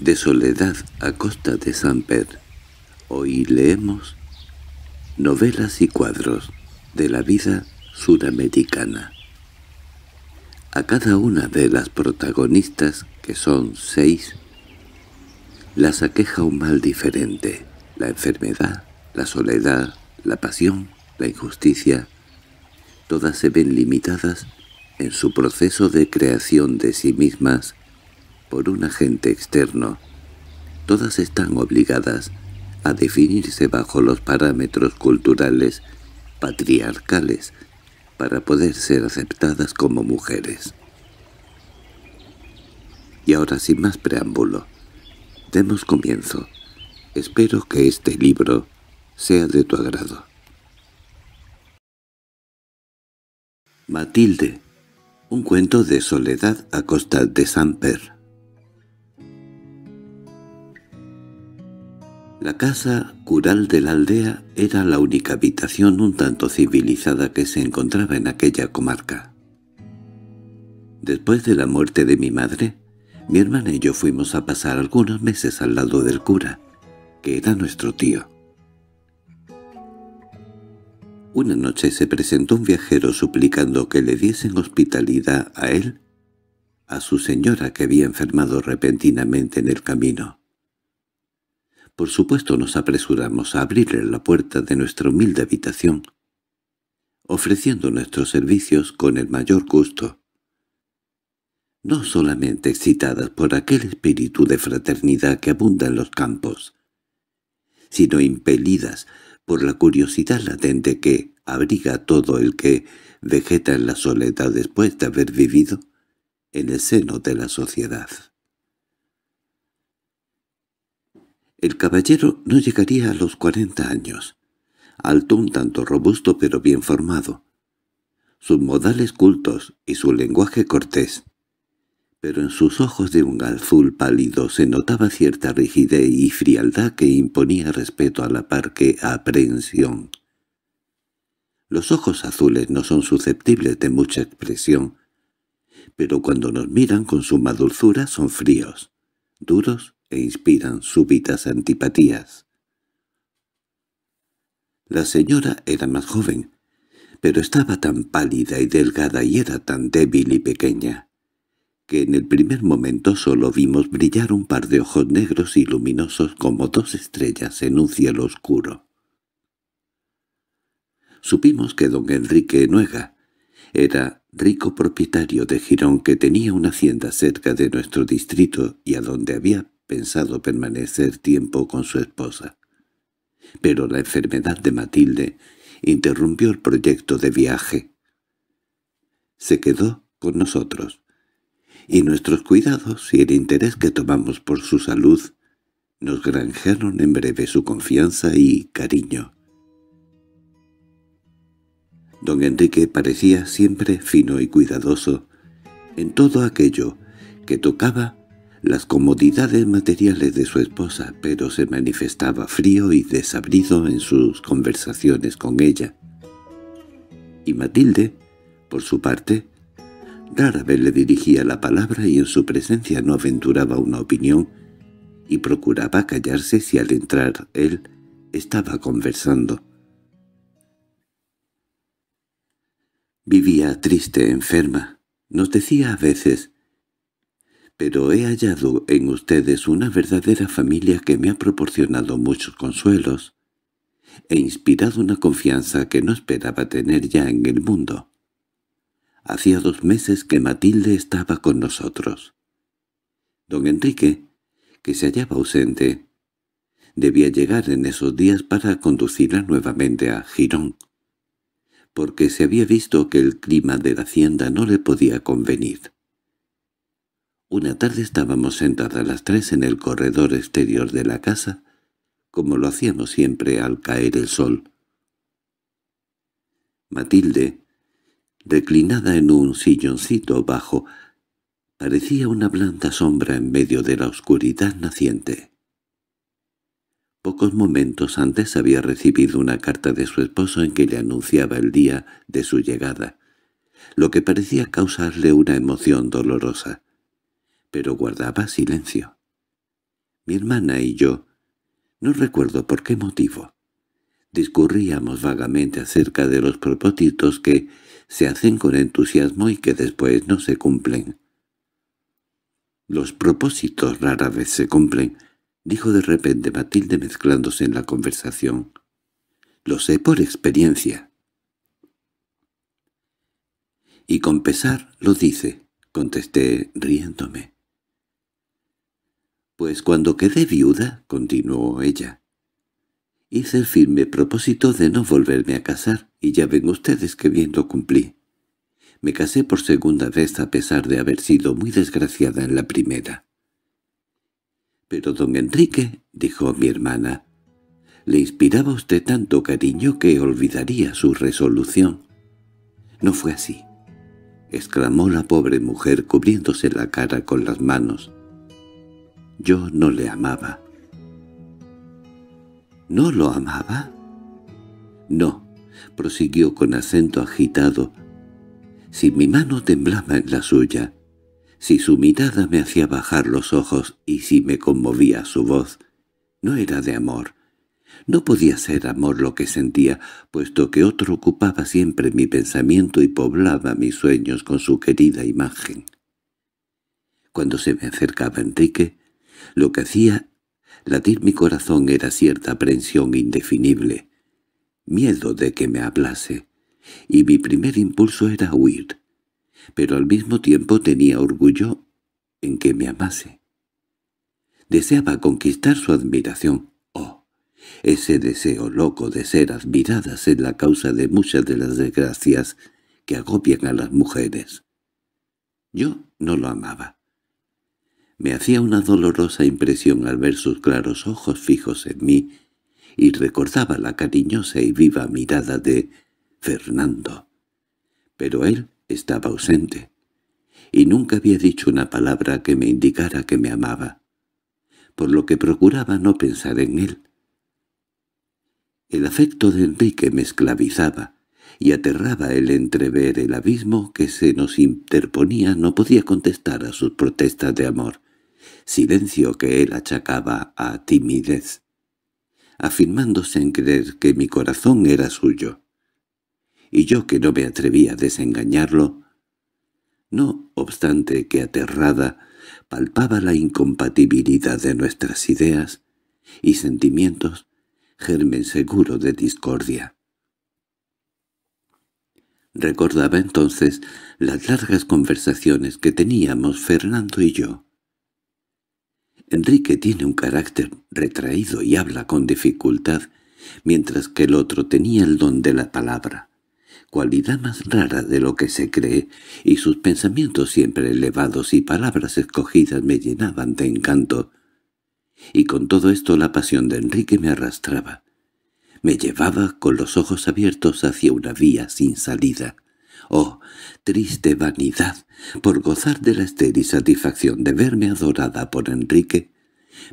de Soledad a costa de San Pedro, Hoy leemos novelas y cuadros de la vida suramericana. A cada una de las protagonistas, que son seis, las aqueja un mal diferente, la enfermedad, la soledad, la pasión, la injusticia. Todas se ven limitadas en su proceso de creación de sí mismas por un agente externo, todas están obligadas a definirse bajo los parámetros culturales patriarcales para poder ser aceptadas como mujeres. Y ahora sin más preámbulo, demos comienzo. Espero que este libro sea de tu agrado. Matilde, un cuento de soledad a costa de Samper. La casa cural de la aldea era la única habitación un tanto civilizada que se encontraba en aquella comarca. Después de la muerte de mi madre, mi hermana y yo fuimos a pasar algunos meses al lado del cura, que era nuestro tío. Una noche se presentó un viajero suplicando que le diesen hospitalidad a él, a su señora que había enfermado repentinamente en el camino. Por supuesto nos apresuramos a abrirle la puerta de nuestra humilde habitación, ofreciendo nuestros servicios con el mayor gusto. No solamente excitadas por aquel espíritu de fraternidad que abunda en los campos, sino impelidas por la curiosidad latente que abriga todo el que vegeta en la soledad después de haber vivido en el seno de la sociedad. El caballero no llegaría a los cuarenta años, alto un tanto robusto pero bien formado, sus modales cultos y su lenguaje cortés. Pero en sus ojos de un azul pálido se notaba cierta rigidez y frialdad que imponía respeto a la par que aprehensión. Los ojos azules no son susceptibles de mucha expresión, pero cuando nos miran con suma dulzura son fríos, duros e inspiran súbitas antipatías. La señora era más joven, pero estaba tan pálida y delgada y era tan débil y pequeña, que en el primer momento solo vimos brillar un par de ojos negros y luminosos como dos estrellas en un cielo oscuro. Supimos que don Enrique Nuega era rico propietario de Girón que tenía una hacienda cerca de nuestro distrito y a donde había pensado permanecer tiempo con su esposa. Pero la enfermedad de Matilde interrumpió el proyecto de viaje. Se quedó con nosotros, y nuestros cuidados y el interés que tomamos por su salud nos granjearon en breve su confianza y cariño. Don Enrique parecía siempre fino y cuidadoso en todo aquello que tocaba las comodidades materiales de su esposa, pero se manifestaba frío y desabrido en sus conversaciones con ella. Y Matilde, por su parte, rara vez le dirigía la palabra y en su presencia no aventuraba una opinión, y procuraba callarse si al entrar él estaba conversando. Vivía triste, enferma. Nos decía a veces pero he hallado en ustedes una verdadera familia que me ha proporcionado muchos consuelos e inspirado una confianza que no esperaba tener ya en el mundo. Hacía dos meses que Matilde estaba con nosotros. Don Enrique, que se hallaba ausente, debía llegar en esos días para conducirla nuevamente a Girón, porque se había visto que el clima de la hacienda no le podía convenir. Una tarde estábamos sentadas las tres en el corredor exterior de la casa, como lo hacíamos siempre al caer el sol. Matilde, reclinada en un silloncito bajo, parecía una blanda sombra en medio de la oscuridad naciente. Pocos momentos antes había recibido una carta de su esposo en que le anunciaba el día de su llegada, lo que parecía causarle una emoción dolorosa pero guardaba silencio. Mi hermana y yo, no recuerdo por qué motivo, discurríamos vagamente acerca de los propósitos que se hacen con entusiasmo y que después no se cumplen. «Los propósitos rara vez se cumplen», dijo de repente Matilde mezclándose en la conversación. «Lo sé por experiencia». «Y con pesar lo dice», contesté riéndome. Pues cuando quedé viuda, continuó ella, hice el firme propósito de no volverme a casar, y ya ven ustedes que bien lo cumplí. Me casé por segunda vez a pesar de haber sido muy desgraciada en la primera. —Pero don Enrique —dijo mi hermana—, le inspiraba usted tanto cariño que olvidaría su resolución. —No fue así —exclamó la pobre mujer cubriéndose la cara con las manos—. Yo no le amaba. —¿No lo amaba? —No —prosiguió con acento agitado—. Si mi mano temblaba en la suya, si su mirada me hacía bajar los ojos y si me conmovía su voz, no era de amor. No podía ser amor lo que sentía, puesto que otro ocupaba siempre mi pensamiento y poblaba mis sueños con su querida imagen. Cuando se me acercaba Enrique, lo que hacía latir mi corazón era cierta aprensión indefinible, miedo de que me hablase, y mi primer impulso era huir, pero al mismo tiempo tenía orgullo en que me amase. Deseaba conquistar su admiración. Oh, ese deseo loco de ser admiradas es la causa de muchas de las desgracias que agobian a las mujeres. Yo no lo amaba. Me hacía una dolorosa impresión al ver sus claros ojos fijos en mí y recordaba la cariñosa y viva mirada de Fernando. Pero él estaba ausente, y nunca había dicho una palabra que me indicara que me amaba, por lo que procuraba no pensar en él. El afecto de Enrique me esclavizaba, y aterraba el entrever el abismo que se nos interponía no podía contestar a sus protestas de amor silencio que él achacaba a timidez, afirmándose en creer que mi corazón era suyo. Y yo que no me atrevía a desengañarlo, no obstante que aterrada palpaba la incompatibilidad de nuestras ideas y sentimientos, germen seguro de discordia. Recordaba entonces las largas conversaciones que teníamos Fernando y yo, Enrique tiene un carácter retraído y habla con dificultad, mientras que el otro tenía el don de la palabra, cualidad más rara de lo que se cree, y sus pensamientos siempre elevados y palabras escogidas me llenaban de encanto. Y con todo esto la pasión de Enrique me arrastraba. Me llevaba con los ojos abiertos hacia una vía sin salida. Oh, triste vanidad, por gozar de la estéril satisfacción de verme adorada por Enrique,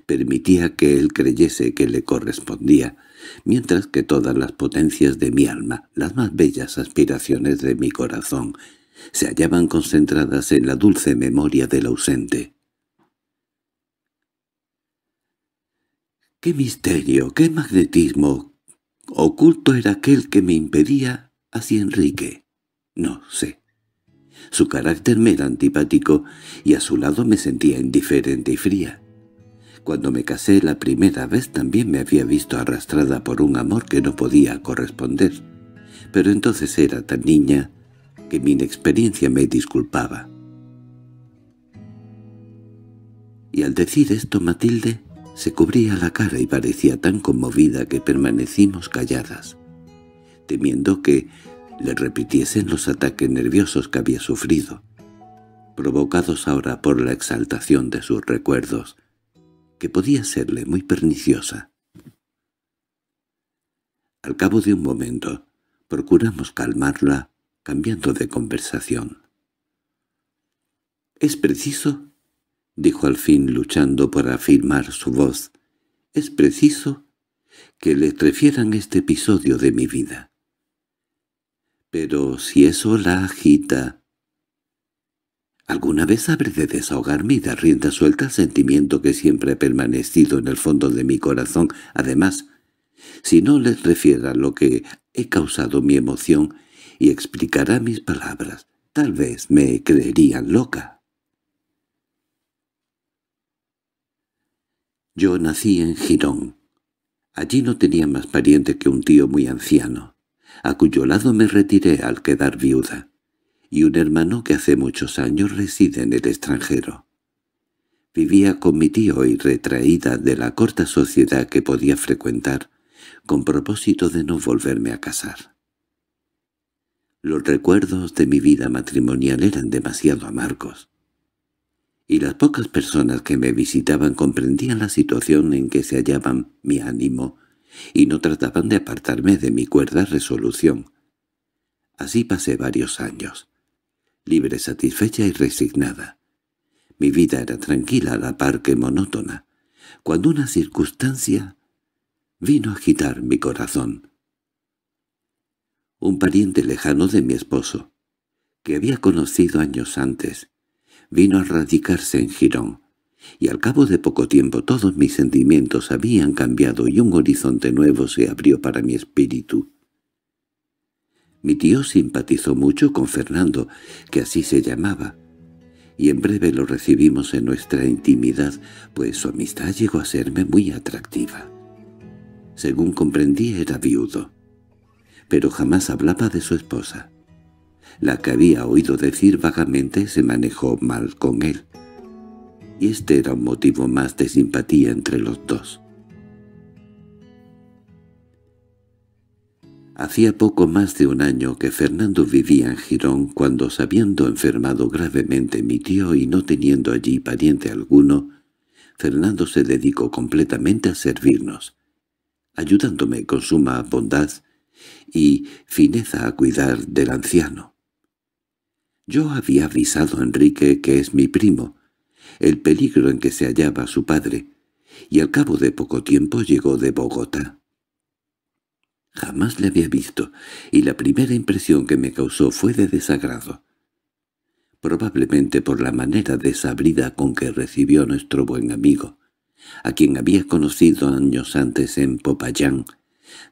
permitía que él creyese que le correspondía, mientras que todas las potencias de mi alma, las más bellas aspiraciones de mi corazón, se hallaban concentradas en la dulce memoria del ausente. ¿Qué misterio, qué magnetismo oculto era aquel que me impedía hacia Enrique? No sé. Su carácter me era antipático y a su lado me sentía indiferente y fría. Cuando me casé la primera vez también me había visto arrastrada por un amor que no podía corresponder, pero entonces era tan niña que mi inexperiencia me disculpaba. Y al decir esto Matilde se cubría la cara y parecía tan conmovida que permanecimos calladas, temiendo que le repitiesen los ataques nerviosos que había sufrido, provocados ahora por la exaltación de sus recuerdos, que podía serle muy perniciosa. Al cabo de un momento, procuramos calmarla cambiando de conversación. —¿Es preciso? —dijo al fin luchando por afirmar su voz. —¿Es preciso que le refieran este episodio de mi vida? pero si eso la agita... ¿Alguna vez habré de desahogarme y dar rienda suelta al sentimiento que siempre ha permanecido en el fondo de mi corazón? Además, si no les refiera lo que he causado mi emoción y explicará mis palabras, tal vez me creerían loca. Yo nací en Girón. Allí no tenía más pariente que un tío muy anciano a cuyo lado me retiré al quedar viuda, y un hermano que hace muchos años reside en el extranjero. Vivía con mi tío y retraída de la corta sociedad que podía frecuentar, con propósito de no volverme a casar. Los recuerdos de mi vida matrimonial eran demasiado amargos, y las pocas personas que me visitaban comprendían la situación en que se hallaban mi ánimo y no trataban de apartarme de mi cuerda resolución. Así pasé varios años, libre, satisfecha y resignada. Mi vida era tranquila a la par que monótona, cuando una circunstancia vino a agitar mi corazón. Un pariente lejano de mi esposo, que había conocido años antes, vino a radicarse en Girón, y al cabo de poco tiempo todos mis sentimientos habían cambiado y un horizonte nuevo se abrió para mi espíritu. Mi tío simpatizó mucho con Fernando, que así se llamaba, y en breve lo recibimos en nuestra intimidad, pues su amistad llegó a serme muy atractiva. Según comprendí era viudo, pero jamás hablaba de su esposa. La que había oído decir vagamente se manejó mal con él, y este era un motivo más de simpatía entre los dos. Hacía poco más de un año que Fernando vivía en Girón cuando, sabiendo enfermado gravemente mi tío y no teniendo allí pariente alguno, Fernando se dedicó completamente a servirnos, ayudándome con suma bondad y fineza a cuidar del anciano. Yo había avisado a Enrique, que es mi primo, el peligro en que se hallaba su padre, y al cabo de poco tiempo llegó de Bogotá. Jamás le había visto, y la primera impresión que me causó fue de desagrado. Probablemente por la manera desabrida con que recibió nuestro buen amigo, a quien había conocido años antes en Popayán,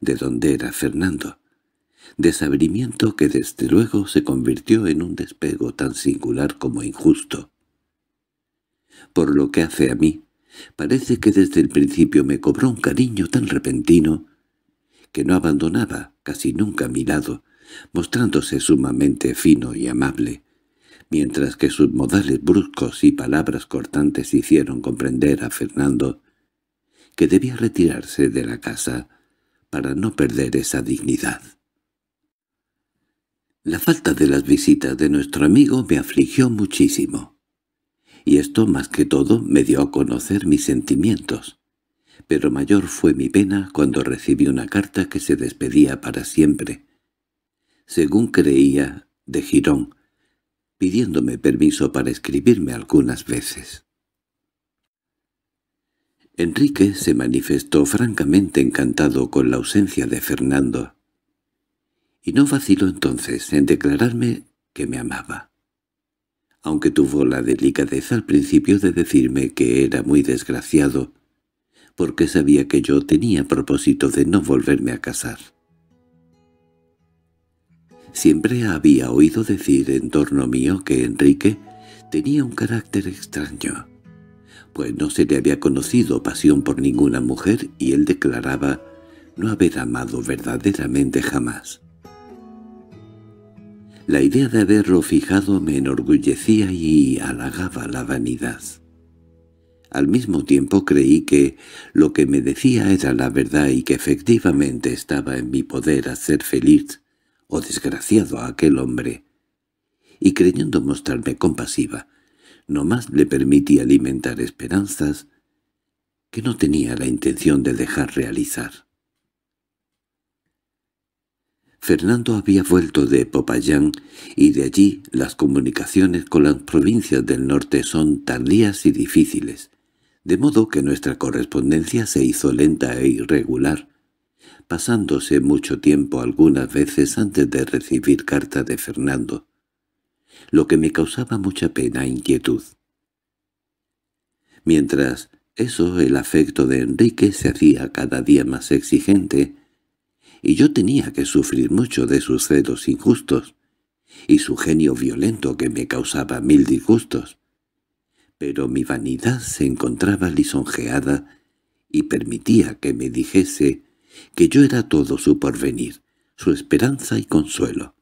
de donde era Fernando. Desabrimiento que desde luego se convirtió en un despego tan singular como injusto. Por lo que hace a mí, parece que desde el principio me cobró un cariño tan repentino que no abandonaba casi nunca mi lado, mostrándose sumamente fino y amable, mientras que sus modales bruscos y palabras cortantes hicieron comprender a Fernando que debía retirarse de la casa para no perder esa dignidad. La falta de las visitas de nuestro amigo me afligió muchísimo y esto más que todo me dio a conocer mis sentimientos. Pero mayor fue mi pena cuando recibí una carta que se despedía para siempre. Según creía, de Girón, pidiéndome permiso para escribirme algunas veces. Enrique se manifestó francamente encantado con la ausencia de Fernando, y no vaciló entonces en declararme que me amaba aunque tuvo la delicadeza al principio de decirme que era muy desgraciado, porque sabía que yo tenía propósito de no volverme a casar. Siempre había oído decir en torno mío que Enrique tenía un carácter extraño, pues no se le había conocido pasión por ninguna mujer y él declaraba no haber amado verdaderamente jamás. La idea de haberlo fijado me enorgullecía y halagaba la vanidad. Al mismo tiempo creí que lo que me decía era la verdad y que efectivamente estaba en mi poder hacer feliz o desgraciado a aquel hombre. Y creyendo mostrarme compasiva, no más le permití alimentar esperanzas que no tenía la intención de dejar realizar. Fernando había vuelto de Popayán y de allí las comunicaciones con las provincias del norte son tardías y difíciles, de modo que nuestra correspondencia se hizo lenta e irregular, pasándose mucho tiempo algunas veces antes de recibir carta de Fernando, lo que me causaba mucha pena e inquietud. Mientras eso el afecto de Enrique se hacía cada día más exigente, y yo tenía que sufrir mucho de sus celos injustos y su genio violento que me causaba mil disgustos. Pero mi vanidad se encontraba lisonjeada y permitía que me dijese que yo era todo su porvenir, su esperanza y consuelo.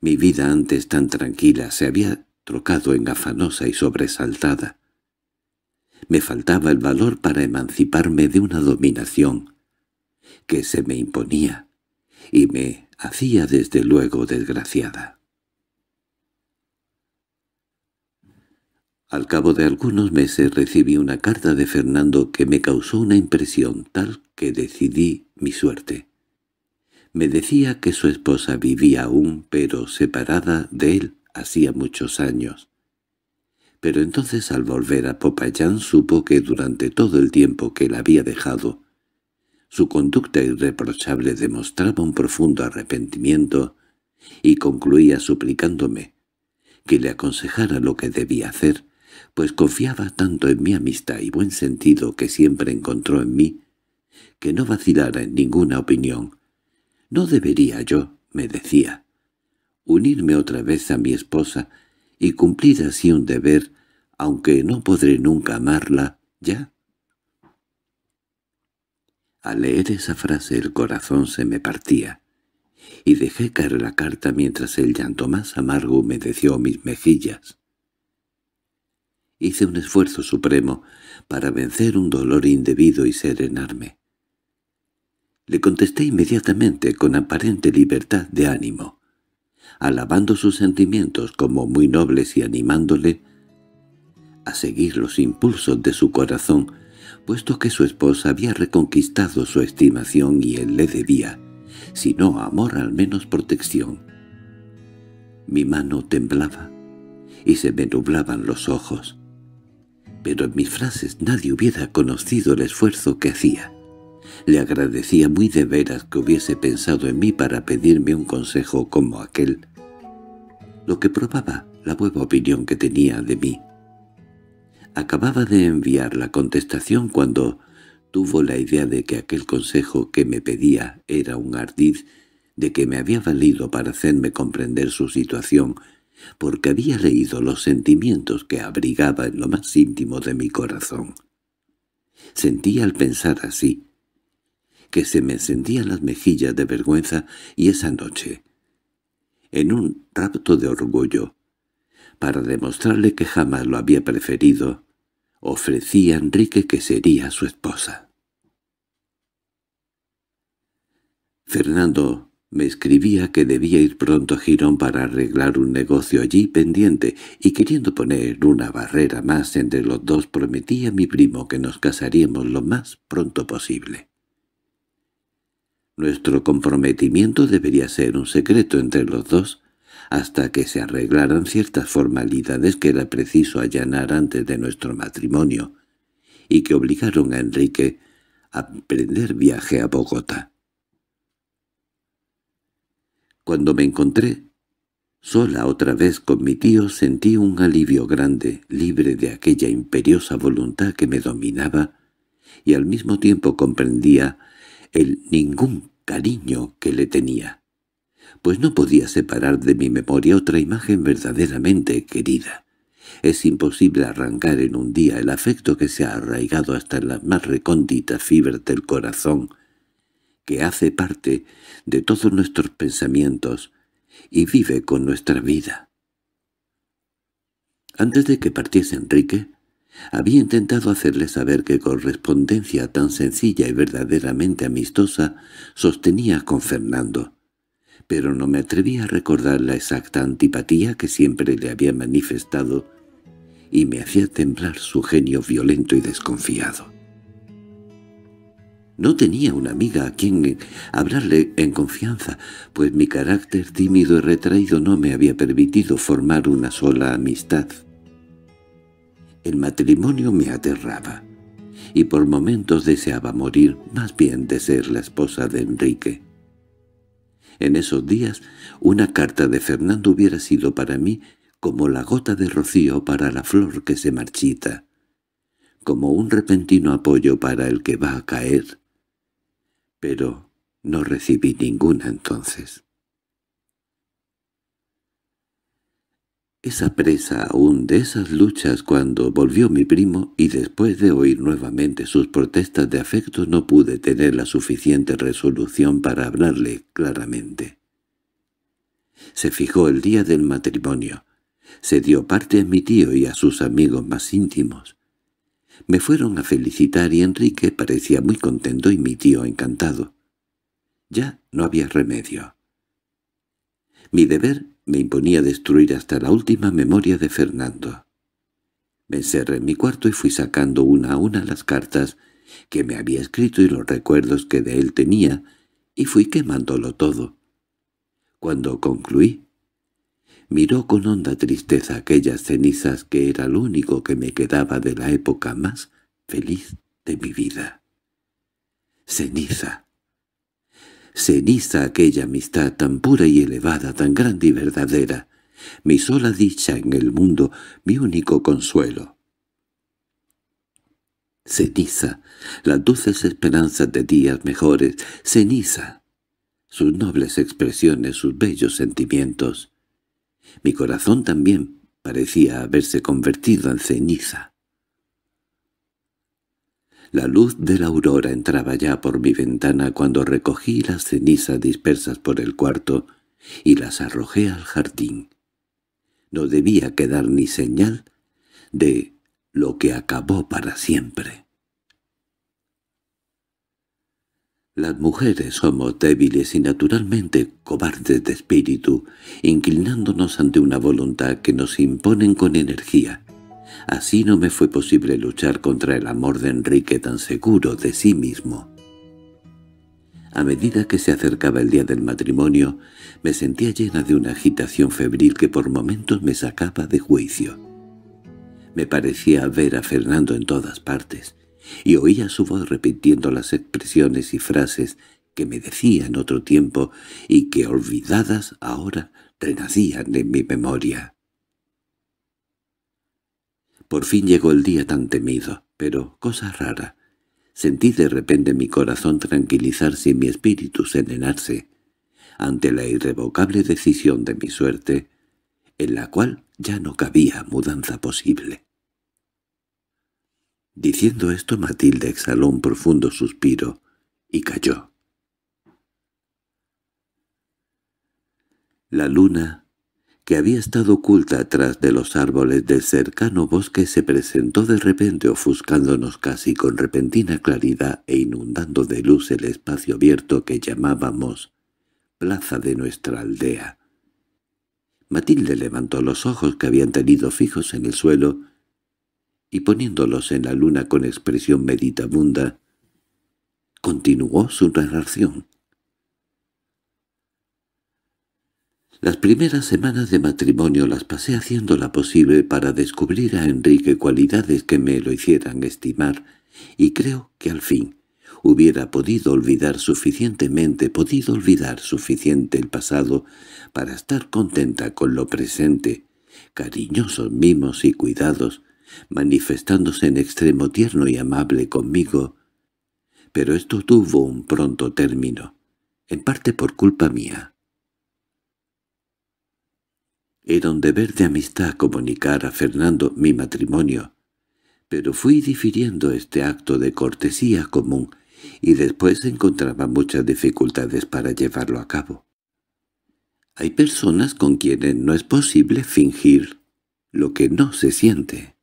Mi vida antes tan tranquila se había trocado en afanosa y sobresaltada. Me faltaba el valor para emanciparme de una dominación, que se me imponía, y me hacía desde luego desgraciada. Al cabo de algunos meses recibí una carta de Fernando que me causó una impresión tal que decidí mi suerte. Me decía que su esposa vivía aún, pero separada de él hacía muchos años. Pero entonces al volver a Popayán supo que durante todo el tiempo que la había dejado, su conducta irreprochable demostraba un profundo arrepentimiento y concluía suplicándome que le aconsejara lo que debía hacer, pues confiaba tanto en mi amistad y buen sentido que siempre encontró en mí, que no vacilara en ninguna opinión. No debería yo, me decía, unirme otra vez a mi esposa y cumplir así un deber, aunque no podré nunca amarla, ya al leer esa frase el corazón se me partía, y dejé caer la carta mientras el llanto más amargo humedeció mis mejillas. Hice un esfuerzo supremo para vencer un dolor indebido y serenarme. Le contesté inmediatamente con aparente libertad de ánimo, alabando sus sentimientos como muy nobles y animándole a seguir los impulsos de su corazón, puesto que su esposa había reconquistado su estimación y él le debía, si no amor al menos protección. Mi mano temblaba y se me nublaban los ojos, pero en mis frases nadie hubiera conocido el esfuerzo que hacía. Le agradecía muy de veras que hubiese pensado en mí para pedirme un consejo como aquel, lo que probaba la buena opinión que tenía de mí. Acababa de enviar la contestación cuando tuvo la idea de que aquel consejo que me pedía era un ardiz de que me había valido para hacerme comprender su situación, porque había leído los sentimientos que abrigaba en lo más íntimo de mi corazón. Sentí al pensar así, que se me encendían las mejillas de vergüenza y esa noche, en un rapto de orgullo, para demostrarle que jamás lo había preferido, ofrecí a Enrique que sería su esposa. Fernando me escribía que debía ir pronto a Girón para arreglar un negocio allí pendiente, y queriendo poner una barrera más entre los dos prometí a mi primo que nos casaríamos lo más pronto posible. Nuestro comprometimiento debería ser un secreto entre los dos, hasta que se arreglaran ciertas formalidades que era preciso allanar antes de nuestro matrimonio, y que obligaron a Enrique a prender viaje a Bogotá. Cuando me encontré, sola otra vez con mi tío, sentí un alivio grande, libre de aquella imperiosa voluntad que me dominaba, y al mismo tiempo comprendía el ningún cariño que le tenía pues no podía separar de mi memoria otra imagen verdaderamente querida. Es imposible arrancar en un día el afecto que se ha arraigado hasta las más recónditas fibras del corazón, que hace parte de todos nuestros pensamientos y vive con nuestra vida. Antes de que partiese Enrique, había intentado hacerle saber que correspondencia tan sencilla y verdaderamente amistosa sostenía con Fernando, pero no me atreví a recordar la exacta antipatía que siempre le había manifestado y me hacía temblar su genio violento y desconfiado. No tenía una amiga a quien hablarle en confianza, pues mi carácter tímido y retraído no me había permitido formar una sola amistad. El matrimonio me aterraba, y por momentos deseaba morir, más bien de ser la esposa de Enrique. En esos días, una carta de Fernando hubiera sido para mí como la gota de rocío para la flor que se marchita, como un repentino apoyo para el que va a caer. Pero no recibí ninguna entonces. esa presa aún de esas luchas cuando volvió mi primo y después de oír nuevamente sus protestas de afecto no pude tener la suficiente resolución para hablarle claramente. Se fijó el día del matrimonio. Se dio parte a mi tío y a sus amigos más íntimos. Me fueron a felicitar y Enrique parecía muy contento y mi tío encantado. Ya no había remedio. Mi deber me imponía destruir hasta la última memoria de Fernando. Me encerré en mi cuarto y fui sacando una a una las cartas que me había escrito y los recuerdos que de él tenía, y fui quemándolo todo. Cuando concluí, miró con honda tristeza aquellas cenizas que era lo único que me quedaba de la época más feliz de mi vida. Ceniza. Ceniza aquella amistad tan pura y elevada, tan grande y verdadera, mi sola dicha en el mundo, mi único consuelo. Ceniza, las dulces esperanzas de días mejores, ceniza, sus nobles expresiones, sus bellos sentimientos. Mi corazón también parecía haberse convertido en ceniza. La luz de la aurora entraba ya por mi ventana cuando recogí las cenizas dispersas por el cuarto y las arrojé al jardín. No debía quedar ni señal de lo que acabó para siempre. Las mujeres somos débiles y naturalmente cobardes de espíritu, inclinándonos ante una voluntad que nos imponen con energía, Así no me fue posible luchar contra el amor de Enrique tan seguro de sí mismo. A medida que se acercaba el día del matrimonio, me sentía llena de una agitación febril que por momentos me sacaba de juicio. Me parecía ver a Fernando en todas partes, y oía su voz repitiendo las expresiones y frases que me decía en otro tiempo y que olvidadas ahora renacían en mi memoria. Por fin llegó el día tan temido, pero cosa rara. Sentí de repente mi corazón tranquilizarse y mi espíritu serenarse ante la irrevocable decisión de mi suerte, en la cual ya no cabía mudanza posible. Diciendo esto, Matilde exhaló un profundo suspiro y cayó. La luna que había estado oculta atrás de los árboles del cercano bosque se presentó de repente ofuscándonos casi con repentina claridad e inundando de luz el espacio abierto que llamábamos plaza de nuestra aldea. Matilde levantó los ojos que habían tenido fijos en el suelo y poniéndolos en la luna con expresión meditabunda, continuó su narración. Las primeras semanas de matrimonio las pasé haciéndola posible para descubrir a Enrique cualidades que me lo hicieran estimar, y creo que al fin hubiera podido olvidar suficientemente, podido olvidar suficiente el pasado para estar contenta con lo presente, cariñosos mimos y cuidados, manifestándose en extremo tierno y amable conmigo. Pero esto tuvo un pronto término, en parte por culpa mía era un deber de amistad comunicar a Fernando mi matrimonio, pero fui difiriendo este acto de cortesía común y después encontraba muchas dificultades para llevarlo a cabo. Hay personas con quienes no es posible fingir lo que no se siente.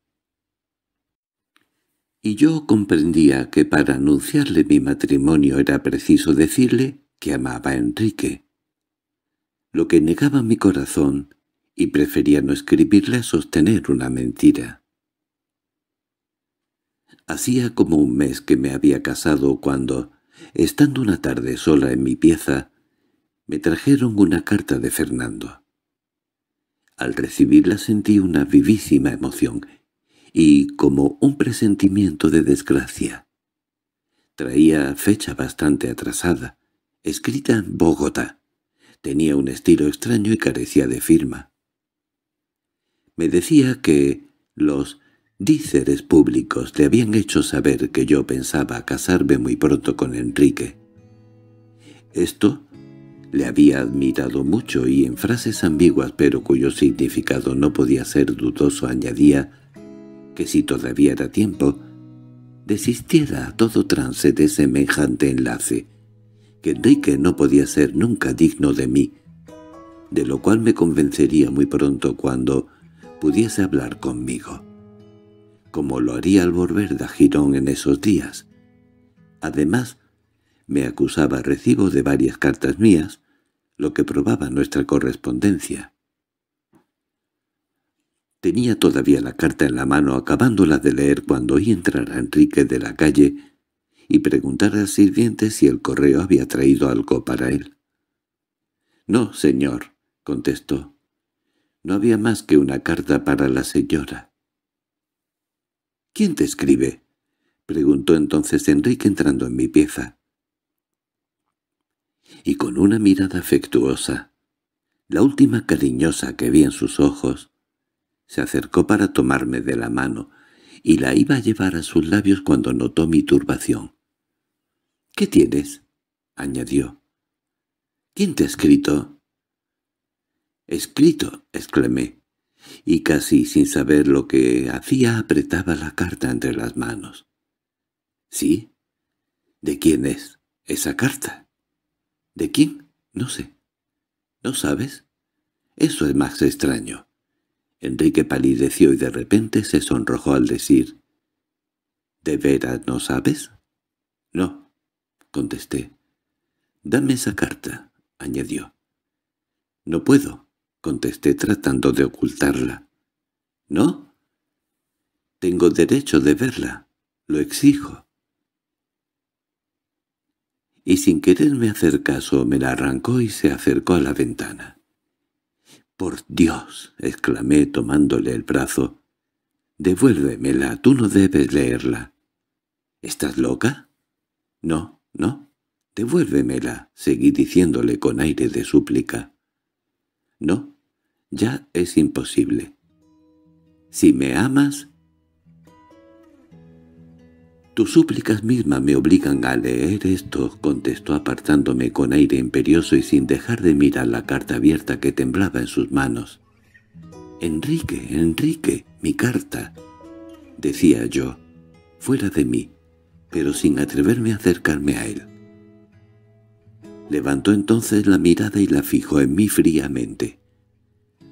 Y yo comprendía que para anunciarle mi matrimonio era preciso decirle que amaba a Enrique. Lo que negaba mi corazón y prefería no escribirle a sostener una mentira. Hacía como un mes que me había casado cuando, estando una tarde sola en mi pieza, me trajeron una carta de Fernando. Al recibirla sentí una vivísima emoción y como un presentimiento de desgracia. Traía fecha bastante atrasada, escrita en Bogotá. Tenía un estilo extraño y carecía de firma. Me decía que los díceres públicos le habían hecho saber que yo pensaba casarme muy pronto con Enrique. Esto le había admirado mucho y en frases ambiguas pero cuyo significado no podía ser dudoso añadía que si todavía era tiempo, desistiera a todo trance de semejante enlace, que Enrique no podía ser nunca digno de mí, de lo cual me convencería muy pronto cuando pudiese hablar conmigo, como lo haría al volver de Girón en esos días. Además, me acusaba recibo de varias cartas mías, lo que probaba nuestra correspondencia. Tenía todavía la carta en la mano acabándola de leer cuando oí entrar a Enrique de la calle y preguntar al sirviente si el correo había traído algo para él. —No, señor —contestó—, no había más que una carta para la señora. —¿Quién te escribe? —preguntó entonces Enrique entrando en mi pieza. Y con una mirada afectuosa, la última cariñosa que vi en sus ojos, se acercó para tomarme de la mano y la iba a llevar a sus labios cuando notó mi turbación. —¿Qué tienes? —añadió. —¿Quién te ha escrito? —¡Escrito! —exclamé, y casi sin saber lo que hacía apretaba la carta entre las manos. —¿Sí? ¿De quién es esa carta? —¿De quién? No sé. —¿No sabes? Eso es más extraño. Enrique palideció y de repente se sonrojó al decir —¿De veras no sabes? —No —contesté. —Dame esa carta —añadió. —No puedo contesté tratando de ocultarla. —¿No? —Tengo derecho de verla. Lo exijo. Y sin quererme hacer caso me la arrancó y se acercó a la ventana. —¡Por Dios! —exclamé tomándole el brazo. —Devuélvemela, tú no debes leerla. —¿Estás loca? —No, no. —Devuélvemela —seguí diciéndole con aire de súplica. No, ya es imposible. Si me amas... Tus súplicas mismas me obligan a leer esto, contestó apartándome con aire imperioso y sin dejar de mirar la carta abierta que temblaba en sus manos. «Enrique, Enrique, mi carta», decía yo, fuera de mí, pero sin atreverme a acercarme a él. Levantó entonces la mirada y la fijó en mí fríamente.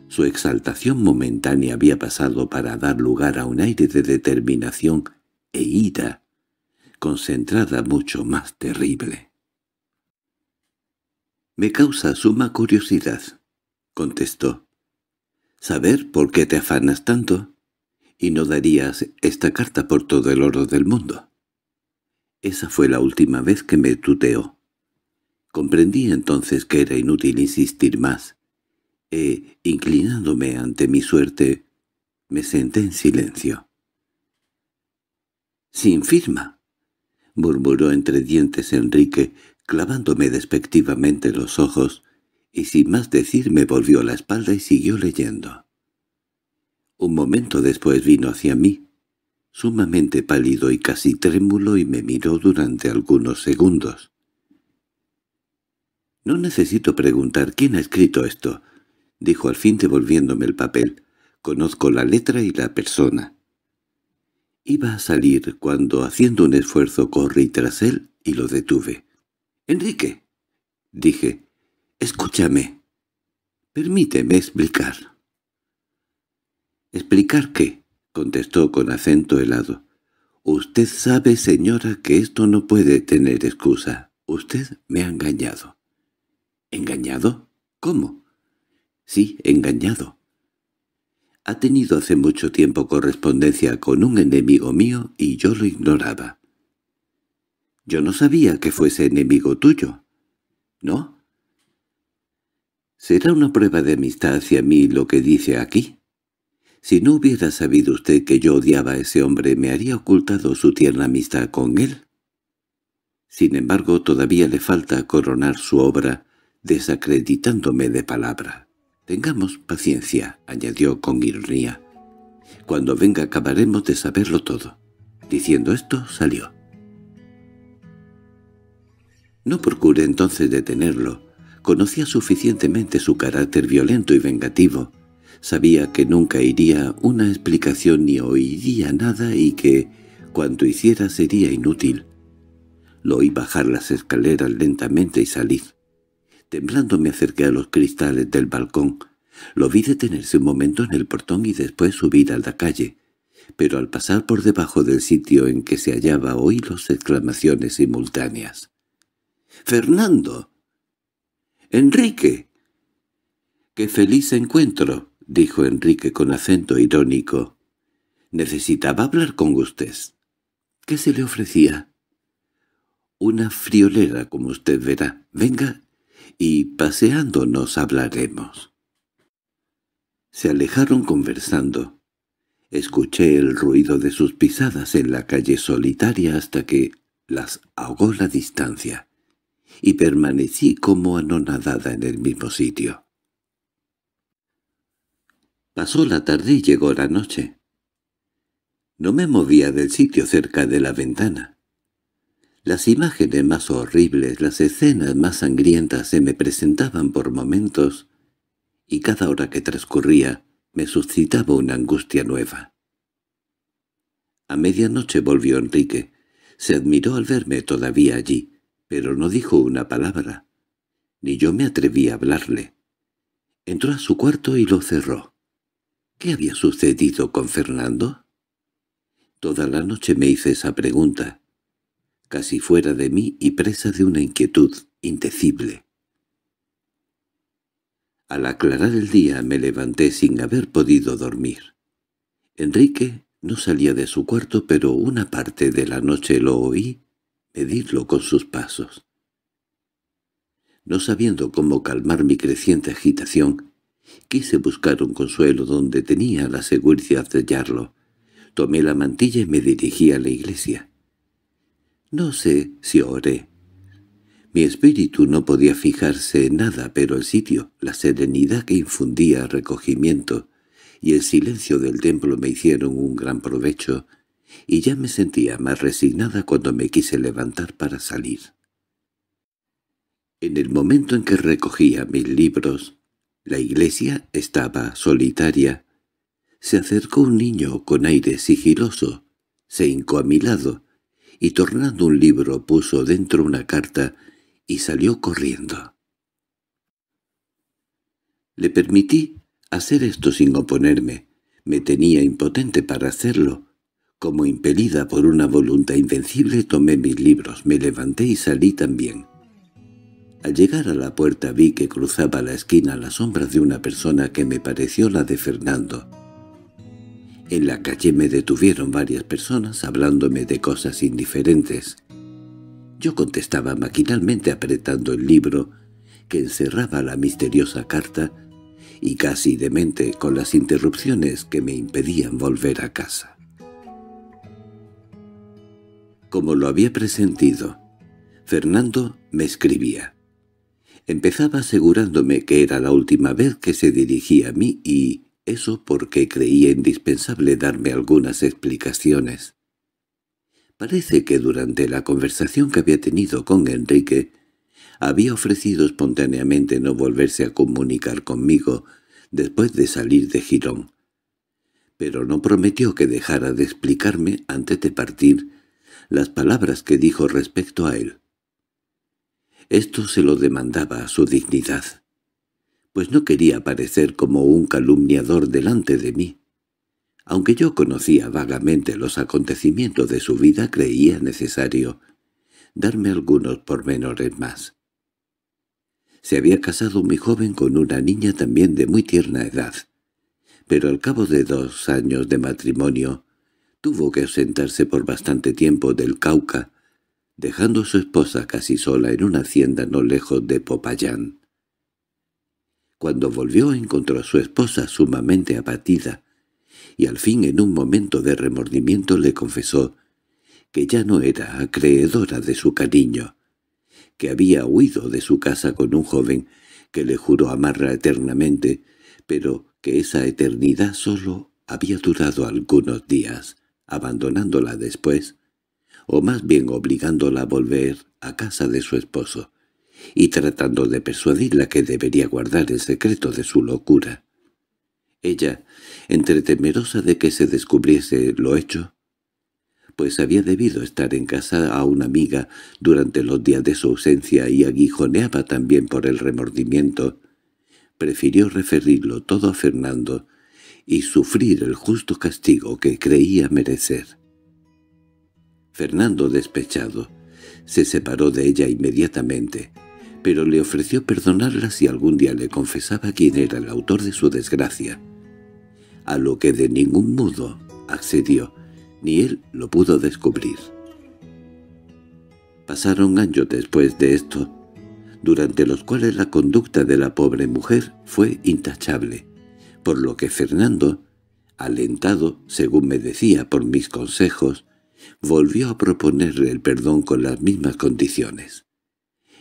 Su exaltación momentánea había pasado para dar lugar a un aire de determinación e ira, concentrada mucho más terrible. —Me causa suma curiosidad —contestó—. ¿Saber por qué te afanas tanto? ¿Y no darías esta carta por todo el oro del mundo? Esa fue la última vez que me tuteó. Comprendí entonces que era inútil insistir más, e, inclinándome ante mi suerte, me senté en silencio. —¡Sin firma! —murmuró entre dientes Enrique, clavándome despectivamente los ojos, y sin más decir me volvió la espalda y siguió leyendo. Un momento después vino hacia mí, sumamente pálido y casi trémulo, y me miró durante algunos segundos. No necesito preguntar quién ha escrito esto, dijo al fin devolviéndome el papel. Conozco la letra y la persona. Iba a salir cuando, haciendo un esfuerzo, corrí tras él y lo detuve. —¡Enrique! —dije. —Escúchame. Permíteme explicar. —¿Explicar qué? —contestó con acento helado. —Usted sabe, señora, que esto no puede tener excusa. Usted me ha engañado. —¿Engañado? ¿Cómo? —Sí, engañado. Ha tenido hace mucho tiempo correspondencia con un enemigo mío y yo lo ignoraba. —Yo no sabía que fuese enemigo tuyo. —¿No? —¿Será una prueba de amistad hacia mí lo que dice aquí? Si no hubiera sabido usted que yo odiaba a ese hombre, ¿me haría ocultado su tierna amistad con él? Sin embargo, todavía le falta coronar su obra desacreditándome de palabra. Tengamos paciencia, añadió con ironía. Cuando venga acabaremos de saberlo todo. Diciendo esto, salió. No procuré entonces detenerlo. Conocía suficientemente su carácter violento y vengativo. Sabía que nunca iría una explicación ni oiría nada y que, cuanto hiciera, sería inútil. Lo oí bajar las escaleras lentamente y salir. Temblando me acerqué a los cristales del balcón. Lo vi detenerse un momento en el portón y después subir a la calle. Pero al pasar por debajo del sitio en que se hallaba oí los exclamaciones simultáneas. —¡Fernando! —¡Enrique! —¡Qué feliz encuentro! —dijo Enrique con acento irónico. —Necesitaba hablar con usted. —¿Qué se le ofrecía? —Una friolera, como usted verá. Venga y paseando nos hablaremos. Se alejaron conversando. Escuché el ruido de sus pisadas en la calle solitaria hasta que las ahogó la distancia, y permanecí como anonadada en el mismo sitio. Pasó la tarde y llegó la noche. No me movía del sitio cerca de la ventana. Las imágenes más horribles, las escenas más sangrientas se me presentaban por momentos, y cada hora que transcurría me suscitaba una angustia nueva. A medianoche volvió Enrique. Se admiró al verme todavía allí, pero no dijo una palabra. Ni yo me atreví a hablarle. Entró a su cuarto y lo cerró. ¿Qué había sucedido con Fernando? Toda la noche me hice esa pregunta casi fuera de mí y presa de una inquietud indecible. Al aclarar el día me levanté sin haber podido dormir. Enrique no salía de su cuarto, pero una parte de la noche lo oí medirlo con sus pasos. No sabiendo cómo calmar mi creciente agitación, quise buscar un consuelo donde tenía la seguridad de hallarlo. Tomé la mantilla y me dirigí a la iglesia. No sé si oré. Mi espíritu no podía fijarse en nada, pero el sitio, la serenidad que infundía recogimiento y el silencio del templo me hicieron un gran provecho, y ya me sentía más resignada cuando me quise levantar para salir. En el momento en que recogía mis libros, la iglesia estaba solitaria. Se acercó un niño con aire sigiloso, se hincó a mi lado y tornando un libro puso dentro una carta y salió corriendo. Le permití hacer esto sin oponerme. Me tenía impotente para hacerlo. Como impelida por una voluntad invencible tomé mis libros, me levanté y salí también. Al llegar a la puerta vi que cruzaba la esquina la sombra de una persona que me pareció la de Fernando. En la calle me detuvieron varias personas hablándome de cosas indiferentes. Yo contestaba maquinalmente apretando el libro que encerraba la misteriosa carta y casi demente con las interrupciones que me impedían volver a casa. Como lo había presentido, Fernando me escribía. Empezaba asegurándome que era la última vez que se dirigía a mí y eso porque creía indispensable darme algunas explicaciones. Parece que durante la conversación que había tenido con Enrique, había ofrecido espontáneamente no volverse a comunicar conmigo después de salir de Girón. Pero no prometió que dejara de explicarme antes de partir las palabras que dijo respecto a él. Esto se lo demandaba a su dignidad pues no quería parecer como un calumniador delante de mí. Aunque yo conocía vagamente los acontecimientos de su vida, creía necesario darme algunos pormenores más. Se había casado muy joven con una niña también de muy tierna edad, pero al cabo de dos años de matrimonio tuvo que ausentarse por bastante tiempo del Cauca, dejando a su esposa casi sola en una hacienda no lejos de Popayán. Cuando volvió encontró a su esposa sumamente abatida, y al fin en un momento de remordimiento le confesó que ya no era acreedora de su cariño, que había huido de su casa con un joven que le juró amarla eternamente, pero que esa eternidad solo había durado algunos días, abandonándola después, o más bien obligándola a volver a casa de su esposo y tratando de persuadirla que debería guardar el secreto de su locura. Ella, entre temerosa de que se descubriese lo hecho, pues había debido estar en casa a una amiga durante los días de su ausencia y aguijoneaba también por el remordimiento, prefirió referirlo todo a Fernando y sufrir el justo castigo que creía merecer. Fernando, despechado, se separó de ella inmediatamente, pero le ofreció perdonarla si algún día le confesaba quién era el autor de su desgracia, a lo que de ningún modo accedió, ni él lo pudo descubrir. Pasaron años después de esto, durante los cuales la conducta de la pobre mujer fue intachable, por lo que Fernando, alentado, según me decía, por mis consejos, volvió a proponerle el perdón con las mismas condiciones.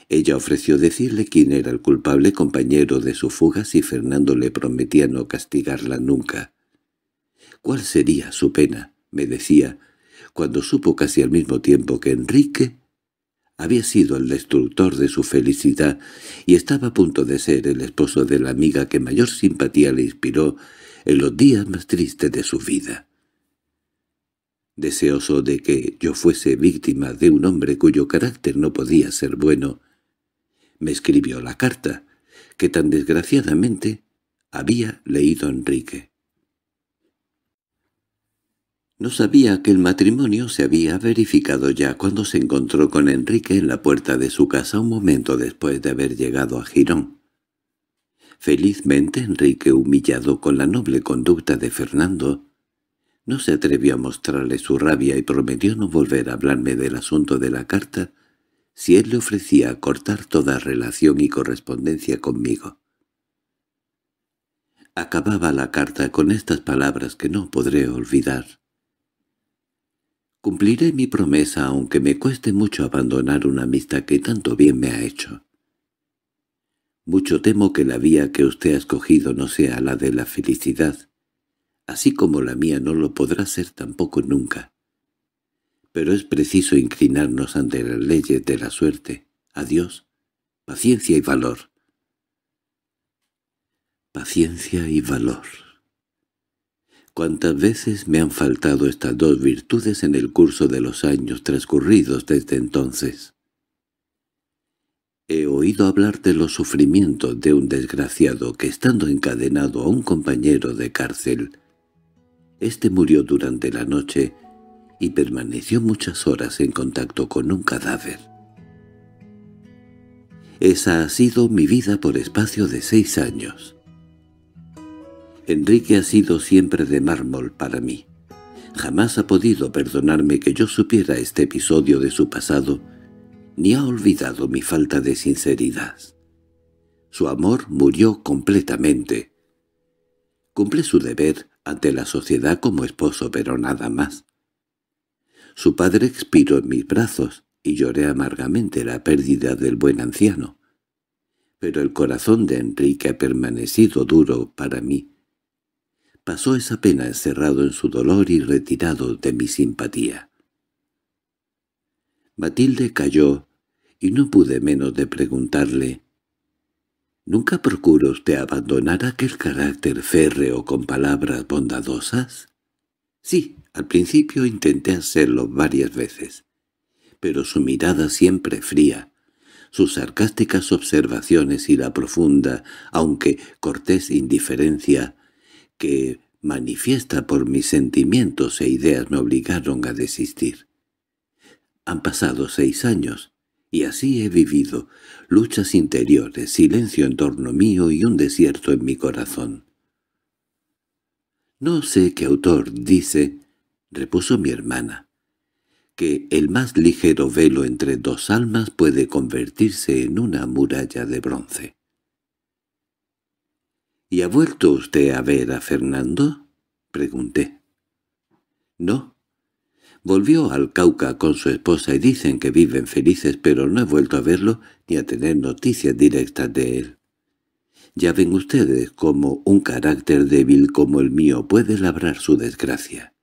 Ella ofreció decirle quién era el culpable compañero de su fuga si Fernando le prometía no castigarla nunca. ¿Cuál sería su pena? me decía, cuando supo casi al mismo tiempo que Enrique había sido el destructor de su felicidad y estaba a punto de ser el esposo de la amiga que mayor simpatía le inspiró en los días más tristes de su vida. Deseoso de que yo fuese víctima de un hombre cuyo carácter no podía ser bueno, me escribió la carta, que tan desgraciadamente había leído Enrique. No sabía que el matrimonio se había verificado ya cuando se encontró con Enrique en la puerta de su casa un momento después de haber llegado a Girón. Felizmente Enrique, humillado con la noble conducta de Fernando, no se atrevió a mostrarle su rabia y prometió no volver a hablarme del asunto de la carta si él le ofrecía cortar toda relación y correspondencia conmigo. Acababa la carta con estas palabras que no podré olvidar. Cumpliré mi promesa aunque me cueste mucho abandonar una amistad que tanto bien me ha hecho. Mucho temo que la vía que usted ha escogido no sea la de la felicidad, así como la mía no lo podrá ser tampoco nunca pero es preciso inclinarnos ante las leyes de la suerte. Adiós, paciencia y valor. Paciencia y valor. Cuántas veces me han faltado estas dos virtudes en el curso de los años transcurridos desde entonces. He oído hablar de los sufrimientos de un desgraciado que estando encadenado a un compañero de cárcel, este murió durante la noche y permaneció muchas horas en contacto con un cadáver. Esa ha sido mi vida por espacio de seis años. Enrique ha sido siempre de mármol para mí. Jamás ha podido perdonarme que yo supiera este episodio de su pasado, ni ha olvidado mi falta de sinceridad. Su amor murió completamente. Cumple su deber ante la sociedad como esposo, pero nada más. Su padre expiró en mis brazos, y lloré amargamente la pérdida del buen anciano. Pero el corazón de Enrique ha permanecido duro para mí. Pasó esa pena encerrado en su dolor y retirado de mi simpatía. Matilde calló, y no pude menos de preguntarle, ¿Nunca procura usted abandonar aquel carácter férreo con palabras bondadosas? —Sí al principio intenté hacerlo varias veces, pero su mirada siempre fría, sus sarcásticas observaciones y la profunda, aunque cortés indiferencia, que manifiesta por mis sentimientos e ideas me obligaron a desistir. Han pasado seis años, y así he vivido, luchas interiores, silencio en torno mío y un desierto en mi corazón. No sé qué autor dice repuso mi hermana, que el más ligero velo entre dos almas puede convertirse en una muralla de bronce. —¿Y ha vuelto usted a ver a Fernando? —pregunté. —No. Volvió al Cauca con su esposa y dicen que viven felices, pero no he vuelto a verlo ni a tener noticias directas de él. Ya ven ustedes cómo un carácter débil como el mío puede labrar su desgracia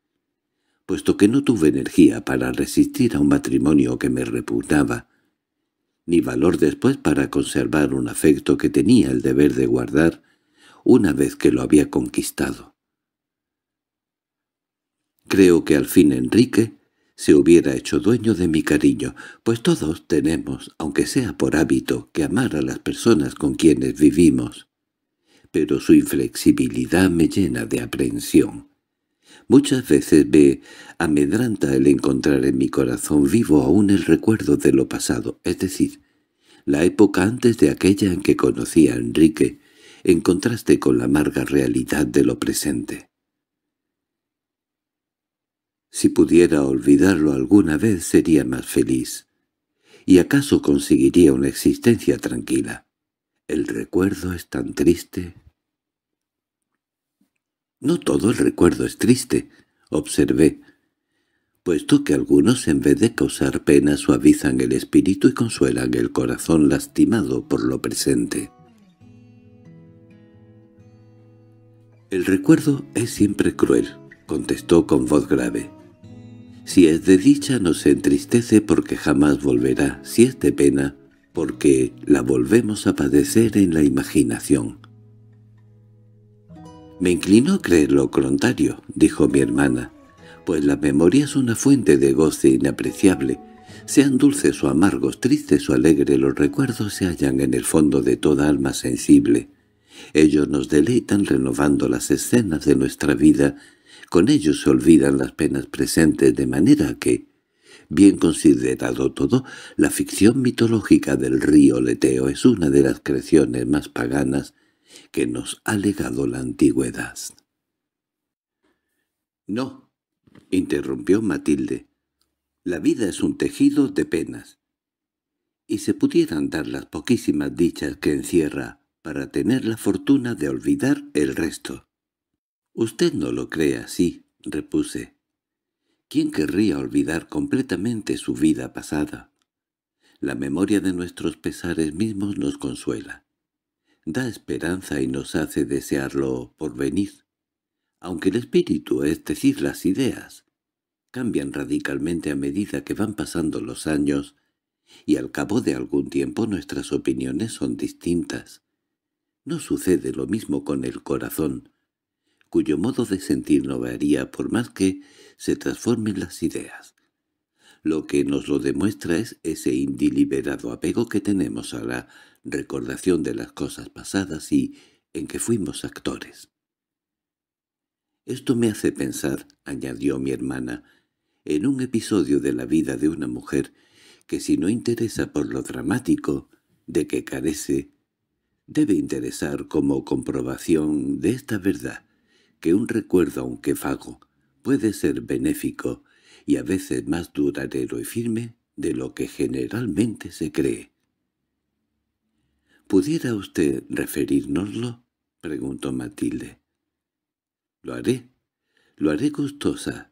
puesto que no tuve energía para resistir a un matrimonio que me repugnaba, ni valor después para conservar un afecto que tenía el deber de guardar una vez que lo había conquistado. Creo que al fin Enrique se hubiera hecho dueño de mi cariño, pues todos tenemos, aunque sea por hábito, que amar a las personas con quienes vivimos. Pero su inflexibilidad me llena de aprensión. Muchas veces me amedranta el encontrar en mi corazón vivo aún el recuerdo de lo pasado, es decir, la época antes de aquella en que conocí a Enrique, en contraste con la amarga realidad de lo presente. Si pudiera olvidarlo alguna vez sería más feliz, y acaso conseguiría una existencia tranquila. El recuerdo es tan triste no todo el recuerdo es triste, observé, puesto que algunos en vez de causar pena suavizan el espíritu y consuelan el corazón lastimado por lo presente. El recuerdo es siempre cruel, contestó con voz grave. Si es de dicha no se entristece porque jamás volverá, si es de pena, porque la volvemos a padecer en la imaginación. —Me inclino a creer lo contrario —dijo mi hermana—, pues la memoria es una fuente de goce inapreciable. Sean dulces o amargos, tristes o alegres, los recuerdos se hallan en el fondo de toda alma sensible. Ellos nos deleitan renovando las escenas de nuestra vida, con ellos se olvidan las penas presentes, de manera que, bien considerado todo, la ficción mitológica del río Leteo es una de las creaciones más paganas que nos ha legado la antigüedad. —No —interrumpió Matilde—, la vida es un tejido de penas. Y se pudieran dar las poquísimas dichas que encierra para tener la fortuna de olvidar el resto. —Usted no lo cree así —repuse—. ¿Quién querría olvidar completamente su vida pasada? La memoria de nuestros pesares mismos nos consuela da esperanza y nos hace desearlo por venir. Aunque el espíritu, es decir, las ideas, cambian radicalmente a medida que van pasando los años, y al cabo de algún tiempo nuestras opiniones son distintas. No sucede lo mismo con el corazón, cuyo modo de sentir no varía por más que se transformen las ideas. Lo que nos lo demuestra es ese indeliberado apego que tenemos a la recordación de las cosas pasadas y en que fuimos actores. «Esto me hace pensar», añadió mi hermana, «en un episodio de la vida de una mujer que si no interesa por lo dramático, de que carece, debe interesar como comprobación de esta verdad, que un recuerdo, aunque fago puede ser benéfico y a veces más duradero y firme de lo que generalmente se cree. —¿Pudiera usted referirnoslo? —preguntó Matilde. —Lo haré. Lo haré gustosa.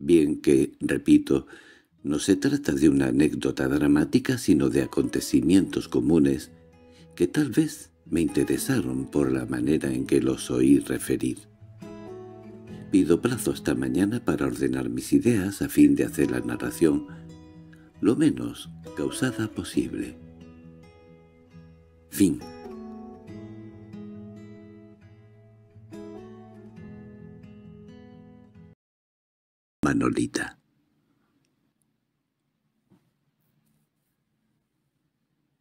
Bien que, repito, no se trata de una anécdota dramática, sino de acontecimientos comunes que tal vez me interesaron por la manera en que los oí referir. Pido plazo hasta mañana para ordenar mis ideas a fin de hacer la narración lo menos causada posible. Fin. Manolita.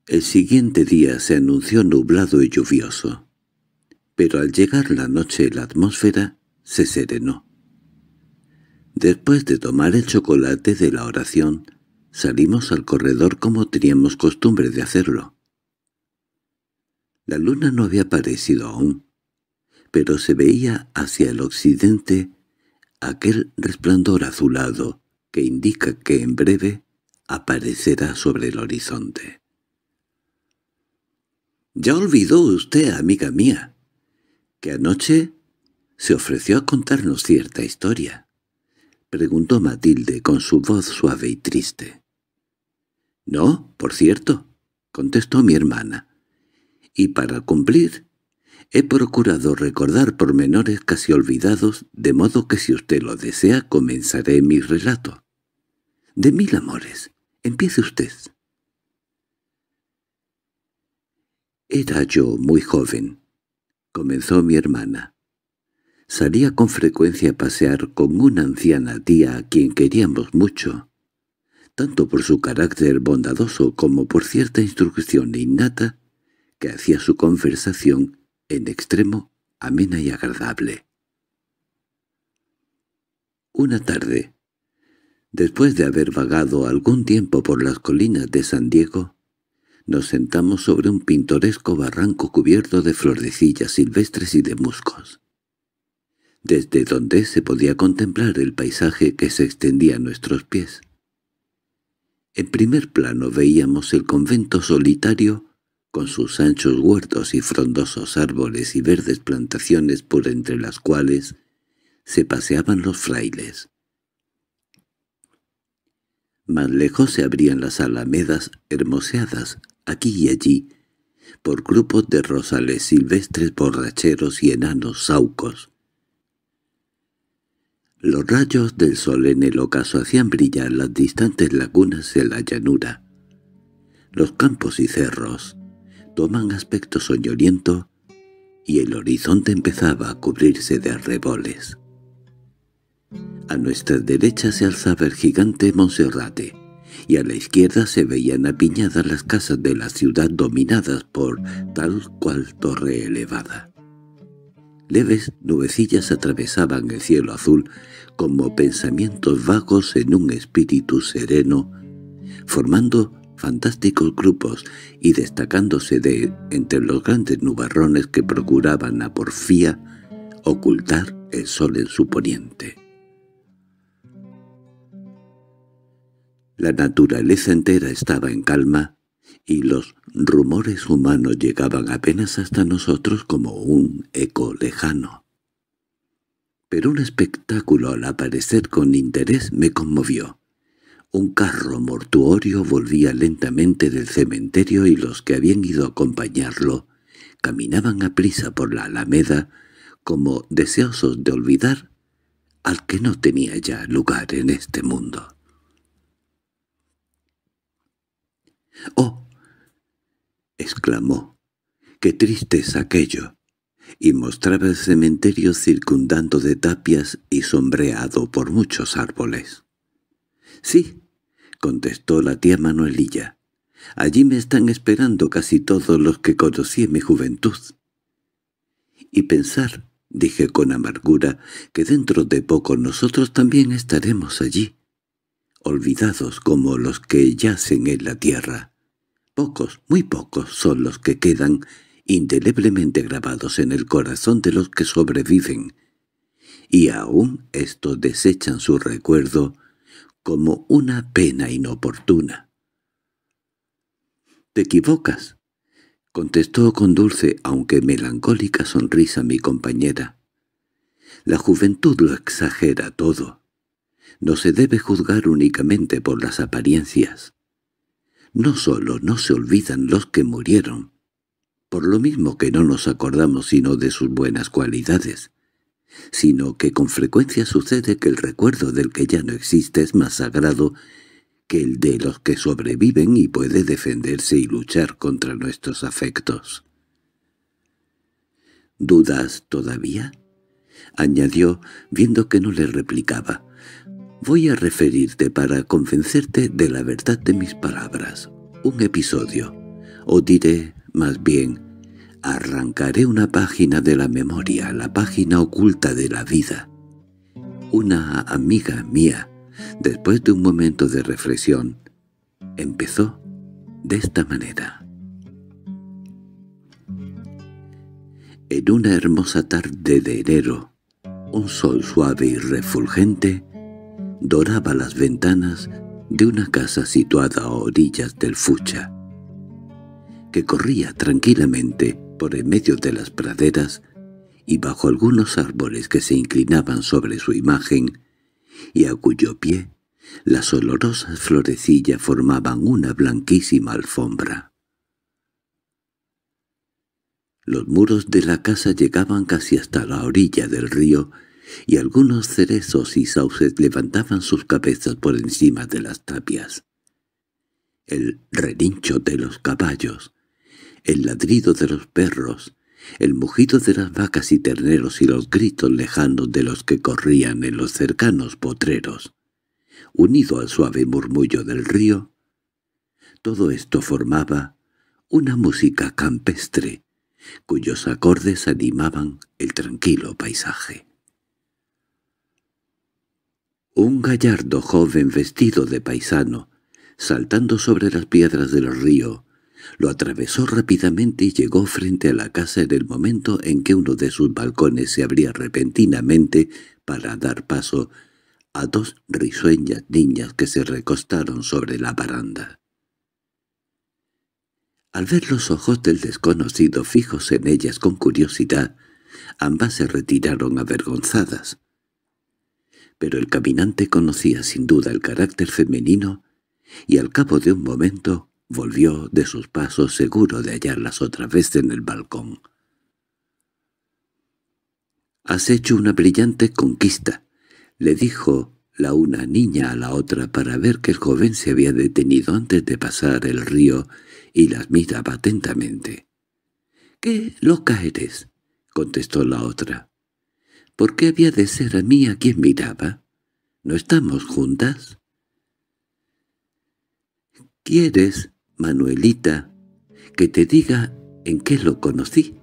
El siguiente día se anunció nublado y lluvioso, pero al llegar la noche la atmósfera se serenó. Después de tomar el chocolate de la oración, salimos al corredor como teníamos costumbre de hacerlo. La luna no había aparecido aún, pero se veía hacia el occidente aquel resplandor azulado que indica que en breve aparecerá sobre el horizonte. —Ya olvidó usted, amiga mía, que anoche se ofreció a contarnos cierta historia —preguntó Matilde con su voz suave y triste. —No, por cierto —contestó mi hermana—, y para cumplir he procurado recordar pormenores casi olvidados, de modo que si usted lo desea comenzaré mi relato. De mil amores, empiece usted. Era yo muy joven, comenzó mi hermana. Salía con frecuencia a pasear con una anciana tía a quien queríamos mucho, tanto por su carácter bondadoso como por cierta instrucción innata que hacía su conversación en extremo amena y agradable. Una tarde, después de haber vagado algún tiempo por las colinas de San Diego, nos sentamos sobre un pintoresco barranco cubierto de florecillas silvestres y de muscos, desde donde se podía contemplar el paisaje que se extendía a nuestros pies. En primer plano veíamos el convento solitario con sus anchos huertos y frondosos árboles y verdes plantaciones por entre las cuales se paseaban los frailes. Más lejos se abrían las alamedas hermoseadas, aquí y allí, por grupos de rosales silvestres borracheros y enanos saucos. Los rayos del sol en el ocaso hacían brillar las distantes lagunas de la llanura, los campos y cerros, toman aspecto soñoliento y el horizonte empezaba a cubrirse de arreboles. A nuestra derecha se alzaba el gigante Monserrate, y a la izquierda se veían apiñadas las casas de la ciudad dominadas por tal cual torre elevada. Leves nubecillas atravesaban el cielo azul como pensamientos vagos en un espíritu sereno, formando fantásticos grupos y destacándose de entre los grandes nubarrones que procuraban a porfía ocultar el sol en su poniente. La naturaleza entera estaba en calma y los rumores humanos llegaban apenas hasta nosotros como un eco lejano. Pero un espectáculo al aparecer con interés me conmovió. Un carro mortuorio volvía lentamente del cementerio y los que habían ido a acompañarlo caminaban a prisa por la alameda como deseosos de olvidar al que no tenía ya lugar en este mundo. —¡Oh! —exclamó. —¡Qué triste es aquello! y mostraba el cementerio circundando de tapias y sombreado por muchos árboles. —Sí —contestó la tía Manuelilla—, allí me están esperando casi todos los que conocí en mi juventud. —Y pensar —dije con amargura— que dentro de poco nosotros también estaremos allí, olvidados como los que yacen en la tierra. Pocos, muy pocos, son los que quedan indeleblemente grabados en el corazón de los que sobreviven, y aún estos desechan su recuerdo como una pena inoportuna. —Te equivocas —contestó con dulce, aunque melancólica sonrisa mi compañera. —La juventud lo exagera todo. No se debe juzgar únicamente por las apariencias. No solo no se olvidan los que murieron, por lo mismo que no nos acordamos sino de sus buenas cualidades, sino que con frecuencia sucede que el recuerdo del que ya no existe es más sagrado que el de los que sobreviven y puede defenderse y luchar contra nuestros afectos. —¿Dudas todavía? —añadió, viendo que no le replicaba. —Voy a referirte para convencerte de la verdad de mis palabras. Un episodio. O diré, más bien, Arrancaré una página de la memoria, la página oculta de la vida. Una amiga mía, después de un momento de reflexión, empezó de esta manera. En una hermosa tarde de enero, un sol suave y refulgente doraba las ventanas de una casa situada a orillas del Fucha, que corría tranquilamente por en medio de las praderas y bajo algunos árboles que se inclinaban sobre su imagen, y a cuyo pie las olorosas florecillas formaban una blanquísima alfombra. Los muros de la casa llegaban casi hasta la orilla del río, y algunos cerezos y sauces levantaban sus cabezas por encima de las tapias. El relincho de los caballos, el ladrido de los perros, el mugido de las vacas y terneros y los gritos lejanos de los que corrían en los cercanos potreros, unido al suave murmullo del río, todo esto formaba una música campestre, cuyos acordes animaban el tranquilo paisaje. Un gallardo joven vestido de paisano, saltando sobre las piedras del río, lo atravesó rápidamente y llegó frente a la casa en el momento en que uno de sus balcones se abría repentinamente para dar paso a dos risueñas niñas que se recostaron sobre la baranda. Al ver los ojos del desconocido fijos en ellas con curiosidad, ambas se retiraron avergonzadas. Pero el caminante conocía sin duda el carácter femenino y al cabo de un momento Volvió de sus pasos seguro de hallarlas otra vez en el balcón. «Has hecho una brillante conquista», le dijo la una niña a la otra para ver que el joven se había detenido antes de pasar el río y las miraba atentamente. —¡Qué loca eres! —contestó la otra. —¿Por qué había de ser a mí a quien miraba? ¿No estamos juntas? —¿Quieres Manuelita, que te diga en qué lo conocí.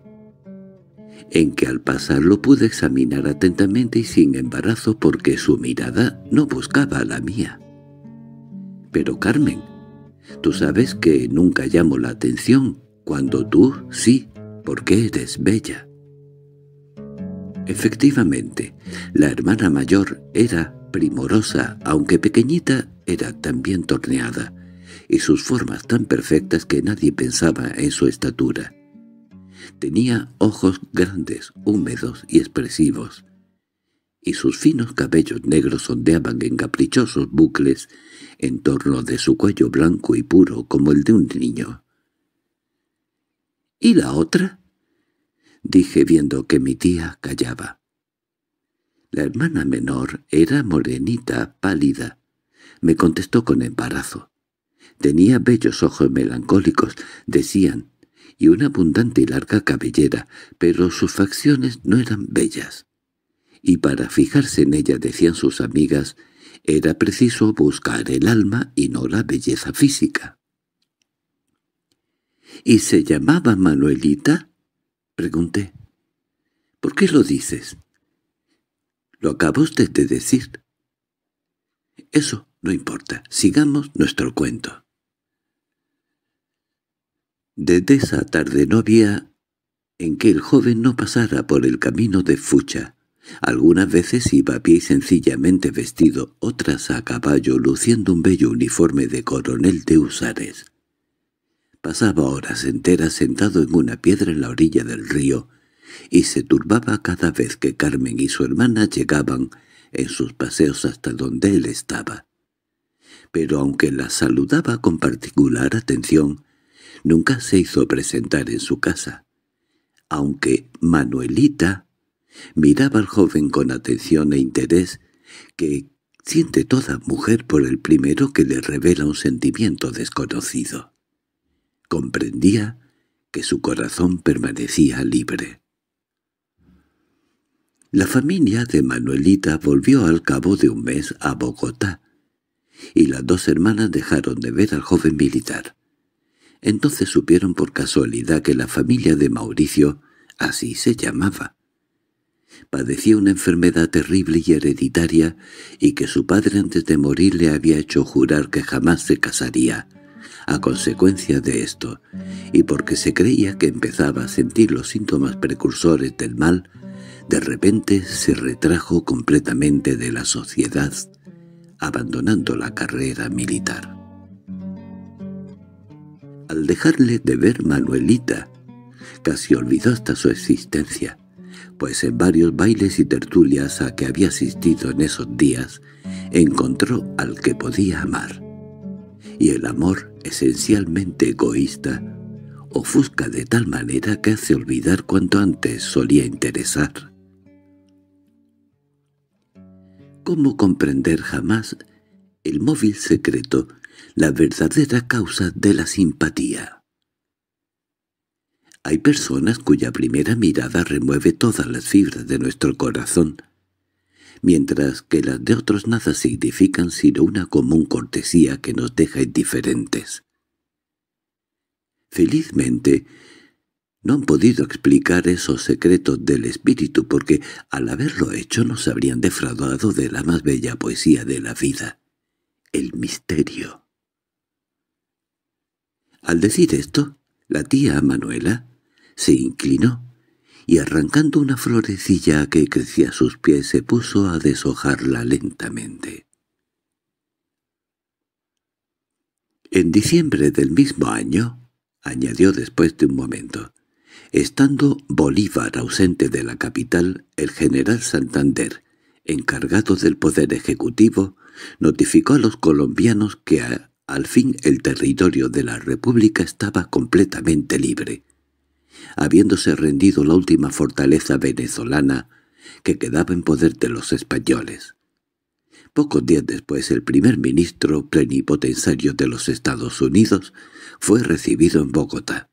En que al pasar lo pude examinar atentamente y sin embarazo porque su mirada no buscaba la mía. Pero Carmen, tú sabes que nunca llamo la atención, cuando tú sí, porque eres bella. Efectivamente, la hermana mayor era primorosa, aunque pequeñita era también torneada, y sus formas tan perfectas que nadie pensaba en su estatura. Tenía ojos grandes, húmedos y expresivos, y sus finos cabellos negros ondeaban en caprichosos bucles en torno de su cuello blanco y puro como el de un niño. —¿Y la otra? —dije viendo que mi tía callaba. La hermana menor era morenita, pálida. Me contestó con embarazo. Tenía bellos ojos melancólicos, decían, y una abundante y larga cabellera, pero sus facciones no eran bellas. Y para fijarse en ella, decían sus amigas, era preciso buscar el alma y no la belleza física. —¿Y se llamaba Manuelita? —pregunté. —¿Por qué lo dices? —Lo acabó usted de decir. —Eso no importa. Sigamos nuestro cuento. Desde esa tarde no había en que el joven no pasara por el camino de Fucha. Algunas veces iba a pie y sencillamente vestido, otras a caballo, luciendo un bello uniforme de coronel de Usares. Pasaba horas enteras sentado en una piedra en la orilla del río, y se turbaba cada vez que Carmen y su hermana llegaban en sus paseos hasta donde él estaba. Pero aunque la saludaba con particular atención, nunca se hizo presentar en su casa, aunque Manuelita miraba al joven con atención e interés que siente toda mujer por el primero que le revela un sentimiento desconocido. Comprendía que su corazón permanecía libre. La familia de Manuelita volvió al cabo de un mes a Bogotá, y las dos hermanas dejaron de ver al joven militar. Entonces supieron por casualidad que la familia de Mauricio, así se llamaba, padecía una enfermedad terrible y hereditaria y que su padre antes de morir le había hecho jurar que jamás se casaría. A consecuencia de esto, y porque se creía que empezaba a sentir los síntomas precursores del mal, de repente se retrajo completamente de la sociedad, abandonando la carrera militar. Al dejarle de ver Manuelita, casi olvidó hasta su existencia, pues en varios bailes y tertulias a que había asistido en esos días, encontró al que podía amar. Y el amor, esencialmente egoísta, ofusca de tal manera que hace olvidar cuanto antes solía interesar. ¿Cómo comprender jamás el móvil secreto la verdadera causa de la simpatía. Hay personas cuya primera mirada remueve todas las fibras de nuestro corazón, mientras que las de otros nada significan sino una común cortesía que nos deja indiferentes. Felizmente, no han podido explicar esos secretos del espíritu porque, al haberlo hecho, nos habrían defraudado de la más bella poesía de la vida, el misterio. Al decir esto, la tía Manuela se inclinó y arrancando una florecilla que crecía a sus pies se puso a deshojarla lentamente. En diciembre del mismo año, añadió después de un momento, estando Bolívar ausente de la capital, el general Santander, encargado del poder ejecutivo, notificó a los colombianos que a al fin el territorio de la República estaba completamente libre. Habiéndose rendido la última fortaleza venezolana que quedaba en poder de los españoles. Pocos días después el primer ministro plenipotenciario de los Estados Unidos fue recibido en Bogotá.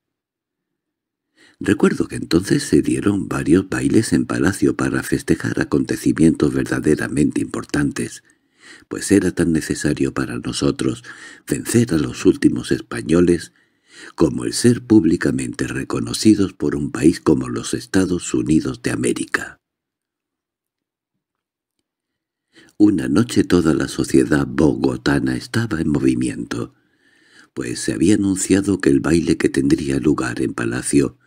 Recuerdo que entonces se dieron varios bailes en palacio para festejar acontecimientos verdaderamente importantes, pues era tan necesario para nosotros vencer a los últimos españoles como el ser públicamente reconocidos por un país como los Estados Unidos de América. Una noche toda la sociedad bogotana estaba en movimiento, pues se había anunciado que el baile que tendría lugar en Palacio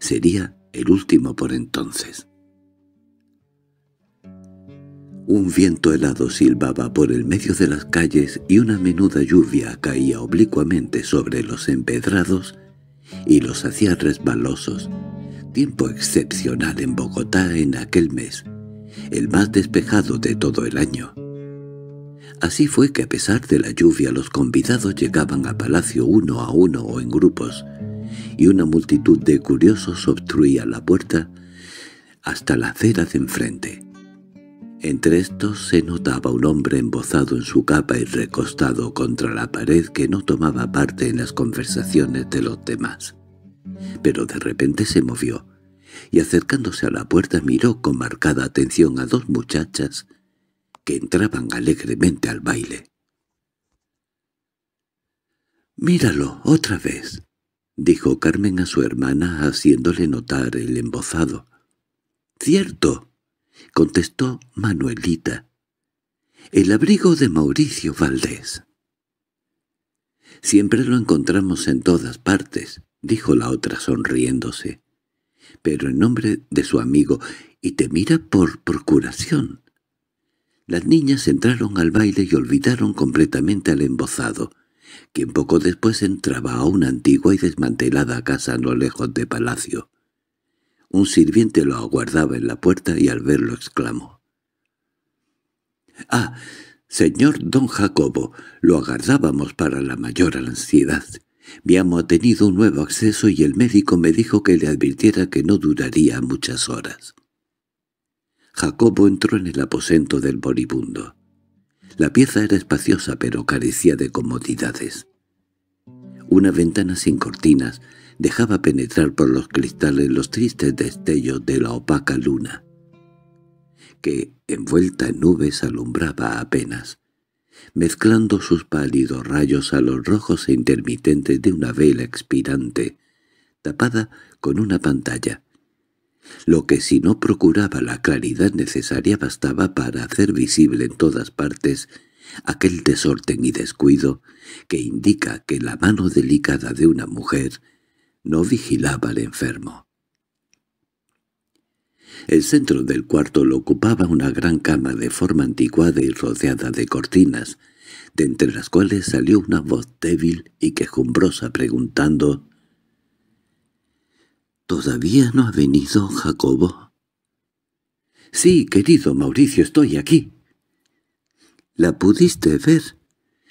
sería el último por entonces. Un viento helado silbaba por el medio de las calles y una menuda lluvia caía oblicuamente sobre los empedrados y los hacía resbalosos. Tiempo excepcional en Bogotá en aquel mes, el más despejado de todo el año. Así fue que a pesar de la lluvia los convidados llegaban a palacio uno a uno o en grupos, y una multitud de curiosos obstruía la puerta hasta la acera de enfrente. Entre estos se notaba un hombre embozado en su capa y recostado contra la pared que no tomaba parte en las conversaciones de los demás. Pero de repente se movió, y acercándose a la puerta miró con marcada atención a dos muchachas que entraban alegremente al baile. «Míralo otra vez», dijo Carmen a su hermana haciéndole notar el embozado. «¡Cierto!» contestó Manuelita. El abrigo de Mauricio Valdés. Siempre lo encontramos en todas partes, dijo la otra sonriéndose, pero en nombre de su amigo, y te mira por procuración. Las niñas entraron al baile y olvidaron completamente al embozado, quien poco después entraba a una antigua y desmantelada casa no lejos de palacio. Un sirviente lo aguardaba en la puerta y al verlo exclamó. —¡Ah, señor don Jacobo! Lo aguardábamos para la mayor ansiedad. Mi amo ha tenido un nuevo acceso y el médico me dijo que le advirtiera que no duraría muchas horas. Jacobo entró en el aposento del moribundo. La pieza era espaciosa pero carecía de comodidades. Una ventana sin cortinas, dejaba penetrar por los cristales los tristes destellos de la opaca luna, que, envuelta en nubes, alumbraba apenas, mezclando sus pálidos rayos a los rojos e intermitentes de una vela expirante, tapada con una pantalla. Lo que si no procuraba la claridad necesaria bastaba para hacer visible en todas partes aquel desorden y descuido que indica que la mano delicada de una mujer no vigilaba al enfermo. El centro del cuarto lo ocupaba una gran cama de forma anticuada y rodeada de cortinas, de entre las cuales salió una voz débil y quejumbrosa preguntando —¿Todavía no ha venido Jacobo? —Sí, querido Mauricio, estoy aquí. —¿La pudiste ver?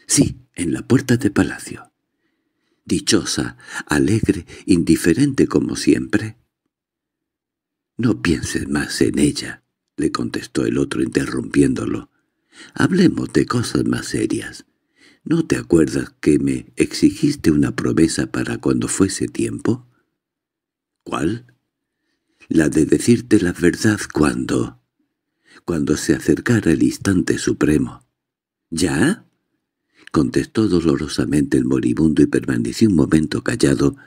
—Sí, en la puerta de palacio dichosa, alegre, indiferente como siempre. —No pienses más en ella —le contestó el otro interrumpiéndolo—. Hablemos de cosas más serias. ¿No te acuerdas que me exigiste una promesa para cuando fuese tiempo? —¿Cuál? —La de decirte la verdad cuando... cuando se acercara el instante supremo. —¿Ya? contestó dolorosamente el moribundo y permaneció un momento callado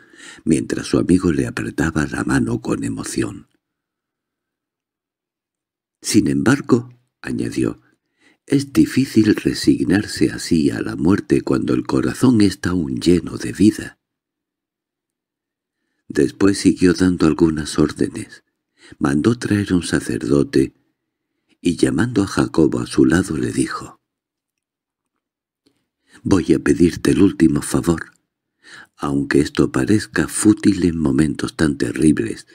mientras su amigo le apretaba la mano con emoción. «Sin embargo», añadió, «es difícil resignarse así a la muerte cuando el corazón está aún lleno de vida». Después siguió dando algunas órdenes. Mandó traer un sacerdote y llamando a Jacobo a su lado le dijo, Voy a pedirte el último favor. Aunque esto parezca fútil en momentos tan terribles,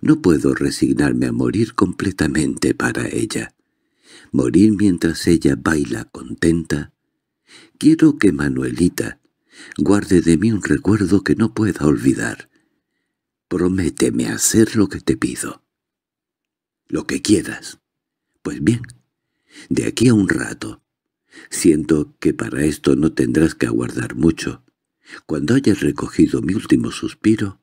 no puedo resignarme a morir completamente para ella. Morir mientras ella baila contenta. Quiero que Manuelita guarde de mí un recuerdo que no pueda olvidar. Prométeme hacer lo que te pido. Lo que quieras. Pues bien, de aquí a un rato, Siento que para esto no tendrás que aguardar mucho. Cuando hayas recogido mi último suspiro,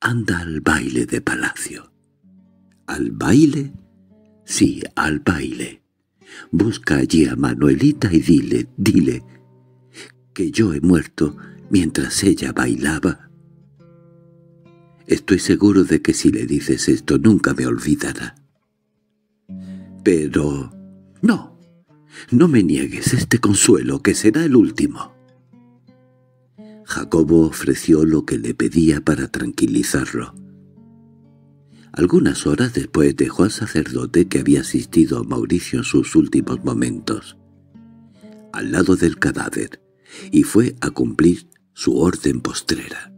anda al baile de palacio. ¿Al baile? Sí, al baile. Busca allí a Manuelita y dile, dile, que yo he muerto mientras ella bailaba. Estoy seguro de que si le dices esto nunca me olvidará. Pero... no. No me niegues este consuelo, que será el último. Jacobo ofreció lo que le pedía para tranquilizarlo. Algunas horas después dejó al sacerdote que había asistido a Mauricio en sus últimos momentos, al lado del cadáver, y fue a cumplir su orden postrera.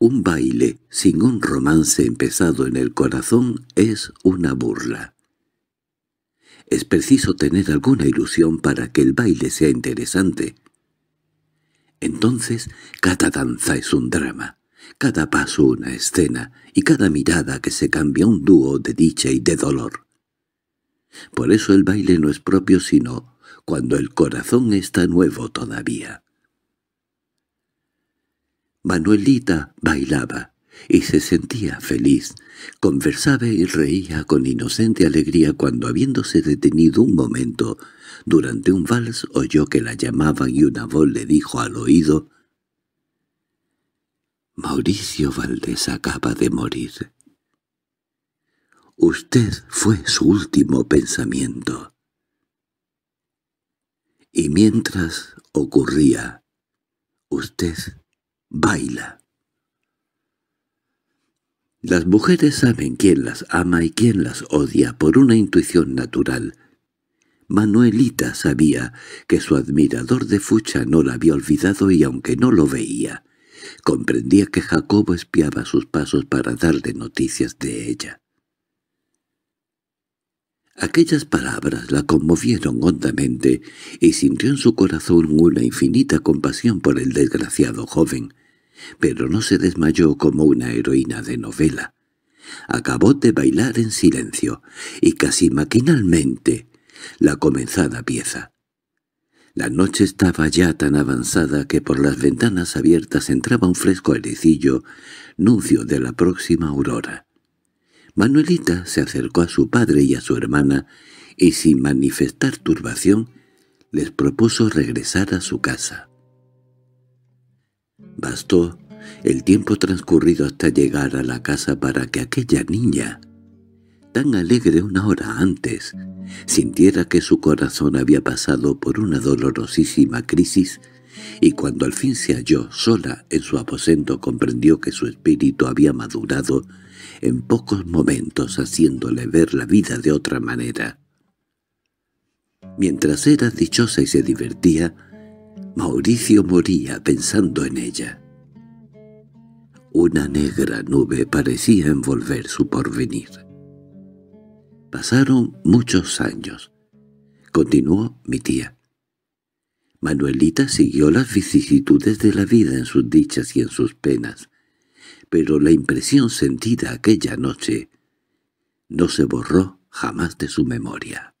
Un baile sin un romance empezado en el corazón es una burla. Es preciso tener alguna ilusión para que el baile sea interesante. Entonces, cada danza es un drama, cada paso una escena, y cada mirada que se cambia un dúo de dicha y de dolor. Por eso el baile no es propio sino cuando el corazón está nuevo todavía. Manuelita bailaba y se sentía feliz, Conversaba y reía con inocente alegría cuando, habiéndose detenido un momento, durante un vals oyó que la llamaban y una voz le dijo al oído «Mauricio Valdés acaba de morir». Usted fue su último pensamiento. Y mientras ocurría, usted baila. Las mujeres saben quién las ama y quién las odia por una intuición natural. Manuelita sabía que su admirador de Fucha no la había olvidado y aunque no lo veía, comprendía que Jacobo espiaba sus pasos para darle noticias de ella. Aquellas palabras la conmovieron hondamente y sintió en su corazón una infinita compasión por el desgraciado joven, pero no se desmayó como una heroína de novela. Acabó de bailar en silencio, y casi maquinalmente, la comenzada pieza. La noche estaba ya tan avanzada que por las ventanas abiertas entraba un fresco airecillo, nuncio de la próxima aurora. Manuelita se acercó a su padre y a su hermana y sin manifestar turbación les propuso regresar a su casa. Bastó el tiempo transcurrido hasta llegar a la casa para que aquella niña, tan alegre una hora antes, sintiera que su corazón había pasado por una dolorosísima crisis y cuando al fin se halló sola en su aposento comprendió que su espíritu había madurado en pocos momentos haciéndole ver la vida de otra manera. Mientras era dichosa y se divertía, Mauricio moría pensando en ella. Una negra nube parecía envolver su porvenir. Pasaron muchos años. Continuó mi tía. Manuelita siguió las vicisitudes de la vida en sus dichas y en sus penas, pero la impresión sentida aquella noche no se borró jamás de su memoria.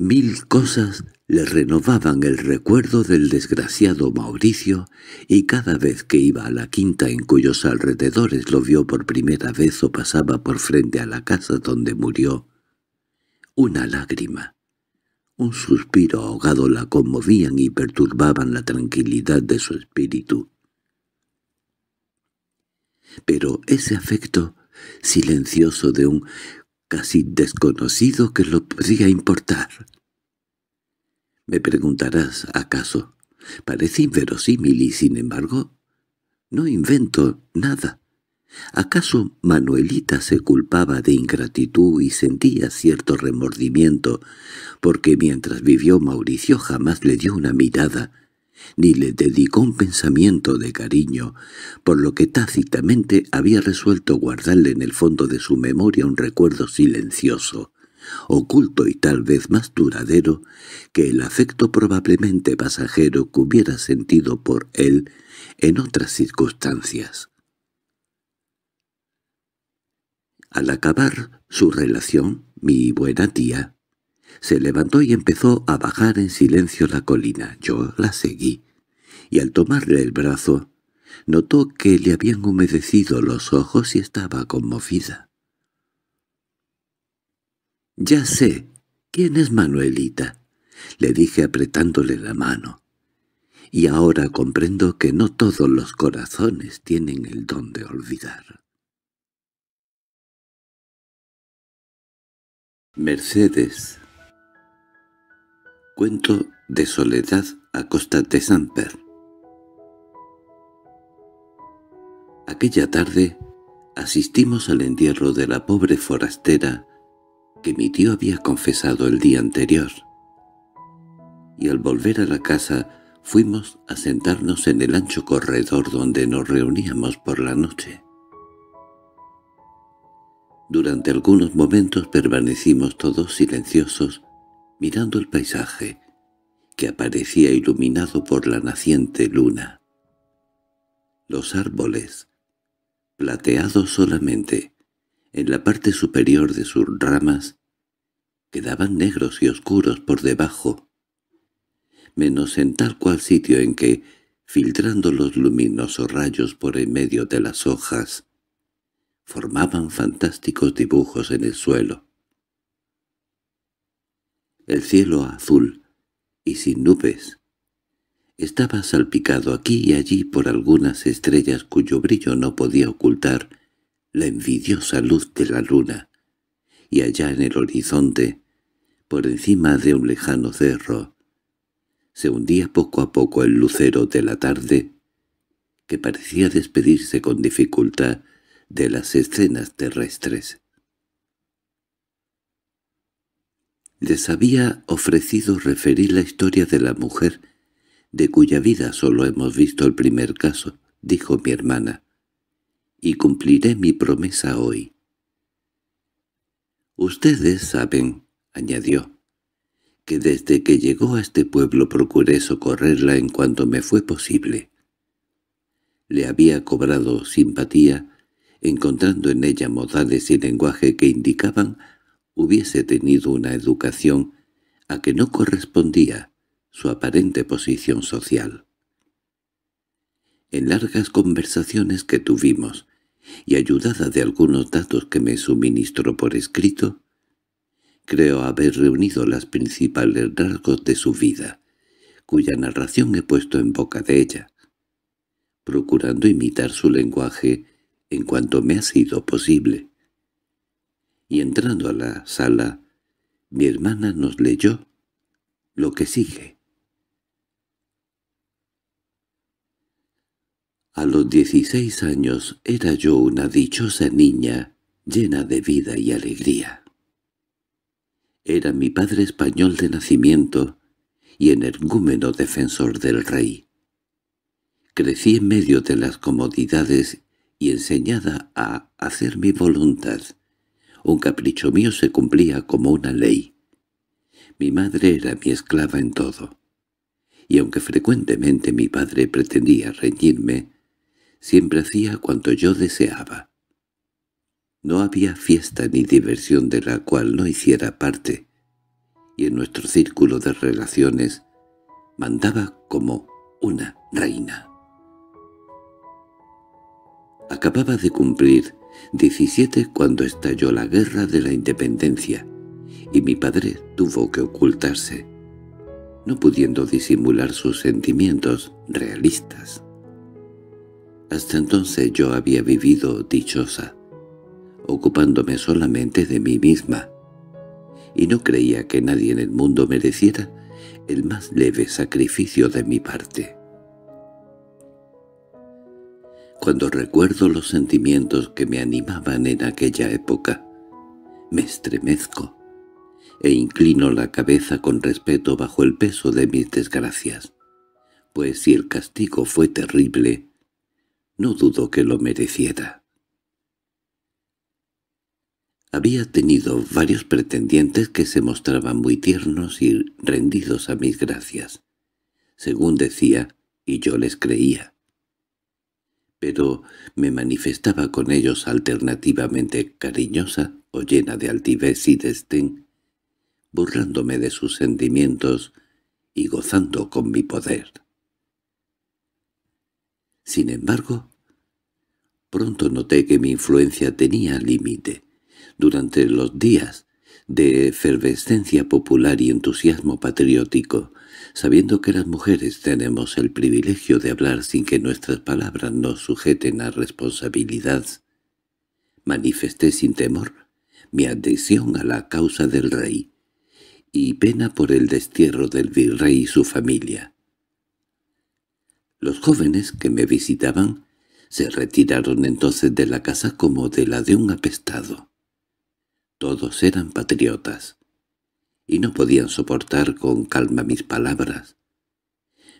Mil cosas le renovaban el recuerdo del desgraciado Mauricio, y cada vez que iba a la quinta en cuyos alrededores lo vio por primera vez o pasaba por frente a la casa donde murió, una lágrima, un suspiro ahogado la conmovían y perturbaban la tranquilidad de su espíritu. Pero ese afecto silencioso de un casi desconocido que lo podía importar. Me preguntarás, ¿acaso? Parece inverosímil y, sin embargo, no invento nada. ¿Acaso Manuelita se culpaba de ingratitud y sentía cierto remordimiento porque mientras vivió Mauricio jamás le dio una mirada ni le dedicó un pensamiento de cariño, por lo que tácitamente había resuelto guardarle en el fondo de su memoria un recuerdo silencioso, oculto y tal vez más duradero que el afecto probablemente pasajero que hubiera sentido por él en otras circunstancias. Al acabar su relación, mi buena tía se levantó y empezó a bajar en silencio la colina. Yo la seguí, y al tomarle el brazo, notó que le habían humedecido los ojos y estaba conmovida. —Ya sé, ¿quién es Manuelita? —le dije apretándole la mano. —Y ahora comprendo que no todos los corazones tienen el don de olvidar. Mercedes Cuento de soledad a costa de Samper. Aquella tarde asistimos al entierro de la pobre forastera que mi tío había confesado el día anterior. Y al volver a la casa fuimos a sentarnos en el ancho corredor donde nos reuníamos por la noche. Durante algunos momentos permanecimos todos silenciosos, mirando el paisaje, que aparecía iluminado por la naciente luna. Los árboles, plateados solamente, en la parte superior de sus ramas, quedaban negros y oscuros por debajo, menos en tal cual sitio en que, filtrando los luminosos rayos por en medio de las hojas, formaban fantásticos dibujos en el suelo el cielo azul y sin nubes. Estaba salpicado aquí y allí por algunas estrellas cuyo brillo no podía ocultar la envidiosa luz de la luna, y allá en el horizonte, por encima de un lejano cerro, se hundía poco a poco el lucero de la tarde, que parecía despedirse con dificultad de las escenas terrestres. les había ofrecido referir la historia de la mujer, de cuya vida solo hemos visto el primer caso, dijo mi hermana, y cumpliré mi promesa hoy. Ustedes saben, añadió, que desde que llegó a este pueblo procuré socorrerla en cuanto me fue posible. Le había cobrado simpatía, encontrando en ella modales y lenguaje que indicaban hubiese tenido una educación a que no correspondía su aparente posición social. En largas conversaciones que tuvimos, y ayudada de algunos datos que me suministró por escrito, creo haber reunido las principales rasgos de su vida, cuya narración he puesto en boca de ella, procurando imitar su lenguaje en cuanto me ha sido posible y entrando a la sala, mi hermana nos leyó lo que sigue. A los dieciséis años era yo una dichosa niña llena de vida y alegría. Era mi padre español de nacimiento y energúmeno defensor del rey. Crecí en medio de las comodidades y enseñada a hacer mi voluntad. Un capricho mío se cumplía como una ley. Mi madre era mi esclava en todo. Y aunque frecuentemente mi padre pretendía reñirme, siempre hacía cuanto yo deseaba. No había fiesta ni diversión de la cual no hiciera parte, y en nuestro círculo de relaciones mandaba como una reina. Acababa de cumplir 17 cuando estalló la Guerra de la Independencia, y mi padre tuvo que ocultarse, no pudiendo disimular sus sentimientos realistas. Hasta entonces yo había vivido dichosa, ocupándome solamente de mí misma, y no creía que nadie en el mundo mereciera el más leve sacrificio de mi parte. Cuando recuerdo los sentimientos que me animaban en aquella época, me estremezco e inclino la cabeza con respeto bajo el peso de mis desgracias, pues si el castigo fue terrible, no dudo que lo mereciera. Había tenido varios pretendientes que se mostraban muy tiernos y rendidos a mis gracias. Según decía, y yo les creía, pero me manifestaba con ellos alternativamente cariñosa o llena de altivez y destén, burlándome de sus sentimientos y gozando con mi poder. Sin embargo, pronto noté que mi influencia tenía límite. Durante los días de efervescencia popular y entusiasmo patriótico, sabiendo que las mujeres tenemos el privilegio de hablar sin que nuestras palabras nos sujeten a responsabilidad, manifesté sin temor mi adhesión a la causa del rey y pena por el destierro del virrey y su familia. Los jóvenes que me visitaban se retiraron entonces de la casa como de la de un apestado. Todos eran patriotas y no podían soportar con calma mis palabras.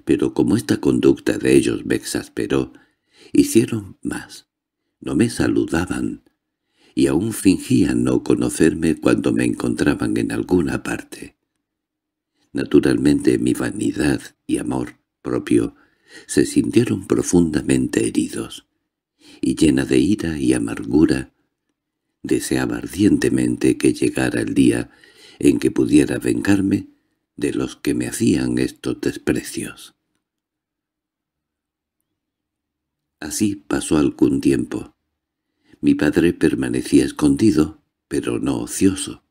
Pero como esta conducta de ellos me exasperó, hicieron más. No me saludaban, y aún fingían no conocerme cuando me encontraban en alguna parte. Naturalmente mi vanidad y amor propio se sintieron profundamente heridos, y llena de ira y amargura, deseaba ardientemente que llegara el día en que pudiera vengarme de los que me hacían estos desprecios. Así pasó algún tiempo. Mi padre permanecía escondido, pero no ocioso.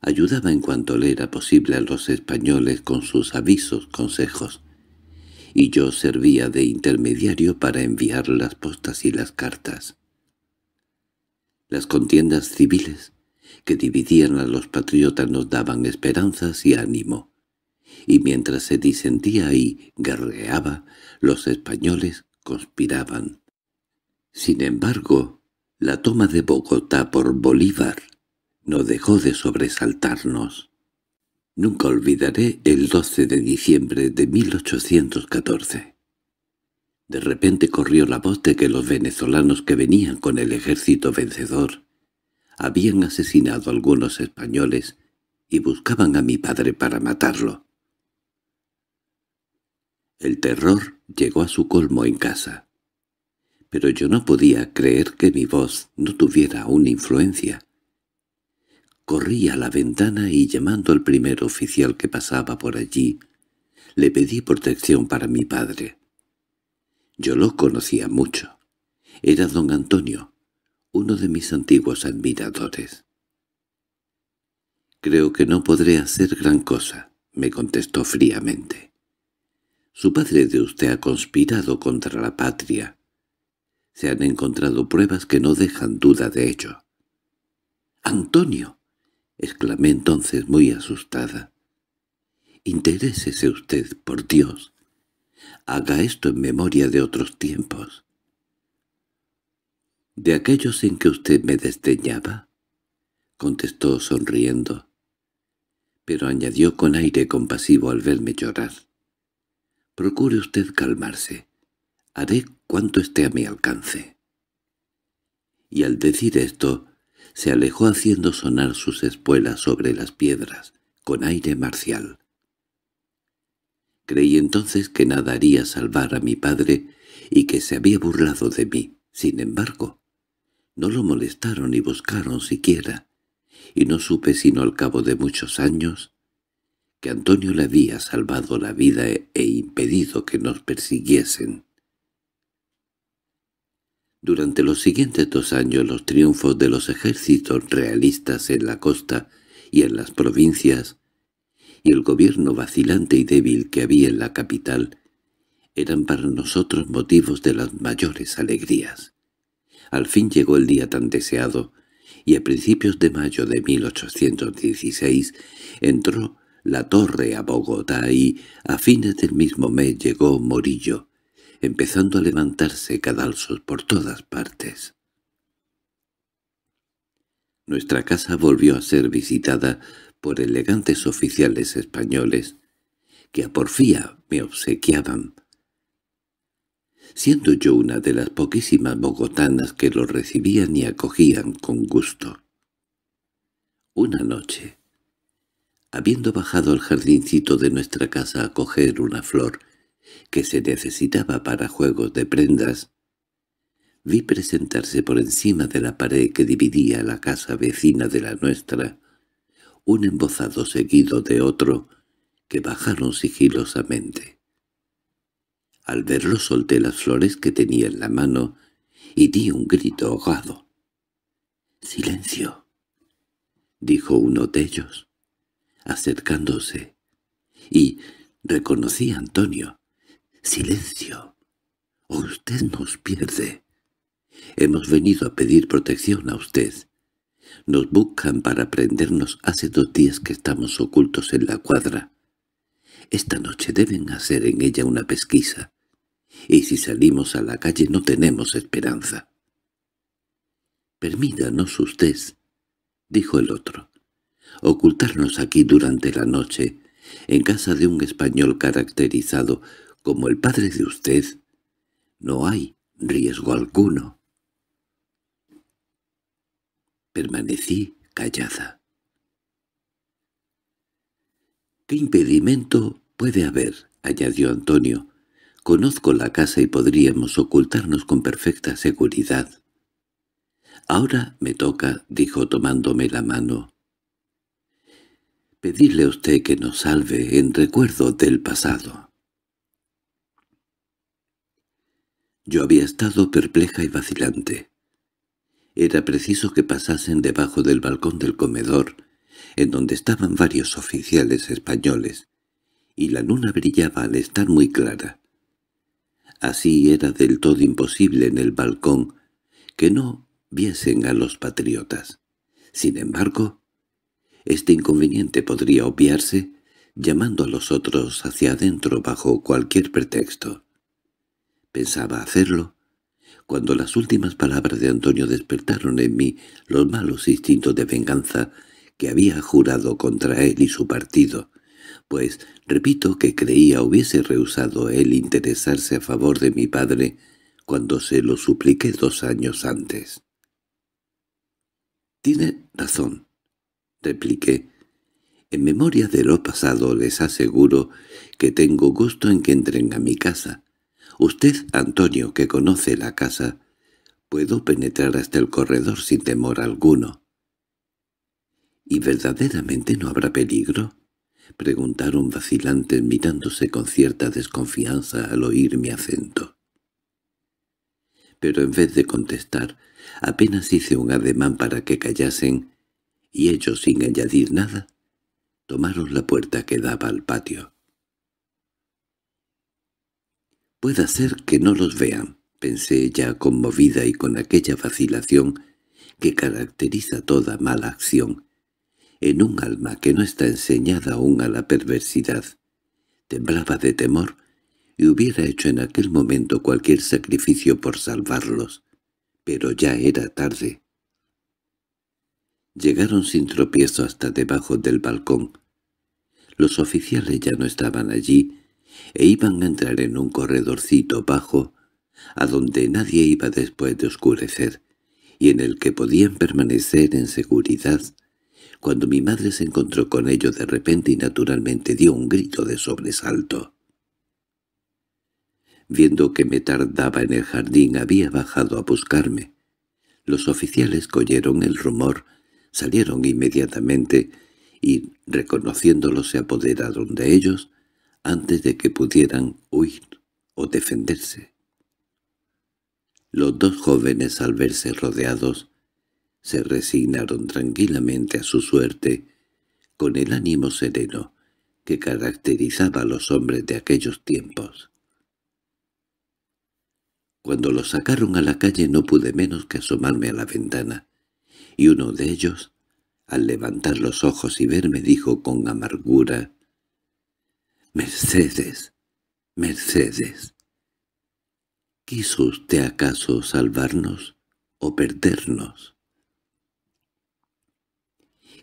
Ayudaba en cuanto le era posible a los españoles con sus avisos, consejos, y yo servía de intermediario para enviar las postas y las cartas. Las contiendas civiles que dividían a los patriotas nos daban esperanzas y ánimo. Y mientras se disentía y guerreaba, los españoles conspiraban. Sin embargo, la toma de Bogotá por Bolívar no dejó de sobresaltarnos. Nunca olvidaré el 12 de diciembre de 1814. De repente corrió la voz de que los venezolanos que venían con el ejército vencedor habían asesinado a algunos españoles y buscaban a mi padre para matarlo. El terror llegó a su colmo en casa, pero yo no podía creer que mi voz no tuviera una influencia. Corrí a la ventana y llamando al primer oficial que pasaba por allí, le pedí protección para mi padre. Yo lo conocía mucho. Era don Antonio, uno de mis antiguos admiradores. «Creo que no podré hacer gran cosa», me contestó fríamente. «Su padre de usted ha conspirado contra la patria. Se han encontrado pruebas que no dejan duda de ello». «¡Antonio!» exclamé entonces muy asustada. «Interésese usted, por Dios. Haga esto en memoria de otros tiempos. —¿De aquellos en que usted me desdeñaba? —contestó sonriendo. Pero añadió con aire compasivo al verme llorar. —Procure usted calmarse. Haré cuanto esté a mi alcance. Y al decir esto, se alejó haciendo sonar sus espuelas sobre las piedras, con aire marcial. Creí entonces que nada haría salvar a mi padre y que se había burlado de mí. Sin embargo, no lo molestaron ni buscaron siquiera, y no supe sino al cabo de muchos años que Antonio le había salvado la vida e, e impedido que nos persiguiesen. Durante los siguientes dos años los triunfos de los ejércitos realistas en la costa y en las provincias, y el gobierno vacilante y débil que había en la capital, eran para nosotros motivos de las mayores alegrías. Al fin llegó el día tan deseado, y a principios de mayo de 1816 entró la torre a Bogotá y, a fines del mismo mes, llegó Morillo, empezando a levantarse cadalsos por todas partes. Nuestra casa volvió a ser visitada por elegantes oficiales españoles que a porfía me obsequiaban siendo yo una de las poquísimas bogotanas que lo recibían y acogían con gusto. Una noche, habiendo bajado al jardincito de nuestra casa a coger una flor que se necesitaba para juegos de prendas, vi presentarse por encima de la pared que dividía la casa vecina de la nuestra un embozado seguido de otro que bajaron sigilosamente. Al verlo solté las flores que tenía en la mano y di un grito ahogado. —¡Silencio! —dijo uno de ellos, acercándose. Y reconocí a Antonio. —¡Silencio! usted nos pierde! Hemos venido a pedir protección a usted. Nos buscan para prendernos hace dos días que estamos ocultos en la cuadra. Esta noche deben hacer en ella una pesquisa y si salimos a la calle no tenemos esperanza. —Permítanos usted —dijo el otro—, ocultarnos aquí durante la noche, en casa de un español caracterizado como el padre de usted. No hay riesgo alguno. Permanecí callada. —¿Qué impedimento puede haber? —añadió Antonio— Conozco la casa y podríamos ocultarnos con perfecta seguridad. —Ahora me toca —dijo tomándome la mano—. Pedirle a usted que nos salve en recuerdo del pasado. Yo había estado perpleja y vacilante. Era preciso que pasasen debajo del balcón del comedor, en donde estaban varios oficiales españoles, y la luna brillaba al estar muy clara. Así era del todo imposible en el balcón que no viesen a los patriotas. Sin embargo, este inconveniente podría obviarse llamando a los otros hacia adentro bajo cualquier pretexto. Pensaba hacerlo cuando las últimas palabras de Antonio despertaron en mí los malos instintos de venganza que había jurado contra él y su partido, pues repito que creía hubiese rehusado él interesarse a favor de mi padre cuando se lo supliqué dos años antes. —Tiene razón —repliqué—. En memoria de lo pasado les aseguro que tengo gusto en que entren a mi casa. Usted, Antonio, que conoce la casa, puedo penetrar hasta el corredor sin temor alguno. —¿Y verdaderamente no habrá peligro? preguntaron vacilantes mirándose con cierta desconfianza al oír mi acento. Pero en vez de contestar, apenas hice un ademán para que callasen, y ellos, sin añadir nada, tomaron la puerta que daba al patio. Puede ser que no los vean, pensé ya conmovida y con aquella vacilación que caracteriza toda mala acción, en un alma que no está enseñada aún a la perversidad. Temblaba de temor y hubiera hecho en aquel momento cualquier sacrificio por salvarlos, pero ya era tarde. Llegaron sin tropiezo hasta debajo del balcón. Los oficiales ya no estaban allí e iban a entrar en un corredorcito bajo a donde nadie iba después de oscurecer y en el que podían permanecer en seguridad cuando mi madre se encontró con ellos de repente y naturalmente dio un grito de sobresalto. Viendo que me tardaba en el jardín había bajado a buscarme. Los oficiales oyeron el rumor, salieron inmediatamente y, reconociéndolo, se apoderaron de ellos antes de que pudieran huir o defenderse. Los dos jóvenes, al verse rodeados, se resignaron tranquilamente a su suerte, con el ánimo sereno que caracterizaba a los hombres de aquellos tiempos. Cuando los sacaron a la calle no pude menos que asomarme a la ventana, y uno de ellos, al levantar los ojos y verme, dijo con amargura, «Mercedes, Mercedes, ¿quiso usted acaso salvarnos o perdernos?»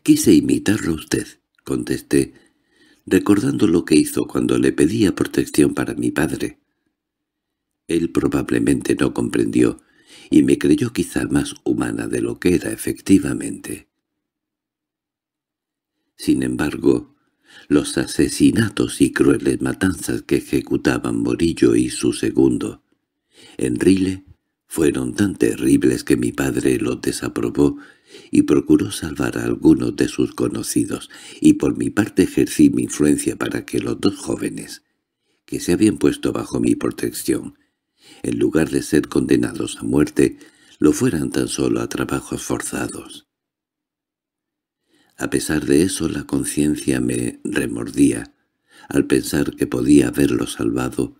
Quise imitarlo a usted, contesté, recordando lo que hizo cuando le pedía protección para mi padre. Él probablemente no comprendió, y me creyó quizá más humana de lo que era efectivamente. Sin embargo, los asesinatos y crueles matanzas que ejecutaban Morillo y su segundo, en fueron tan terribles que mi padre los desaprobó y procuró salvar a algunos de sus conocidos, y por mi parte ejercí mi influencia para que los dos jóvenes, que se habían puesto bajo mi protección, en lugar de ser condenados a muerte, lo fueran tan solo a trabajos forzados. A pesar de eso la conciencia me remordía, al pensar que podía haberlo salvado,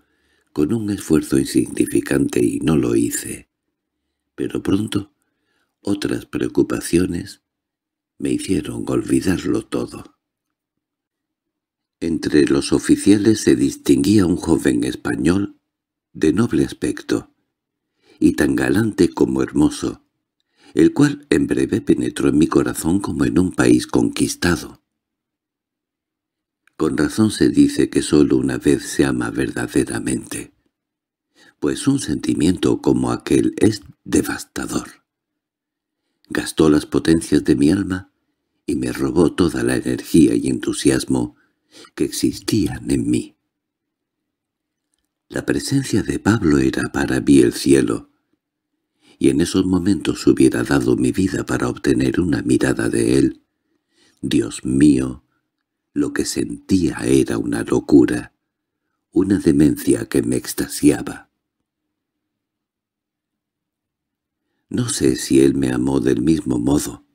con un esfuerzo insignificante y no lo hice. Pero pronto otras preocupaciones me hicieron olvidarlo todo. Entre los oficiales se distinguía un joven español de noble aspecto y tan galante como hermoso, el cual en breve penetró en mi corazón como en un país conquistado. Con razón se dice que sólo una vez se ama verdaderamente, pues un sentimiento como aquel es devastador gastó las potencias de mi alma y me robó toda la energía y entusiasmo que existían en mí. La presencia de Pablo era para mí el cielo, y en esos momentos hubiera dado mi vida para obtener una mirada de él. Dios mío, lo que sentía era una locura, una demencia que me extasiaba. No sé si él me amó del mismo modo,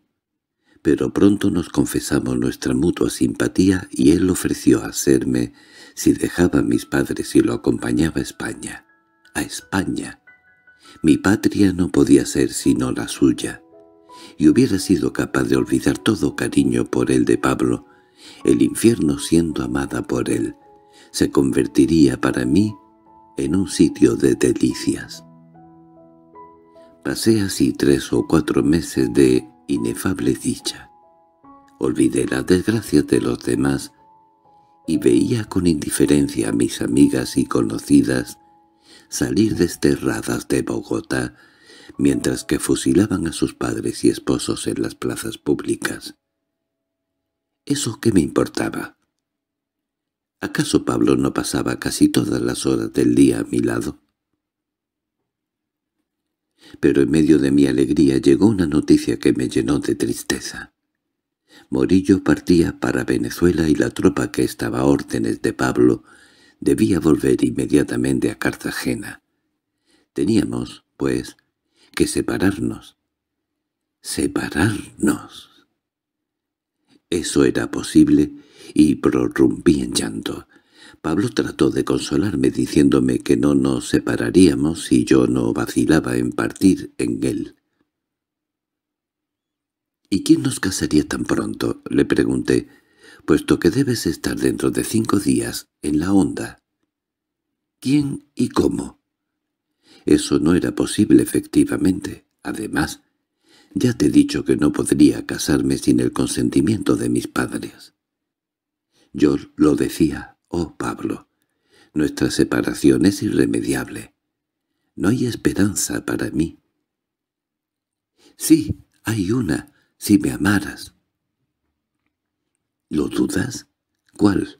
pero pronto nos confesamos nuestra mutua simpatía y él ofreció hacerme si dejaba a mis padres y lo acompañaba a España. A España. Mi patria no podía ser sino la suya, y hubiera sido capaz de olvidar todo cariño por el de Pablo, el infierno siendo amada por él, se convertiría para mí en un sitio de delicias. Pasé así tres o cuatro meses de inefable dicha. Olvidé las desgracias de los demás y veía con indiferencia a mis amigas y conocidas salir desterradas de Bogotá mientras que fusilaban a sus padres y esposos en las plazas públicas. ¿Eso qué me importaba? ¿Acaso Pablo no pasaba casi todas las horas del día a mi lado? Pero en medio de mi alegría llegó una noticia que me llenó de tristeza. Morillo partía para Venezuela y la tropa que estaba a órdenes de Pablo debía volver inmediatamente a Cartagena. Teníamos, pues, que separarnos. ¡Separarnos! Eso era posible y prorrumpí en llanto. Pablo trató de consolarme diciéndome que no nos separaríamos si yo no vacilaba en partir en él. —¿Y quién nos casaría tan pronto? —le pregunté, puesto que debes estar dentro de cinco días en la onda. —¿Quién y cómo? Eso no era posible efectivamente. Además, ya te he dicho que no podría casarme sin el consentimiento de mis padres. Yo lo decía «Oh, Pablo, nuestra separación es irremediable. No hay esperanza para mí». «Sí, hay una, si me amaras». —¿Lo dudas? —¿Cuál?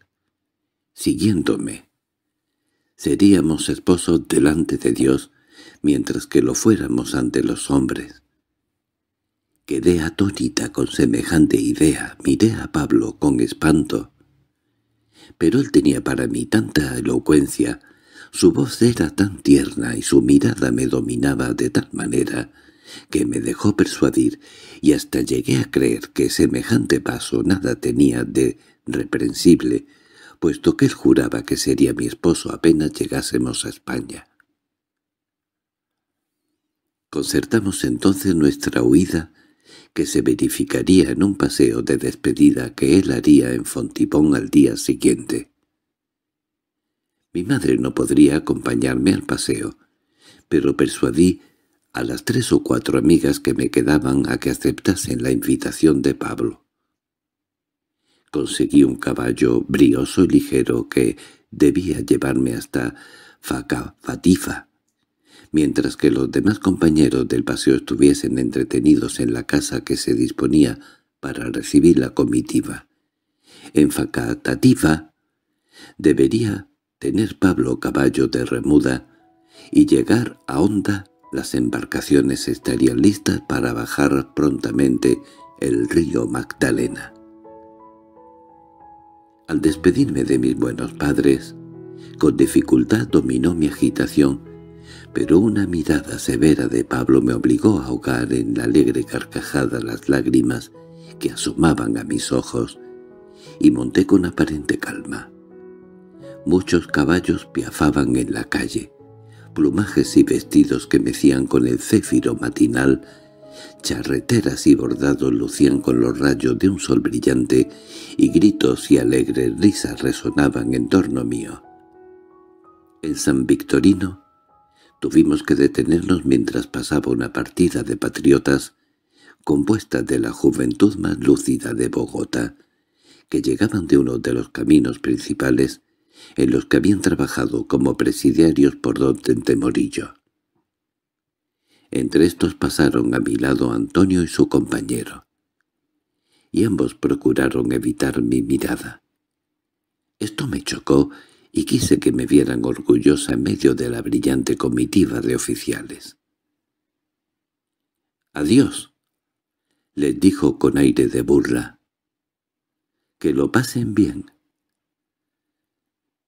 —Siguiéndome. Seríamos esposos delante de Dios, mientras que lo fuéramos ante los hombres. Quedé atónita con semejante idea, miré a Pablo con espanto pero él tenía para mí tanta elocuencia, su voz era tan tierna y su mirada me dominaba de tal manera que me dejó persuadir y hasta llegué a creer que semejante paso nada tenía de reprensible, puesto que él juraba que sería mi esposo apenas llegásemos a España. Concertamos entonces nuestra huida que se verificaría en un paseo de despedida que él haría en Fontipón al día siguiente. Mi madre no podría acompañarme al paseo, pero persuadí a las tres o cuatro amigas que me quedaban a que aceptasen la invitación de Pablo. Conseguí un caballo brioso y ligero que debía llevarme hasta Facafatifa, mientras que los demás compañeros del paseo estuviesen entretenidos en la casa que se disponía para recibir la comitiva. En Facatativa debería tener Pablo caballo de remuda y llegar a Honda las embarcaciones estarían listas para bajar prontamente el río Magdalena. Al despedirme de mis buenos padres, con dificultad dominó mi agitación pero una mirada severa de Pablo me obligó a ahogar en la alegre carcajada las lágrimas que asomaban a mis ojos, y monté con aparente calma. Muchos caballos piafaban en la calle, plumajes y vestidos que mecían con el céfiro matinal, charreteras y bordados lucían con los rayos de un sol brillante, y gritos y alegres risas resonaban en torno mío. En San Victorino Tuvimos que detenernos mientras pasaba una partida de patriotas compuesta de la juventud más lúcida de Bogotá, que llegaban de uno de los caminos principales en los que habían trabajado como presidiarios por don Tentemorillo. Entre estos pasaron a mi lado Antonio y su compañero, y ambos procuraron evitar mi mirada. Esto me chocó y quise que me vieran orgullosa en medio de la brillante comitiva de oficiales. «Adiós», les dijo con aire de burla. «Que lo pasen bien».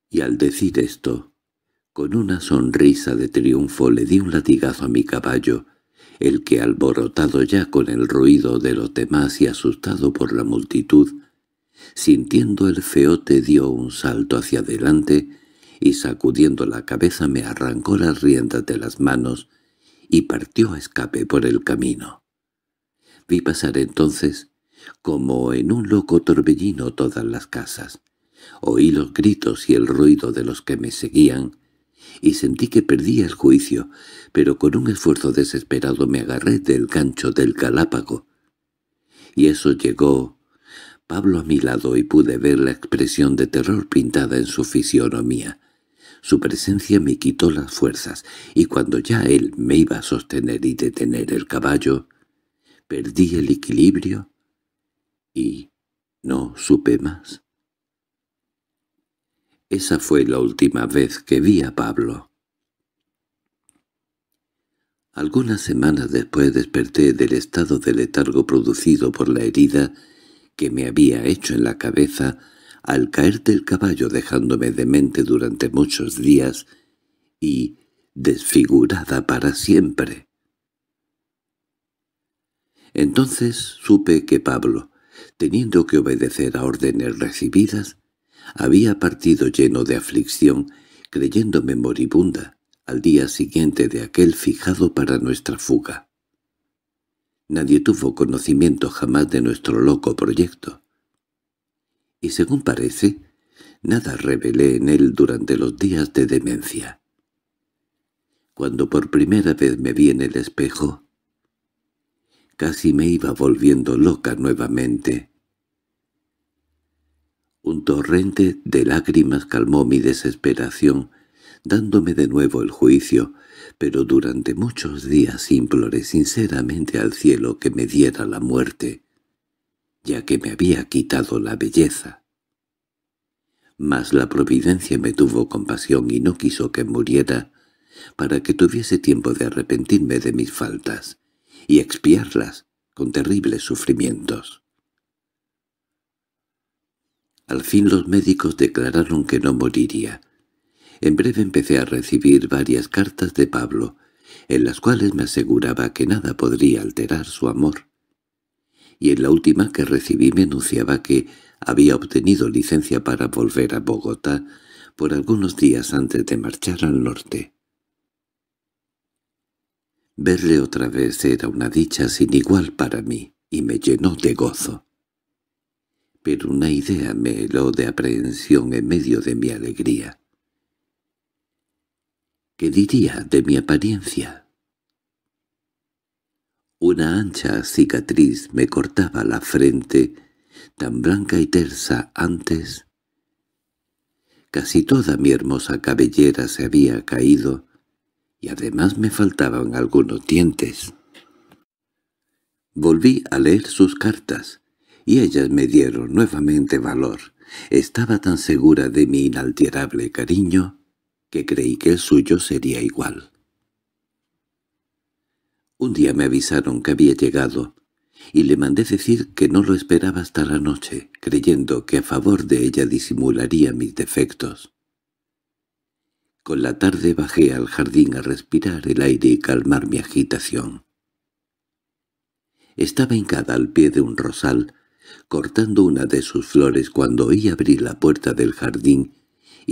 Y al decir esto, con una sonrisa de triunfo le di un latigazo a mi caballo, el que alborotado ya con el ruido de los demás y asustado por la multitud, Sintiendo el feote dio un salto hacia adelante y sacudiendo la cabeza me arrancó las riendas de las manos y partió a escape por el camino. Vi pasar entonces, como en un loco torbellino, todas las casas. Oí los gritos y el ruido de los que me seguían, y sentí que perdía el juicio, pero con un esfuerzo desesperado me agarré del gancho del galápago. Y eso llegó Pablo a mi lado y pude ver la expresión de terror pintada en su fisionomía. Su presencia me quitó las fuerzas, y cuando ya él me iba a sostener y detener el caballo, perdí el equilibrio y no supe más. Esa fue la última vez que vi a Pablo. Algunas semanas después desperté del estado de letargo producido por la herida que me había hecho en la cabeza al caer del caballo dejándome demente durante muchos días y desfigurada para siempre. Entonces supe que Pablo, teniendo que obedecer a órdenes recibidas, había partido lleno de aflicción, creyéndome moribunda, al día siguiente de aquel fijado para nuestra fuga. Nadie tuvo conocimiento jamás de nuestro loco proyecto. Y según parece, nada revelé en él durante los días de demencia. Cuando por primera vez me vi en el espejo, casi me iba volviendo loca nuevamente. Un torrente de lágrimas calmó mi desesperación, dándome de nuevo el juicio, pero durante muchos días imploré sinceramente al cielo que me diera la muerte, ya que me había quitado la belleza. Mas la providencia me tuvo compasión y no quiso que muriera para que tuviese tiempo de arrepentirme de mis faltas y expiarlas con terribles sufrimientos. Al fin los médicos declararon que no moriría, en breve empecé a recibir varias cartas de Pablo, en las cuales me aseguraba que nada podría alterar su amor. Y en la última que recibí me anunciaba que había obtenido licencia para volver a Bogotá por algunos días antes de marchar al norte. Verle otra vez era una dicha sin igual para mí, y me llenó de gozo. Pero una idea me heló de aprehensión en medio de mi alegría. ¿Qué diría de mi apariencia? Una ancha cicatriz me cortaba la frente, tan blanca y tersa antes. Casi toda mi hermosa cabellera se había caído, y además me faltaban algunos dientes. Volví a leer sus cartas, y ellas me dieron nuevamente valor. Estaba tan segura de mi inalterable cariño que creí que el suyo sería igual. Un día me avisaron que había llegado, y le mandé decir que no lo esperaba hasta la noche, creyendo que a favor de ella disimularía mis defectos. Con la tarde bajé al jardín a respirar el aire y calmar mi agitación. Estaba hincada al pie de un rosal, cortando una de sus flores cuando oí abrir la puerta del jardín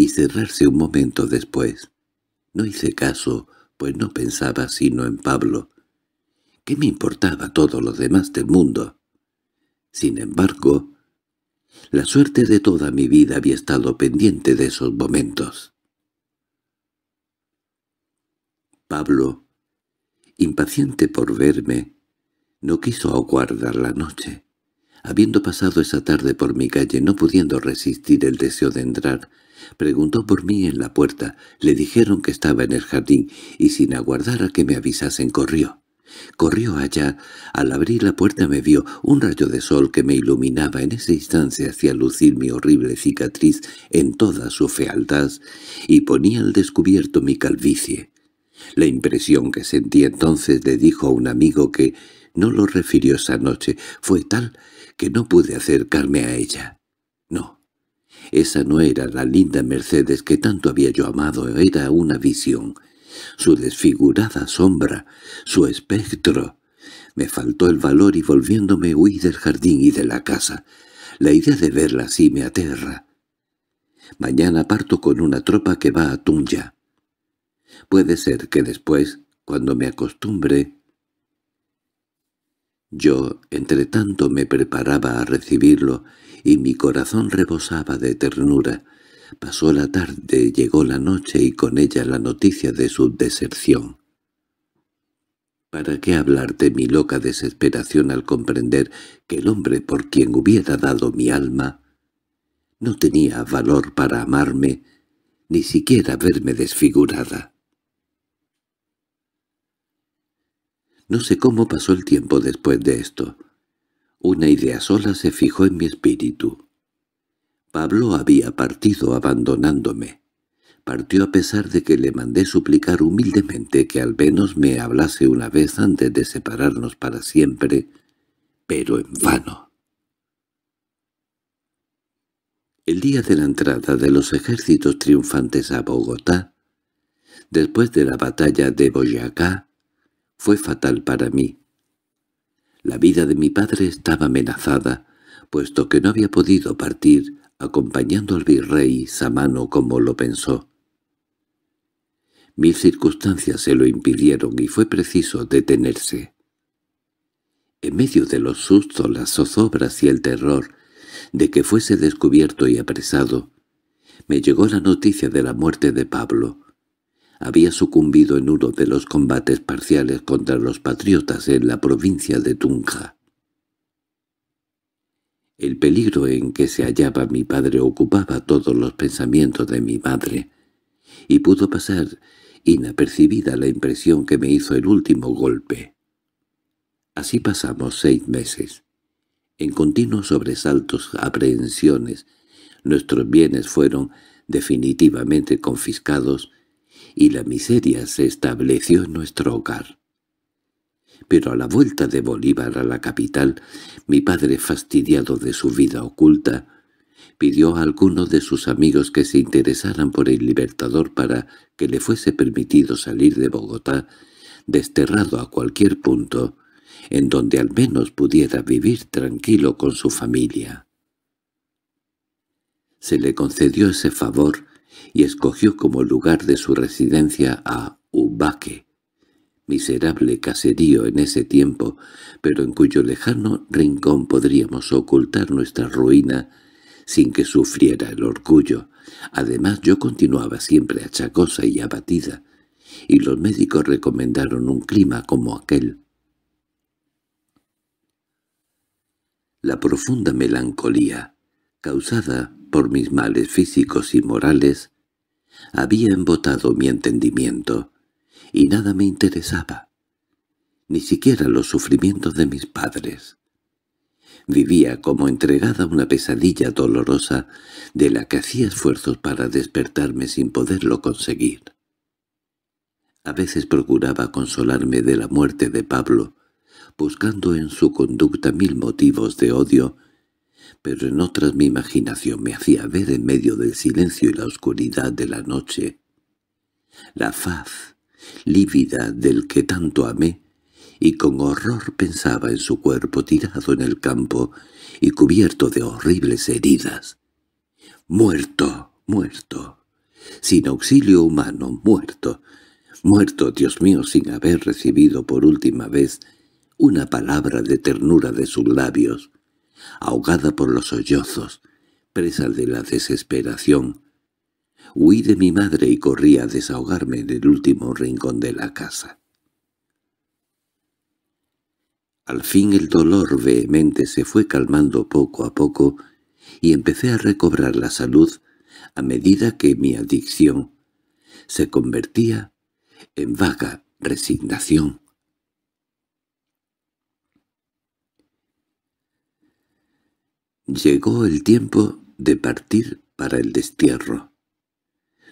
y cerrarse un momento después. No hice caso, pues no pensaba sino en Pablo. ¿Qué me importaba todo lo demás del mundo? Sin embargo, la suerte de toda mi vida había estado pendiente de esos momentos. Pablo, impaciente por verme, no quiso aguardar la noche. Habiendo pasado esa tarde por mi calle, no pudiendo resistir el deseo de entrar, Preguntó por mí en la puerta, le dijeron que estaba en el jardín, y sin aguardar a que me avisasen corrió. Corrió allá, al abrir la puerta me vio un rayo de sol que me iluminaba en ese instante hacia lucir mi horrible cicatriz en toda su fealdad y ponía al descubierto mi calvicie. La impresión que sentí entonces le dijo a un amigo que no lo refirió esa noche fue tal que no pude acercarme a ella. No, esa no era la linda Mercedes que tanto había yo amado, era una visión. Su desfigurada sombra, su espectro. Me faltó el valor y volviéndome huí del jardín y de la casa. La idea de verla así me aterra. Mañana parto con una tropa que va a Tunja. Puede ser que después, cuando me acostumbre... Yo, entre tanto, me preparaba a recibirlo y mi corazón rebosaba de ternura. Pasó la tarde, llegó la noche y con ella la noticia de su deserción. ¿Para qué hablar de mi loca desesperación al comprender que el hombre por quien hubiera dado mi alma no tenía valor para amarme, ni siquiera verme desfigurada? No sé cómo pasó el tiempo después de esto. Una idea sola se fijó en mi espíritu. Pablo había partido abandonándome. Partió a pesar de que le mandé suplicar humildemente que al menos me hablase una vez antes de separarnos para siempre, pero en vano. El día de la entrada de los ejércitos triunfantes a Bogotá, después de la batalla de Boyacá, fue fatal para mí. La vida de mi padre estaba amenazada, puesto que no había podido partir acompañando al virrey Samano como lo pensó. Mil circunstancias se lo impidieron y fue preciso detenerse. En medio de los sustos, las zozobras y el terror de que fuese descubierto y apresado, me llegó la noticia de la muerte de Pablo, había sucumbido en uno de los combates parciales contra los patriotas en la provincia de Tunja. El peligro en que se hallaba mi padre ocupaba todos los pensamientos de mi madre, y pudo pasar inapercibida la impresión que me hizo el último golpe. Así pasamos seis meses, en continuos sobresaltos, aprehensiones. Nuestros bienes fueron definitivamente confiscados y la miseria se estableció en nuestro hogar. Pero a la vuelta de Bolívar a la capital, mi padre, fastidiado de su vida oculta, pidió a alguno de sus amigos que se interesaran por el Libertador para que le fuese permitido salir de Bogotá, desterrado a cualquier punto, en donde al menos pudiera vivir tranquilo con su familia. Se le concedió ese favor y escogió como lugar de su residencia a Ubaque, miserable caserío en ese tiempo, pero en cuyo lejano rincón podríamos ocultar nuestra ruina sin que sufriera el orgullo. Además yo continuaba siempre achacosa y abatida, y los médicos recomendaron un clima como aquel. La profunda melancolía, causada por mis males físicos y morales, había embotado mi entendimiento, y nada me interesaba, ni siquiera los sufrimientos de mis padres. Vivía como entregada a una pesadilla dolorosa de la que hacía esfuerzos para despertarme sin poderlo conseguir. A veces procuraba consolarme de la muerte de Pablo, buscando en su conducta mil motivos de odio pero en otras mi imaginación me hacía ver en medio del silencio y la oscuridad de la noche. La faz lívida del que tanto amé, y con horror pensaba en su cuerpo tirado en el campo y cubierto de horribles heridas. Muerto, muerto, sin auxilio humano, muerto, muerto, Dios mío, sin haber recibido por última vez una palabra de ternura de sus labios ahogada por los sollozos, presa de la desesperación. Huí de mi madre y corrí a desahogarme en el último rincón de la casa. Al fin el dolor vehemente se fue calmando poco a poco y empecé a recobrar la salud a medida que mi adicción se convertía en vaga resignación. Llegó el tiempo de partir para el destierro.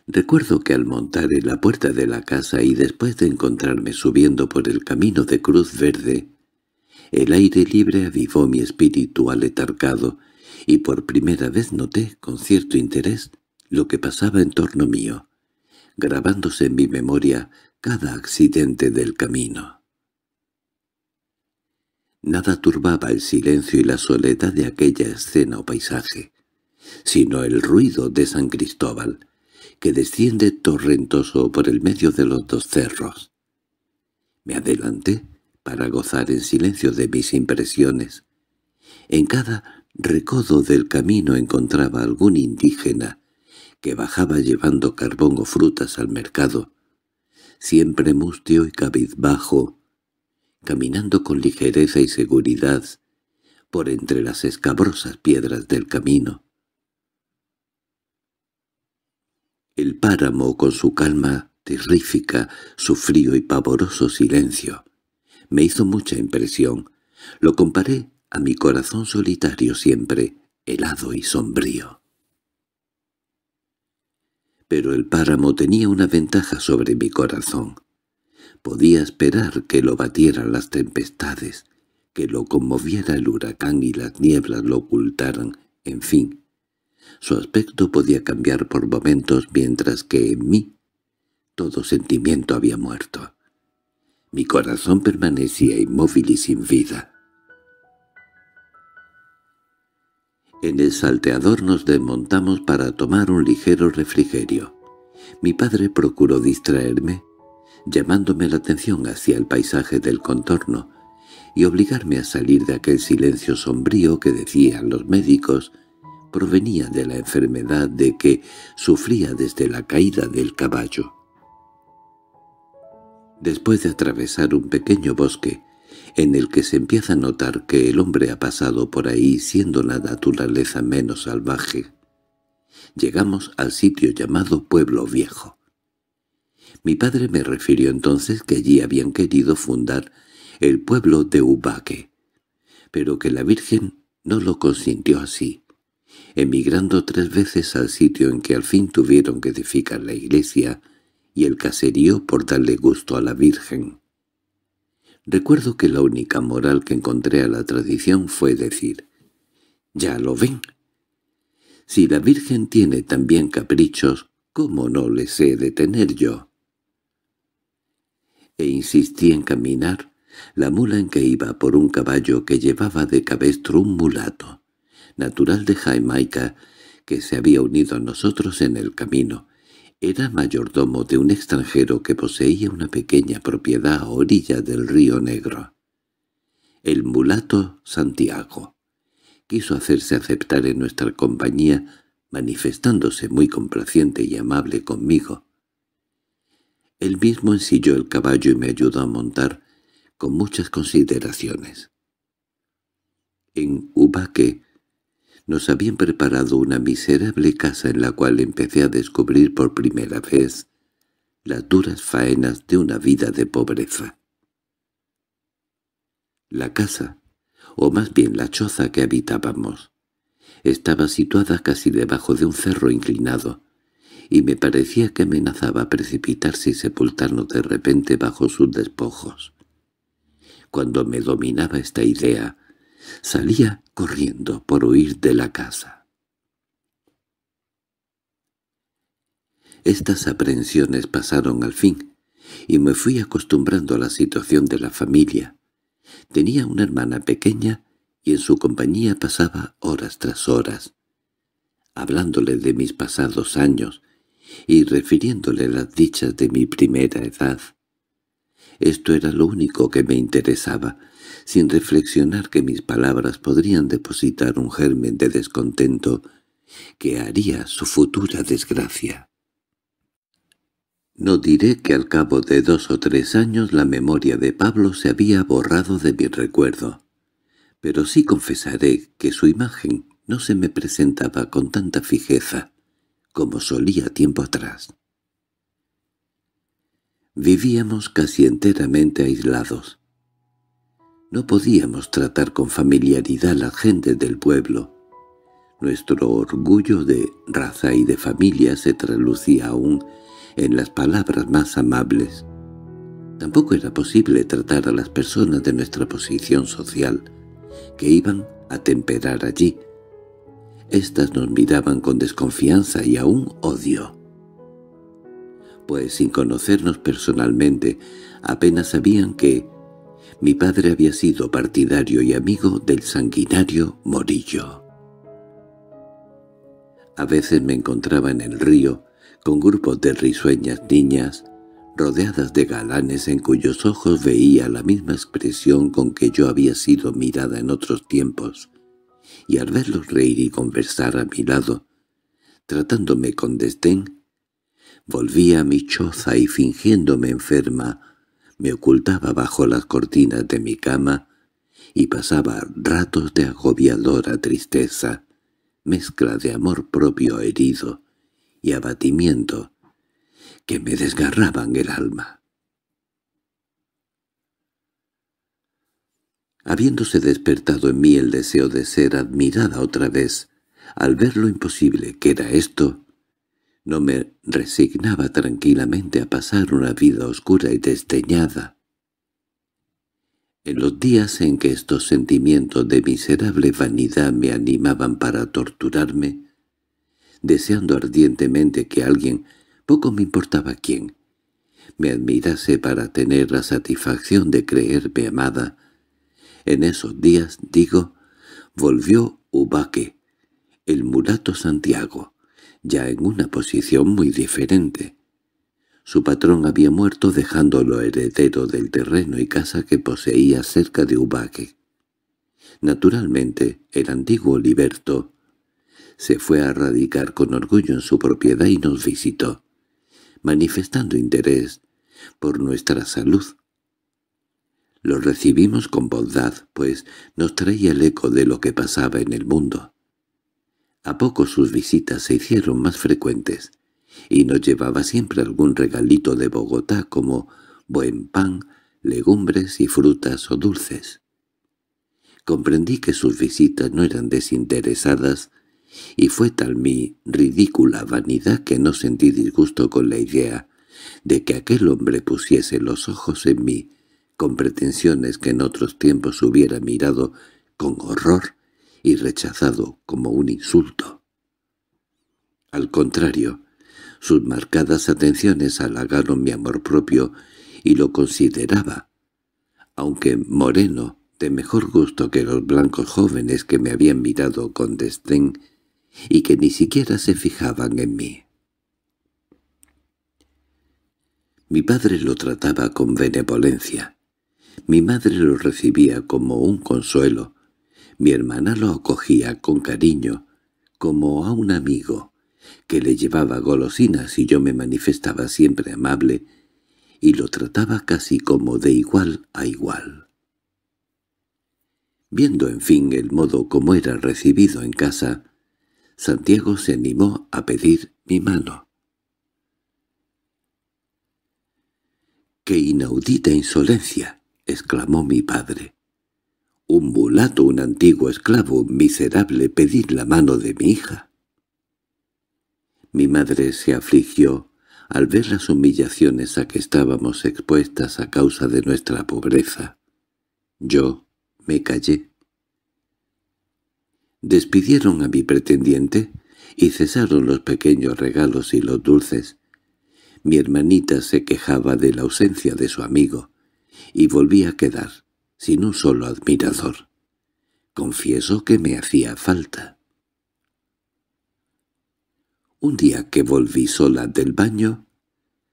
Recuerdo que al montar en la puerta de la casa y después de encontrarme subiendo por el camino de Cruz Verde, el aire libre avivó mi espíritu aletargado y por primera vez noté con cierto interés lo que pasaba en torno mío, grabándose en mi memoria cada accidente del camino. Nada turbaba el silencio y la soledad de aquella escena o paisaje, sino el ruido de San Cristóbal, que desciende torrentoso por el medio de los dos cerros. Me adelanté para gozar en silencio de mis impresiones. En cada recodo del camino encontraba algún indígena que bajaba llevando carbón o frutas al mercado, siempre mustio y cabizbajo, caminando con ligereza y seguridad por entre las escabrosas piedras del camino. El páramo con su calma terrífica, su frío y pavoroso silencio. Me hizo mucha impresión. Lo comparé a mi corazón solitario siempre, helado y sombrío. Pero el páramo tenía una ventaja sobre mi corazón. Podía esperar que lo batieran las tempestades, que lo conmoviera el huracán y las nieblas lo ocultaran, en fin. Su aspecto podía cambiar por momentos mientras que en mí todo sentimiento había muerto. Mi corazón permanecía inmóvil y sin vida. En el salteador nos desmontamos para tomar un ligero refrigerio. Mi padre procuró distraerme, llamándome la atención hacia el paisaje del contorno, y obligarme a salir de aquel silencio sombrío que decían los médicos provenía de la enfermedad de que sufría desde la caída del caballo. Después de atravesar un pequeño bosque, en el que se empieza a notar que el hombre ha pasado por ahí siendo la naturaleza menos salvaje, llegamos al sitio llamado Pueblo Viejo. Mi padre me refirió entonces que allí habían querido fundar el pueblo de Ubaque, pero que la Virgen no lo consintió así, emigrando tres veces al sitio en que al fin tuvieron que edificar la iglesia y el caserío por darle gusto a la Virgen. Recuerdo que la única moral que encontré a la tradición fue decir, «Ya lo ven». Si la Virgen tiene también caprichos, ¿cómo no les he de tener yo?» e insistí en caminar, la mula en que iba por un caballo que llevaba de cabestro un mulato, natural de Jamaica, que se había unido a nosotros en el camino. Era mayordomo de un extranjero que poseía una pequeña propiedad a orilla del río Negro. El mulato Santiago. Quiso hacerse aceptar en nuestra compañía, manifestándose muy complaciente y amable conmigo. Él mismo ensilló el caballo y me ayudó a montar con muchas consideraciones. En Ubaque nos habían preparado una miserable casa en la cual empecé a descubrir por primera vez las duras faenas de una vida de pobreza. La casa, o más bien la choza que habitábamos, estaba situada casi debajo de un cerro inclinado, y me parecía que amenazaba precipitarse y sepultarnos de repente bajo sus despojos. Cuando me dominaba esta idea, salía corriendo por huir de la casa. Estas aprensiones pasaron al fin, y me fui acostumbrando a la situación de la familia. Tenía una hermana pequeña y en su compañía pasaba horas tras horas, hablándole de mis pasados años, y refiriéndole las dichas de mi primera edad. Esto era lo único que me interesaba, sin reflexionar que mis palabras podrían depositar un germen de descontento que haría su futura desgracia. No diré que al cabo de dos o tres años la memoria de Pablo se había borrado de mi recuerdo, pero sí confesaré que su imagen no se me presentaba con tanta fijeza como solía tiempo atrás. Vivíamos casi enteramente aislados. No podíamos tratar con familiaridad a la gente del pueblo. Nuestro orgullo de raza y de familia se traslucía aún en las palabras más amables. Tampoco era posible tratar a las personas de nuestra posición social, que iban a temperar allí, estas nos miraban con desconfianza y aún odio. Pues sin conocernos personalmente, apenas sabían que mi padre había sido partidario y amigo del sanguinario Morillo. A veces me encontraba en el río, con grupos de risueñas niñas, rodeadas de galanes en cuyos ojos veía la misma expresión con que yo había sido mirada en otros tiempos, y al verlos reír y conversar a mi lado, tratándome con desdén, volví a mi choza y fingiéndome enferma, me ocultaba bajo las cortinas de mi cama y pasaba ratos de agobiadora tristeza, mezcla de amor propio herido y abatimiento que me desgarraban el alma. habiéndose despertado en mí el deseo de ser admirada otra vez, al ver lo imposible que era esto, no me resignaba tranquilamente a pasar una vida oscura y desdeñada. En los días en que estos sentimientos de miserable vanidad me animaban para torturarme, deseando ardientemente que alguien, poco me importaba quién, me admirase para tener la satisfacción de creerme amada, en esos días, digo, volvió Ubaque, el mulato Santiago, ya en una posición muy diferente. Su patrón había muerto dejándolo heredero del terreno y casa que poseía cerca de Ubaque. Naturalmente, el antiguo Liberto se fue a radicar con orgullo en su propiedad y nos visitó, manifestando interés por nuestra salud. Lo recibimos con bondad, pues nos traía el eco de lo que pasaba en el mundo. A poco sus visitas se hicieron más frecuentes, y nos llevaba siempre algún regalito de Bogotá como buen pan, legumbres y frutas o dulces. Comprendí que sus visitas no eran desinteresadas, y fue tal mi ridícula vanidad que no sentí disgusto con la idea de que aquel hombre pusiese los ojos en mí con pretensiones que en otros tiempos hubiera mirado con horror y rechazado como un insulto. Al contrario, sus marcadas atenciones halagaron mi amor propio y lo consideraba, aunque moreno, de mejor gusto que los blancos jóvenes que me habían mirado con desdén y que ni siquiera se fijaban en mí. Mi padre lo trataba con benevolencia. Mi madre lo recibía como un consuelo. Mi hermana lo acogía con cariño, como a un amigo, que le llevaba golosinas y yo me manifestaba siempre amable, y lo trataba casi como de igual a igual. Viendo en fin el modo como era recibido en casa, Santiago se animó a pedir mi mano. —¡Qué inaudita insolencia! —exclamó mi padre. —Un mulato, un antiguo esclavo, miserable, pedir la mano de mi hija. Mi madre se afligió al ver las humillaciones a que estábamos expuestas a causa de nuestra pobreza. Yo me callé. Despidieron a mi pretendiente y cesaron los pequeños regalos y los dulces. Mi hermanita se quejaba de la ausencia de su amigo y volví a quedar sin un solo admirador. Confieso que me hacía falta. Un día que volví sola del baño,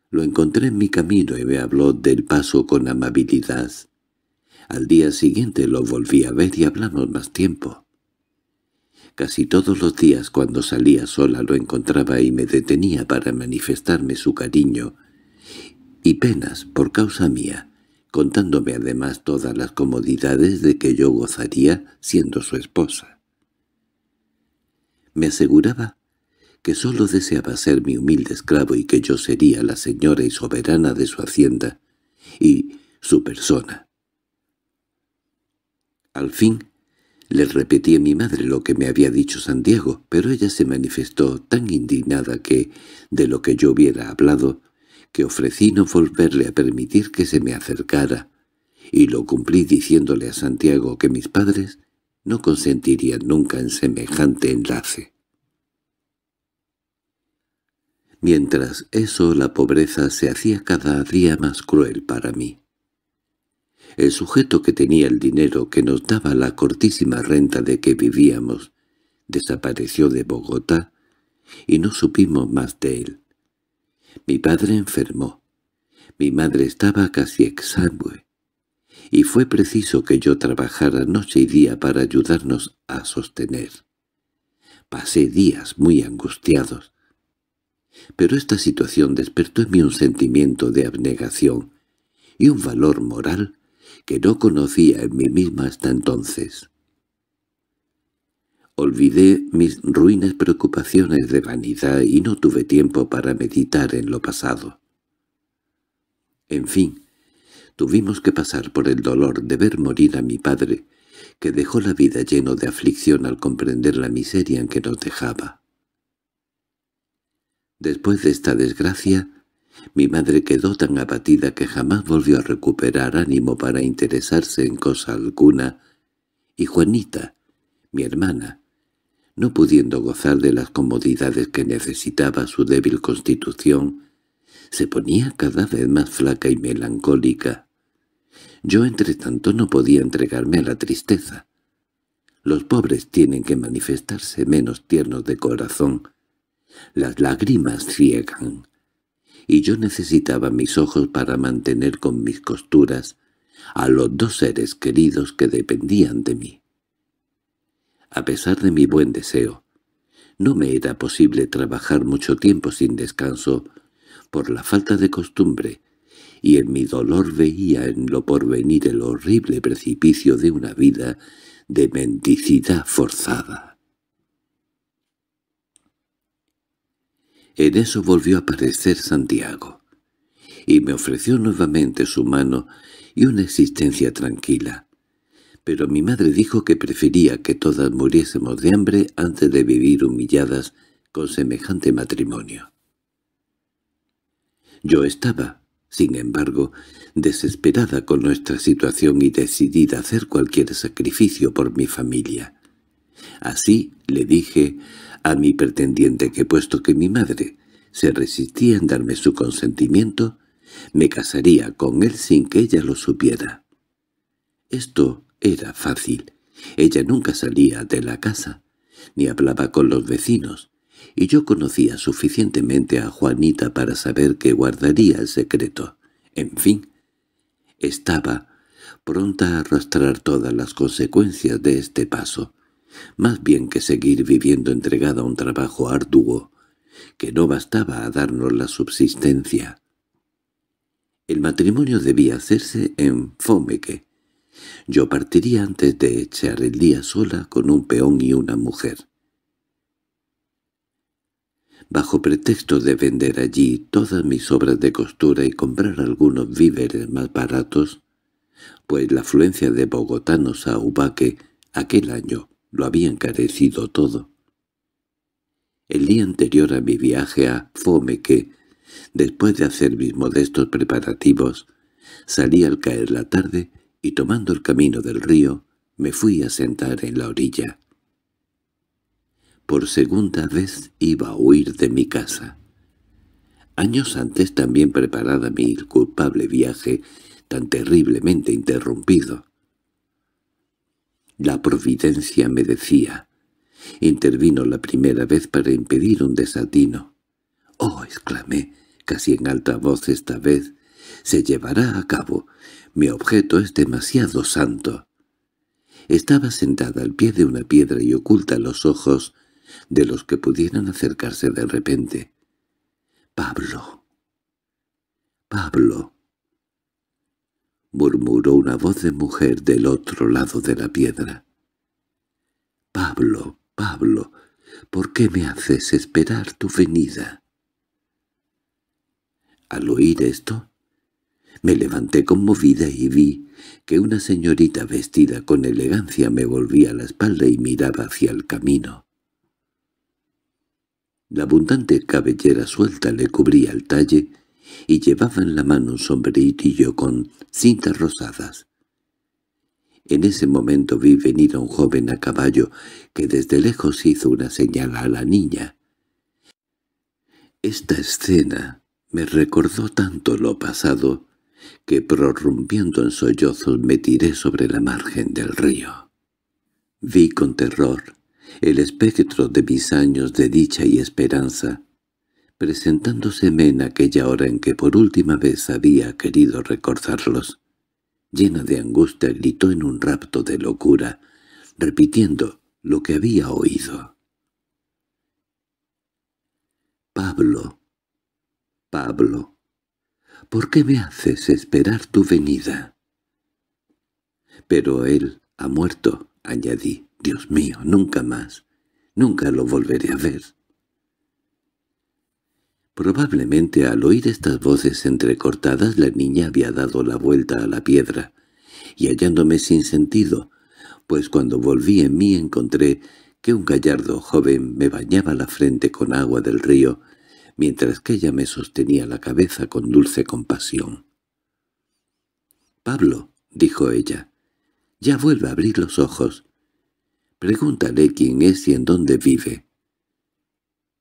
lo encontré en mi camino y me habló del paso con amabilidad. Al día siguiente lo volví a ver y hablamos más tiempo. Casi todos los días cuando salía sola lo encontraba y me detenía para manifestarme su cariño y penas por causa mía contándome además todas las comodidades de que yo gozaría siendo su esposa. Me aseguraba que sólo deseaba ser mi humilde esclavo y que yo sería la señora y soberana de su hacienda y su persona. Al fin, le repetí a mi madre lo que me había dicho Santiago, pero ella se manifestó tan indignada que, de lo que yo hubiera hablado, que ofrecí no volverle a permitir que se me acercara, y lo cumplí diciéndole a Santiago que mis padres no consentirían nunca en semejante enlace. Mientras eso, la pobreza se hacía cada día más cruel para mí. El sujeto que tenía el dinero que nos daba la cortísima renta de que vivíamos desapareció de Bogotá y no supimos más de él. Mi padre enfermó. Mi madre estaba casi exangüe. Y fue preciso que yo trabajara noche y día para ayudarnos a sostener. Pasé días muy angustiados. Pero esta situación despertó en mí un sentimiento de abnegación y un valor moral que no conocía en mí misma hasta entonces. Olvidé mis ruinas preocupaciones de vanidad y no tuve tiempo para meditar en lo pasado. En fin, tuvimos que pasar por el dolor de ver morir a mi padre, que dejó la vida lleno de aflicción al comprender la miseria en que nos dejaba. Después de esta desgracia, mi madre quedó tan abatida que jamás volvió a recuperar ánimo para interesarse en cosa alguna, y Juanita, mi hermana, no pudiendo gozar de las comodidades que necesitaba su débil constitución, se ponía cada vez más flaca y melancólica. Yo, entre tanto, no podía entregarme a la tristeza. Los pobres tienen que manifestarse menos tiernos de corazón. Las lágrimas ciegan. Y yo necesitaba mis ojos para mantener con mis costuras a los dos seres queridos que dependían de mí a pesar de mi buen deseo. No me era posible trabajar mucho tiempo sin descanso por la falta de costumbre, y en mi dolor veía en lo porvenir el horrible precipicio de una vida de mendicidad forzada. En eso volvió a aparecer Santiago, y me ofreció nuevamente su mano y una existencia tranquila pero mi madre dijo que prefería que todas muriésemos de hambre antes de vivir humilladas con semejante matrimonio. Yo estaba, sin embargo, desesperada con nuestra situación y decidida a hacer cualquier sacrificio por mi familia. Así le dije a mi pretendiente que puesto que mi madre se resistía en darme su consentimiento, me casaría con él sin que ella lo supiera. Esto era fácil. Ella nunca salía de la casa, ni hablaba con los vecinos, y yo conocía suficientemente a Juanita para saber que guardaría el secreto. En fin, estaba pronta a arrastrar todas las consecuencias de este paso, más bien que seguir viviendo entregada a un trabajo arduo, que no bastaba a darnos la subsistencia. El matrimonio debía hacerse en Fomeque, yo partiría antes de echar el día sola con un peón y una mujer. Bajo pretexto de vender allí todas mis obras de costura y comprar algunos víveres más baratos, pues la afluencia de bogotanos a Ubaque aquel año lo había encarecido todo. El día anterior a mi viaje a Fomeque, después de hacer mis modestos preparativos, salí al caer la tarde y tomando el camino del río, me fui a sentar en la orilla. Por segunda vez iba a huir de mi casa. Años antes también preparada mi culpable viaje, tan terriblemente interrumpido. La providencia me decía. Intervino la primera vez para impedir un desatino. «¡Oh!» exclamé, casi en alta voz esta vez. «Se llevará a cabo. Mi objeto es demasiado santo. Estaba sentada al pie de una piedra y oculta los ojos de los que pudieran acercarse de repente. —¡Pablo! —¡Pablo! —murmuró una voz de mujer del otro lado de la piedra. —¡Pablo! Pablo! ¿Por qué me haces esperar tu venida? Al oír esto, me levanté conmovida y vi que una señorita vestida con elegancia me volvía la espalda y miraba hacia el camino. La abundante cabellera suelta le cubría el talle y llevaba en la mano un sombrerillo con cintas rosadas. En ese momento vi venir a un joven a caballo que desde lejos hizo una señal a la niña. Esta escena me recordó tanto lo pasado que prorrumpiendo en sollozos me tiré sobre la margen del río. Vi con terror el espectro de mis años de dicha y esperanza, presentándoseme en aquella hora en que por última vez había querido recordarlos. Llena de angustia gritó en un rapto de locura, repitiendo lo que había oído. Pablo, Pablo, ¿Por qué me haces esperar tu venida? Pero él ha muerto, añadí. Dios mío, nunca más. Nunca lo volveré a ver. Probablemente al oír estas voces entrecortadas la niña había dado la vuelta a la piedra, y hallándome sin sentido, pues cuando volví en mí encontré que un gallardo joven me bañaba la frente con agua del río mientras que ella me sostenía la cabeza con dulce compasión. «Pablo», dijo ella, «ya vuelve a abrir los ojos. Pregúntale quién es y en dónde vive».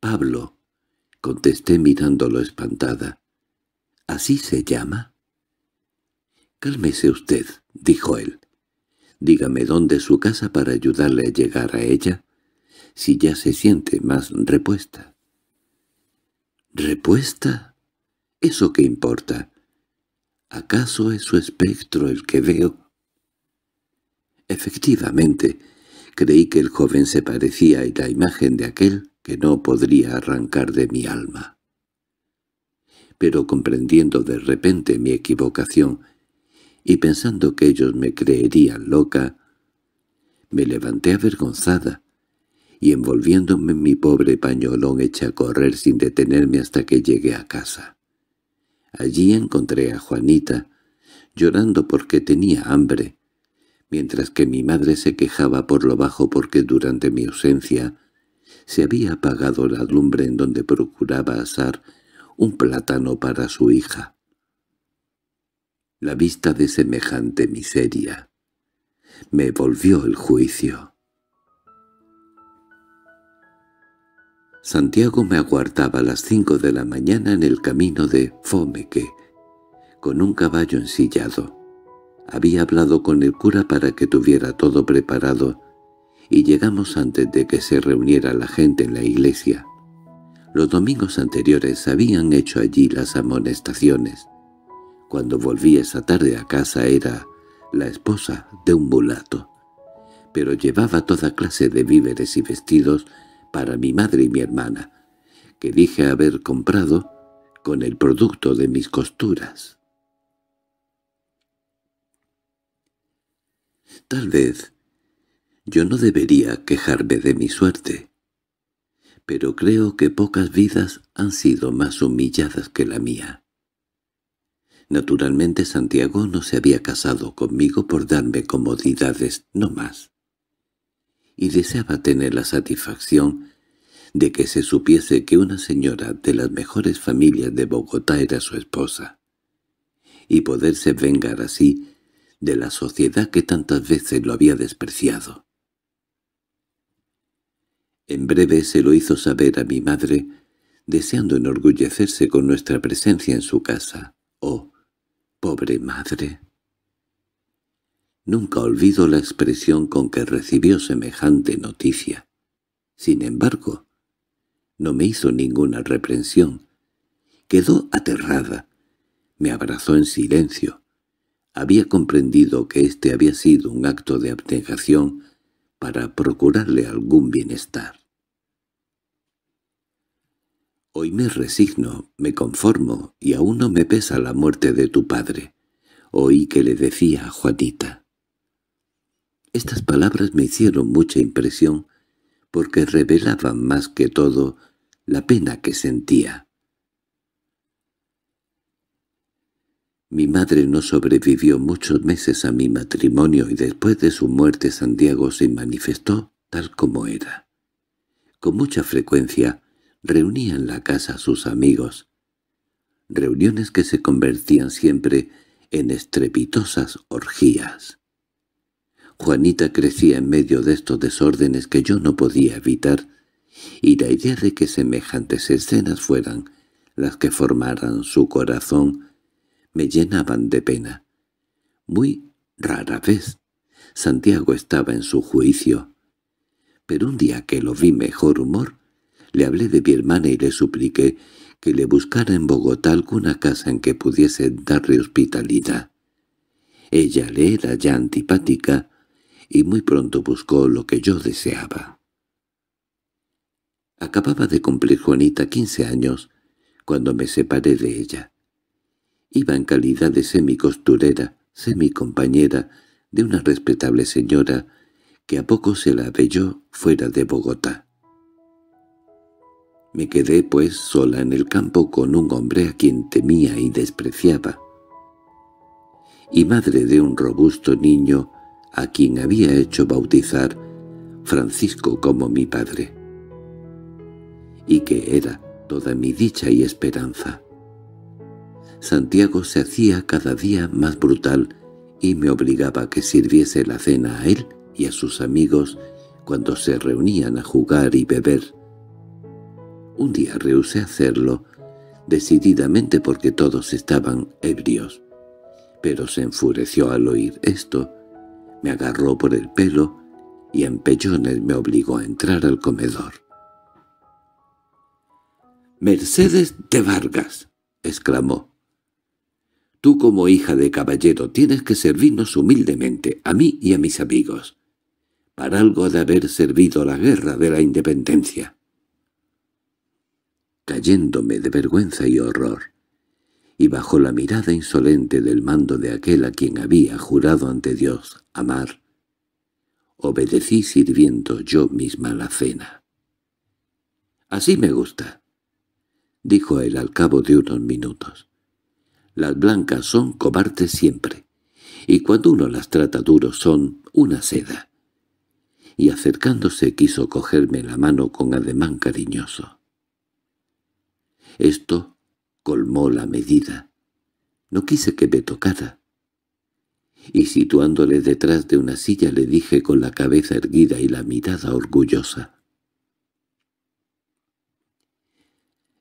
«Pablo», contesté mirándolo espantada, «¿así se llama?» «Cálmese usted», dijo él. «Dígame dónde es su casa para ayudarle a llegar a ella, si ya se siente más repuesta». ¿Repuesta? ¿Eso qué importa? ¿Acaso es su espectro el que veo? Efectivamente, creí que el joven se parecía a la imagen de aquel que no podría arrancar de mi alma. Pero comprendiendo de repente mi equivocación y pensando que ellos me creerían loca, me levanté avergonzada, y envolviéndome en mi pobre pañolón eché a correr sin detenerme hasta que llegué a casa. Allí encontré a Juanita, llorando porque tenía hambre, mientras que mi madre se quejaba por lo bajo porque durante mi ausencia se había apagado la lumbre en donde procuraba asar un plátano para su hija. La vista de semejante miseria me volvió el juicio. Santiago me aguardaba a las cinco de la mañana en el camino de Fomeque, con un caballo ensillado. Había hablado con el cura para que tuviera todo preparado, y llegamos antes de que se reuniera la gente en la iglesia. Los domingos anteriores habían hecho allí las amonestaciones. Cuando volví esa tarde a casa era la esposa de un mulato, pero llevaba toda clase de víveres y vestidos para mi madre y mi hermana, que dije haber comprado con el producto de mis costuras. Tal vez yo no debería quejarme de mi suerte, pero creo que pocas vidas han sido más humilladas que la mía. Naturalmente Santiago no se había casado conmigo por darme comodidades, no más y deseaba tener la satisfacción de que se supiese que una señora de las mejores familias de Bogotá era su esposa, y poderse vengar así de la sociedad que tantas veces lo había despreciado. En breve se lo hizo saber a mi madre, deseando enorgullecerse con nuestra presencia en su casa. ¡Oh, pobre madre! Nunca olvido la expresión con que recibió semejante noticia. Sin embargo, no me hizo ninguna reprensión. Quedó aterrada. Me abrazó en silencio. Había comprendido que este había sido un acto de abnegación para procurarle algún bienestar. Hoy me resigno, me conformo, y aún no me pesa la muerte de tu padre. Oí que le decía a Juanita. Estas palabras me hicieron mucha impresión porque revelaban más que todo la pena que sentía. Mi madre no sobrevivió muchos meses a mi matrimonio y después de su muerte Santiago se manifestó tal como era. Con mucha frecuencia reunía en la casa a sus amigos, reuniones que se convertían siempre en estrepitosas orgías. Juanita crecía en medio de estos desórdenes que yo no podía evitar, y la idea de que semejantes escenas fueran las que formaran su corazón me llenaban de pena. Muy rara vez Santiago estaba en su juicio, pero un día que lo vi mejor humor, le hablé de mi hermana y le supliqué que le buscara en Bogotá alguna casa en que pudiese darle hospitalidad. Ella le era ya antipática, y muy pronto buscó lo que yo deseaba. Acababa de cumplir Juanita quince años cuando me separé de ella. Iba en calidad de semicosturera, semicompañera de una respetable señora que a poco se la velló fuera de Bogotá. Me quedé, pues, sola en el campo con un hombre a quien temía y despreciaba. Y madre de un robusto niño a quien había hecho bautizar Francisco como mi padre, y que era toda mi dicha y esperanza. Santiago se hacía cada día más brutal y me obligaba a que sirviese la cena a él y a sus amigos cuando se reunían a jugar y beber. Un día rehusé hacerlo, decididamente porque todos estaban ebrios, pero se enfureció al oír esto me agarró por el pelo y en pellones me obligó a entrar al comedor. —¡Mercedes de Vargas! —exclamó. —Tú como hija de caballero tienes que servirnos humildemente, a mí y a mis amigos, para algo de haber servido la guerra de la independencia. Cayéndome de vergüenza y horror, y bajo la mirada insolente del mando de aquel a quien había jurado ante Dios amar, obedecí sirviendo yo misma la cena. —Así me gusta —dijo él al cabo de unos minutos. —Las blancas son cobardes siempre, y cuando uno las trata duro son una seda. Y acercándose quiso cogerme la mano con ademán cariñoso. Esto colmó la medida. No quise que me tocara. Y situándole detrás de una silla le dije con la cabeza erguida y la mirada orgullosa.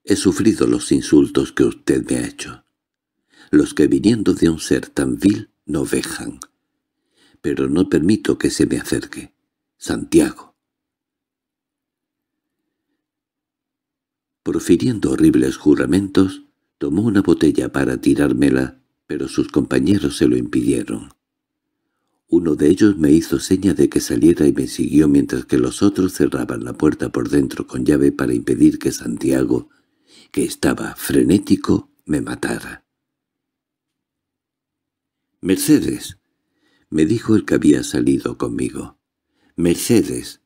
He sufrido los insultos que usted me ha hecho, los que viniendo de un ser tan vil no vejan. Pero no permito que se me acerque. Santiago. Profiriendo horribles juramentos, Tomó una botella para tirármela, pero sus compañeros se lo impidieron. Uno de ellos me hizo seña de que saliera y me siguió mientras que los otros cerraban la puerta por dentro con llave para impedir que Santiago, que estaba frenético, me matara. —Mercedes —me dijo el que había salido conmigo—, Mercedes.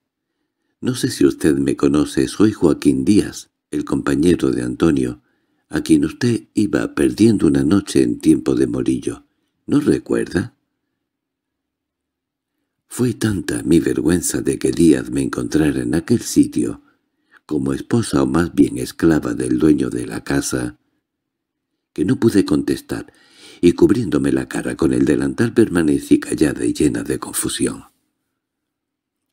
No sé si usted me conoce, soy Joaquín Díaz, el compañero de Antonio, a quien usted iba perdiendo una noche en tiempo de morillo. ¿No recuerda? Fue tanta mi vergüenza de que Díaz me encontrara en aquel sitio, como esposa o más bien esclava del dueño de la casa, que no pude contestar, y cubriéndome la cara con el delantal permanecí callada y llena de confusión.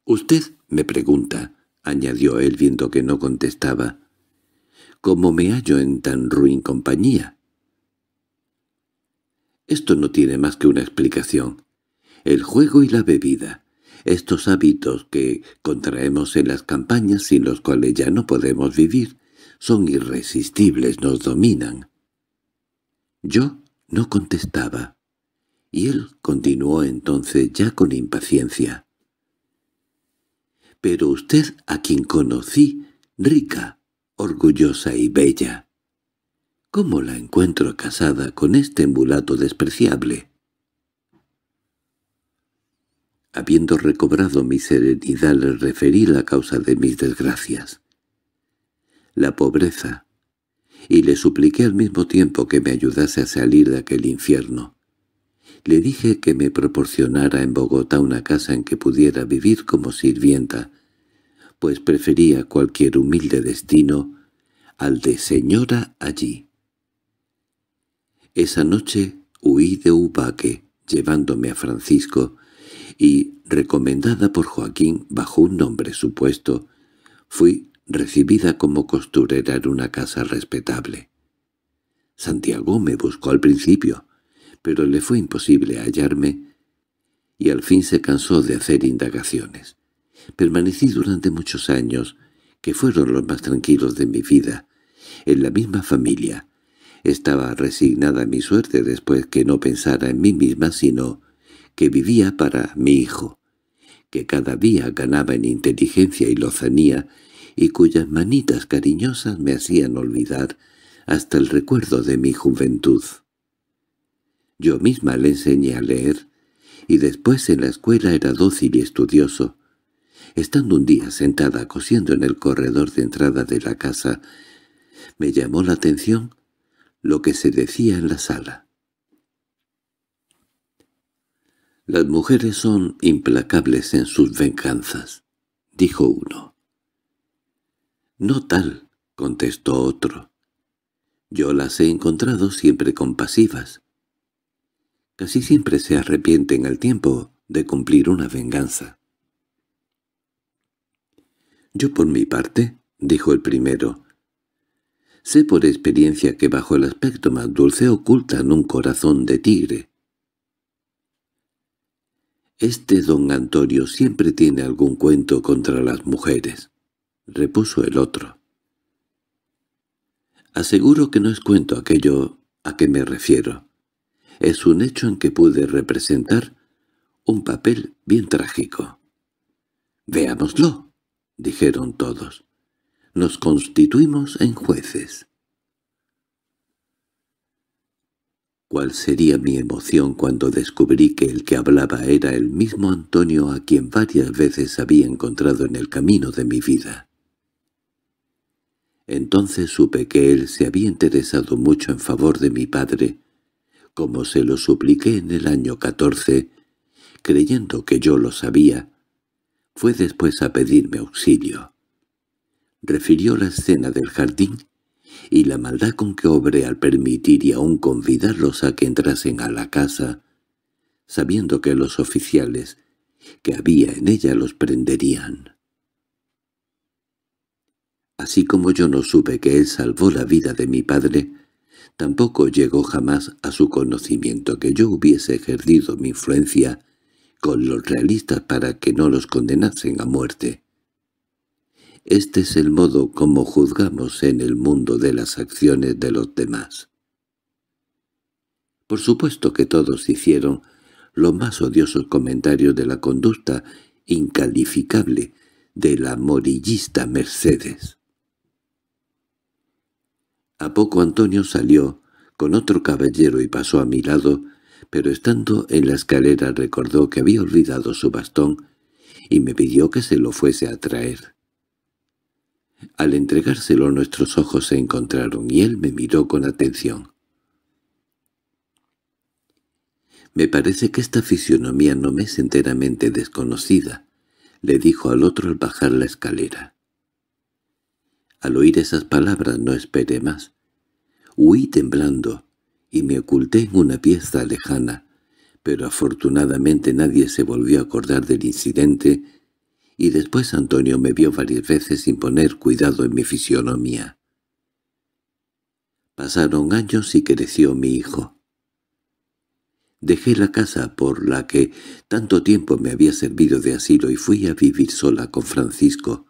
—¿Usted? me pregunta —añadió él viendo que no contestaba. ¿Cómo me hallo en tan ruin compañía. Esto no tiene más que una explicación. El juego y la bebida, estos hábitos que contraemos en las campañas sin los cuales ya no podemos vivir, son irresistibles, nos dominan. Yo no contestaba, y él continuó entonces ya con impaciencia. «Pero usted, a quien conocí, rica, orgullosa y bella. ¿Cómo la encuentro casada con este mulato despreciable? Habiendo recobrado mi serenidad le referí la causa de mis desgracias. La pobreza. Y le supliqué al mismo tiempo que me ayudase a salir de aquel infierno. Le dije que me proporcionara en Bogotá una casa en que pudiera vivir como sirvienta, pues prefería cualquier humilde destino al de señora allí. Esa noche huí de Ubaque, llevándome a Francisco, y, recomendada por Joaquín bajo un nombre supuesto, fui recibida como costurera en una casa respetable. Santiago me buscó al principio, pero le fue imposible hallarme, y al fin se cansó de hacer indagaciones. Permanecí durante muchos años, que fueron los más tranquilos de mi vida, en la misma familia. Estaba resignada a mi suerte después que no pensara en mí misma, sino que vivía para mi hijo, que cada día ganaba en inteligencia y lozanía, y cuyas manitas cariñosas me hacían olvidar hasta el recuerdo de mi juventud. Yo misma le enseñé a leer, y después en la escuela era dócil y estudioso, Estando un día sentada cosiendo en el corredor de entrada de la casa, me llamó la atención lo que se decía en la sala. «Las mujeres son implacables en sus venganzas», dijo uno. «No tal», contestó otro. «Yo las he encontrado siempre compasivas. Casi siempre se arrepienten al tiempo de cumplir una venganza». Yo por mi parte, dijo el primero. Sé por experiencia que bajo el aspecto más dulce ocultan un corazón de tigre. «Este don Antonio siempre tiene algún cuento contra las mujeres», repuso el otro. Aseguro que no es cuento aquello a que me refiero. Es un hecho en que pude representar un papel bien trágico. «Veámoslo», dijeron todos. Nos constituimos en jueces. ¿Cuál sería mi emoción cuando descubrí que el que hablaba era el mismo Antonio a quien varias veces había encontrado en el camino de mi vida? Entonces supe que él se había interesado mucho en favor de mi padre, como se lo supliqué en el año 14 creyendo que yo lo sabía, fue después a pedirme auxilio. Refirió la escena del jardín y la maldad con que obré al permitir y aún convidarlos a que entrasen a la casa, sabiendo que los oficiales que había en ella los prenderían. Así como yo no supe que él salvó la vida de mi padre, tampoco llegó jamás a su conocimiento que yo hubiese ejercido mi influencia con los realistas para que no los condenasen a muerte. Este es el modo como juzgamos en el mundo de las acciones de los demás. Por supuesto que todos hicieron los más odiosos comentarios de la conducta incalificable de la morillista Mercedes. A poco Antonio salió con otro caballero y pasó a mi lado pero estando en la escalera recordó que había olvidado su bastón y me pidió que se lo fuese a traer. Al entregárselo nuestros ojos se encontraron y él me miró con atención. Me parece que esta fisionomía no me es enteramente desconocida, le dijo al otro al bajar la escalera. Al oír esas palabras no esperé más. Huí temblando, y me oculté en una pieza lejana, pero afortunadamente nadie se volvió a acordar del incidente y después Antonio me vio varias veces sin poner cuidado en mi fisionomía. Pasaron años y creció mi hijo. Dejé la casa por la que tanto tiempo me había servido de asilo y fui a vivir sola con Francisco,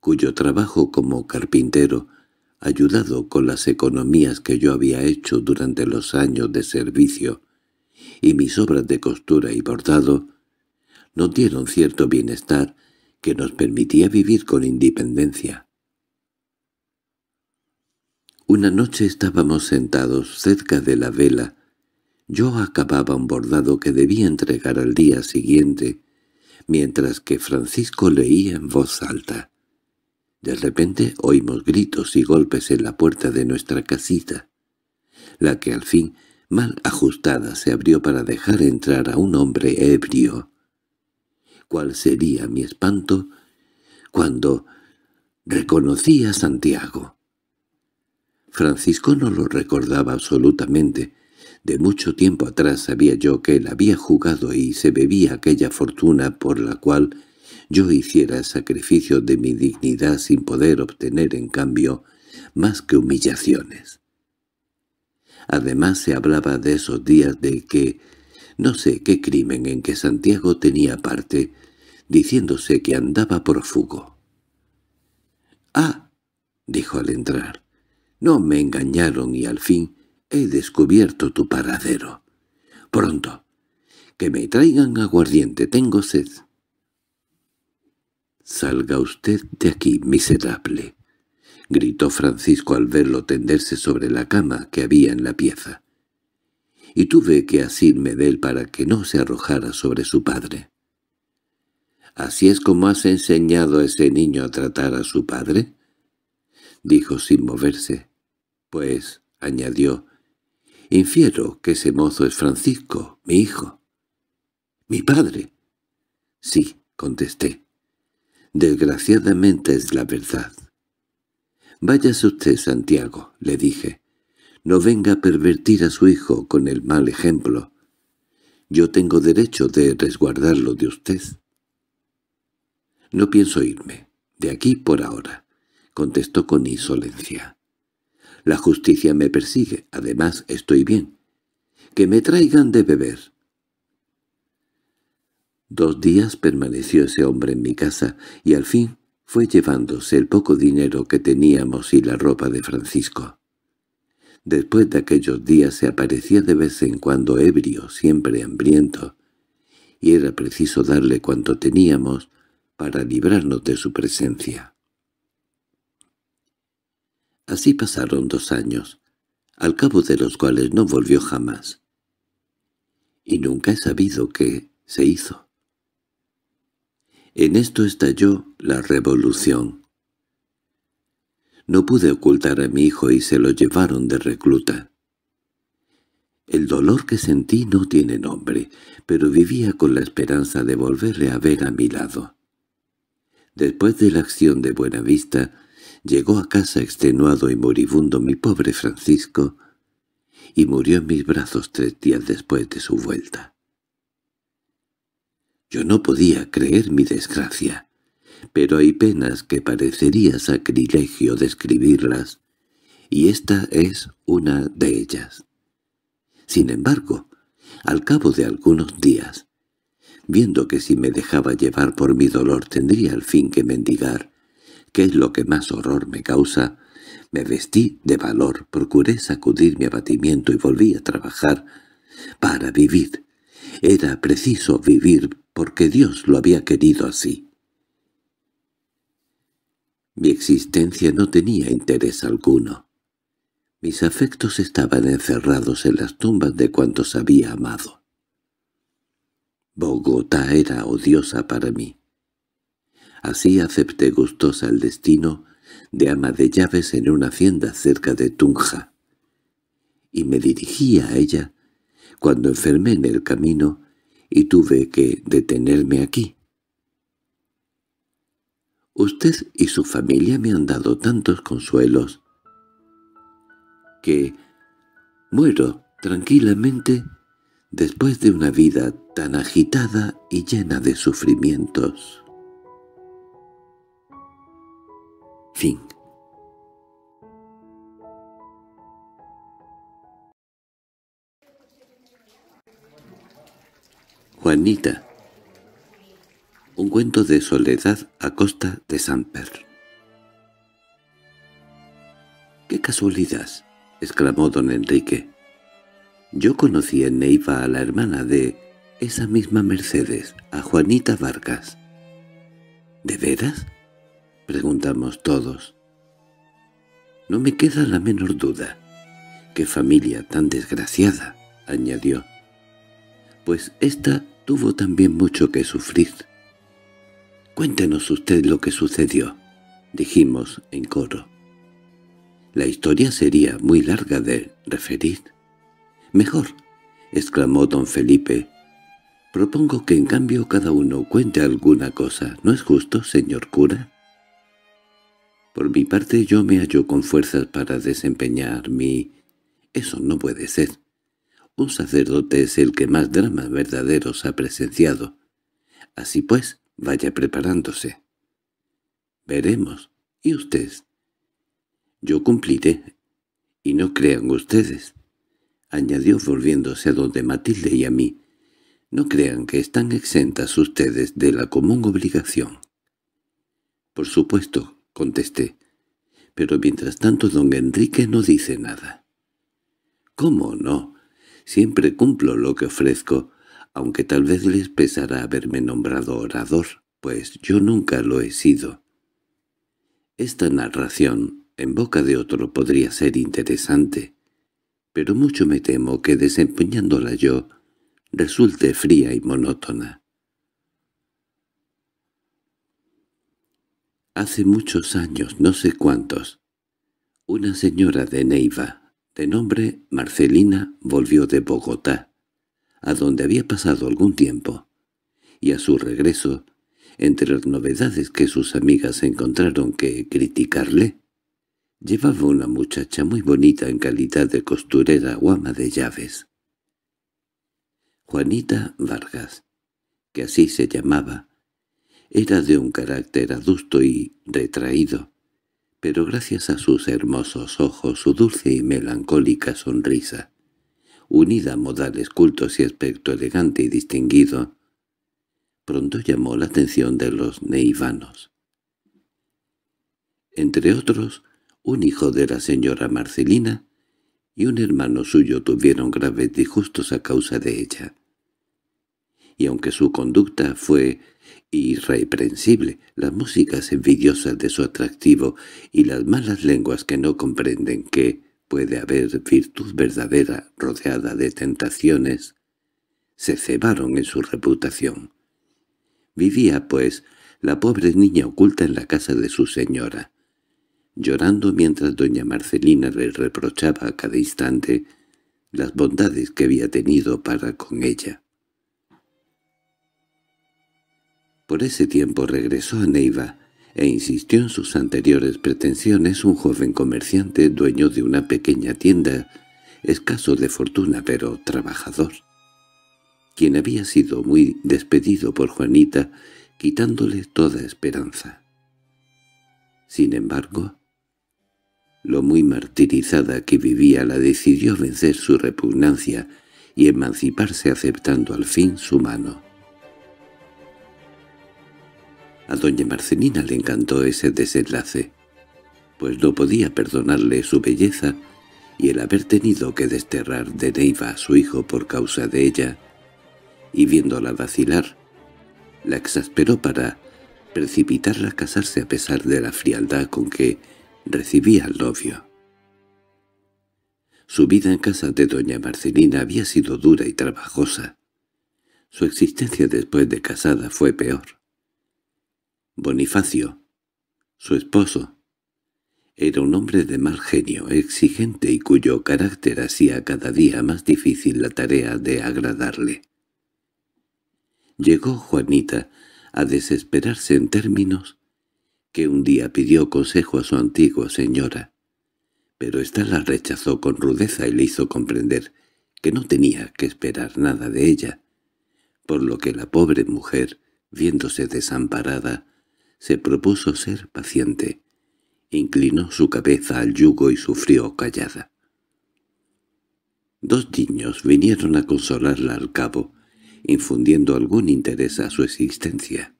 cuyo trabajo como carpintero ayudado con las economías que yo había hecho durante los años de servicio y mis obras de costura y bordado, nos dieron cierto bienestar que nos permitía vivir con independencia. Una noche estábamos sentados cerca de la vela. Yo acababa un bordado que debía entregar al día siguiente, mientras que Francisco leía en voz alta. De repente oímos gritos y golpes en la puerta de nuestra casita, la que al fin, mal ajustada, se abrió para dejar entrar a un hombre ebrio. ¿Cuál sería mi espanto cuando reconocí a Santiago? Francisco no lo recordaba absolutamente. De mucho tiempo atrás sabía yo que él había jugado y se bebía aquella fortuna por la cual yo hiciera sacrificio de mi dignidad sin poder obtener en cambio más que humillaciones. Además se hablaba de esos días de que no sé qué crimen en que Santiago tenía parte, diciéndose que andaba prófugo. —¡Ah! —dijo al entrar. —No me engañaron y al fin he descubierto tu paradero. —¡Pronto! —¡Que me traigan aguardiente! Tengo sed. —Salga usted de aquí, miserable —gritó Francisco al verlo tenderse sobre la cama que había en la pieza. Y tuve que asirme de él para que no se arrojara sobre su padre. —¿Así es como has enseñado a ese niño a tratar a su padre? —dijo sin moverse. —Pues —añadió—, infiero que ese mozo es Francisco, mi hijo. —¿Mi padre? —Sí —contesté—. Desgraciadamente es la verdad. «Váyase usted, Santiago», le dije. «No venga a pervertir a su hijo con el mal ejemplo. Yo tengo derecho de resguardarlo de usted». «No pienso irme, de aquí por ahora», contestó con insolencia. «La justicia me persigue, además estoy bien. Que me traigan de beber». Dos días permaneció ese hombre en mi casa, y al fin fue llevándose el poco dinero que teníamos y la ropa de Francisco. Después de aquellos días se aparecía de vez en cuando ebrio, siempre hambriento, y era preciso darle cuanto teníamos para librarnos de su presencia. Así pasaron dos años, al cabo de los cuales no volvió jamás. Y nunca he sabido qué se hizo. En esto estalló la revolución. No pude ocultar a mi hijo y se lo llevaron de recluta. El dolor que sentí no tiene nombre, pero vivía con la esperanza de volverle a ver a mi lado. Después de la acción de Buenavista, llegó a casa extenuado y moribundo mi pobre Francisco, y murió en mis brazos tres días después de su vuelta. Yo no podía creer mi desgracia, pero hay penas que parecería sacrilegio describirlas, y esta es una de ellas. Sin embargo, al cabo de algunos días, viendo que si me dejaba llevar por mi dolor tendría al fin que mendigar, que es lo que más horror me causa, me vestí de valor, procuré sacudir mi abatimiento y volví a trabajar para vivir. Era preciso vivir porque Dios lo había querido así. Mi existencia no tenía interés alguno. Mis afectos estaban encerrados en las tumbas de cuantos había amado. Bogotá era odiosa para mí. Así acepté gustosa el destino de ama de llaves en una hacienda cerca de Tunja. Y me dirigí a ella cuando enfermé en el camino y tuve que detenerme aquí. Usted y su familia me han dado tantos consuelos que muero tranquilamente después de una vida tan agitada y llena de sufrimientos. Fin Juanita. Un cuento de soledad a costa de Samper. —¡Qué casualidad! —exclamó don Enrique. —Yo conocí en Neiva a la hermana de esa misma Mercedes, a Juanita Vargas. —¿De veras? —preguntamos todos. —No me queda la menor duda. —¡Qué familia tan desgraciada! —añadió. —Pues esta tuvo también mucho que sufrir. —Cuéntenos usted lo que sucedió —dijimos en coro. La historia sería muy larga de referir. —Mejor —exclamó don Felipe—, Propongo que en cambio cada uno cuente alguna cosa. ¿No es justo, señor cura? Por mi parte yo me hallo con fuerzas para desempeñar mi... Eso no puede ser. Un sacerdote es el que más dramas verdaderos ha presenciado. Así pues, vaya preparándose. Veremos. ¿Y usted? Yo cumpliré. Y no crean ustedes, añadió volviéndose a donde Matilde y a mí, no crean que están exentas ustedes de la común obligación. —Por supuesto —contesté—, pero mientras tanto don Enrique no dice nada. —¿Cómo no? Siempre cumplo lo que ofrezco, aunque tal vez les pesará haberme nombrado orador, pues yo nunca lo he sido. Esta narración, en boca de otro, podría ser interesante, pero mucho me temo que desempeñándola yo resulte fría y monótona. Hace muchos años, no sé cuántos, una señora de Neiva, de nombre Marcelina, volvió de Bogotá, a donde había pasado algún tiempo, y a su regreso, entre las novedades que sus amigas encontraron que criticarle, llevaba una muchacha muy bonita en calidad de costurera o ama de llaves. Juanita Vargas, que así se llamaba, era de un carácter adusto y retraído, pero gracias a sus hermosos ojos, su dulce y melancólica sonrisa, unida a modales cultos y aspecto elegante y distinguido, pronto llamó la atención de los neivanos. Entre otros, un hijo de la señora Marcelina y un hermano suyo tuvieron graves disgustos a causa de ella y aunque su conducta fue irreprensible, las músicas envidiosas de su atractivo y las malas lenguas que no comprenden que puede haber virtud verdadera rodeada de tentaciones, se cebaron en su reputación. Vivía, pues, la pobre niña oculta en la casa de su señora, llorando mientras doña Marcelina le reprochaba a cada instante las bondades que había tenido para con ella. Por ese tiempo regresó a Neiva e insistió en sus anteriores pretensiones un joven comerciante dueño de una pequeña tienda, escaso de fortuna pero trabajador, quien había sido muy despedido por Juanita, quitándole toda esperanza. Sin embargo, lo muy martirizada que vivía la decidió vencer su repugnancia y emanciparse aceptando al fin su mano. A doña Marcelina le encantó ese desenlace, pues no podía perdonarle su belleza y el haber tenido que desterrar de Neiva a su hijo por causa de ella, y viéndola vacilar, la exasperó para precipitarla a casarse a pesar de la frialdad con que recibía al novio. Su vida en casa de doña Marcelina había sido dura y trabajosa. Su existencia después de casada fue peor. Bonifacio, su esposo, era un hombre de mal genio, exigente y cuyo carácter hacía cada día más difícil la tarea de agradarle. Llegó Juanita a desesperarse en términos que un día pidió consejo a su antigua señora, pero ésta la rechazó con rudeza y le hizo comprender que no tenía que esperar nada de ella, por lo que la pobre mujer, viéndose desamparada, se propuso ser paciente. Inclinó su cabeza al yugo y sufrió callada. Dos niños vinieron a consolarla al cabo, infundiendo algún interés a su existencia.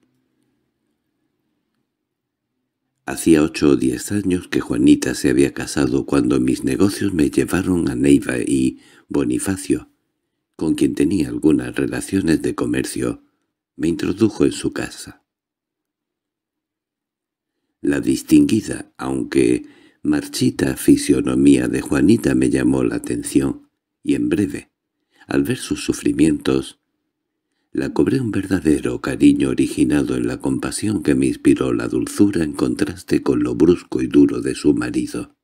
Hacía ocho o diez años que Juanita se había casado cuando mis negocios me llevaron a Neiva y Bonifacio, con quien tenía algunas relaciones de comercio, me introdujo en su casa. La distinguida, aunque marchita fisionomía de Juanita me llamó la atención, y en breve, al ver sus sufrimientos, la cobré un verdadero cariño originado en la compasión que me inspiró la dulzura en contraste con lo brusco y duro de su marido.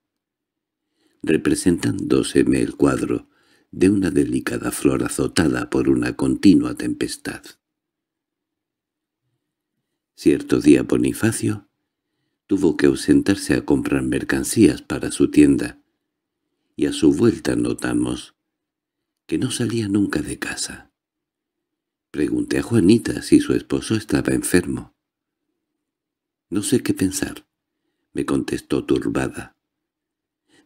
Representándoseme el cuadro de una delicada flor azotada por una continua tempestad. Cierto día Bonifacio Tuvo que ausentarse a comprar mercancías para su tienda, y a su vuelta notamos que no salía nunca de casa. Pregunté a Juanita si su esposo estaba enfermo. «No sé qué pensar», me contestó turbada.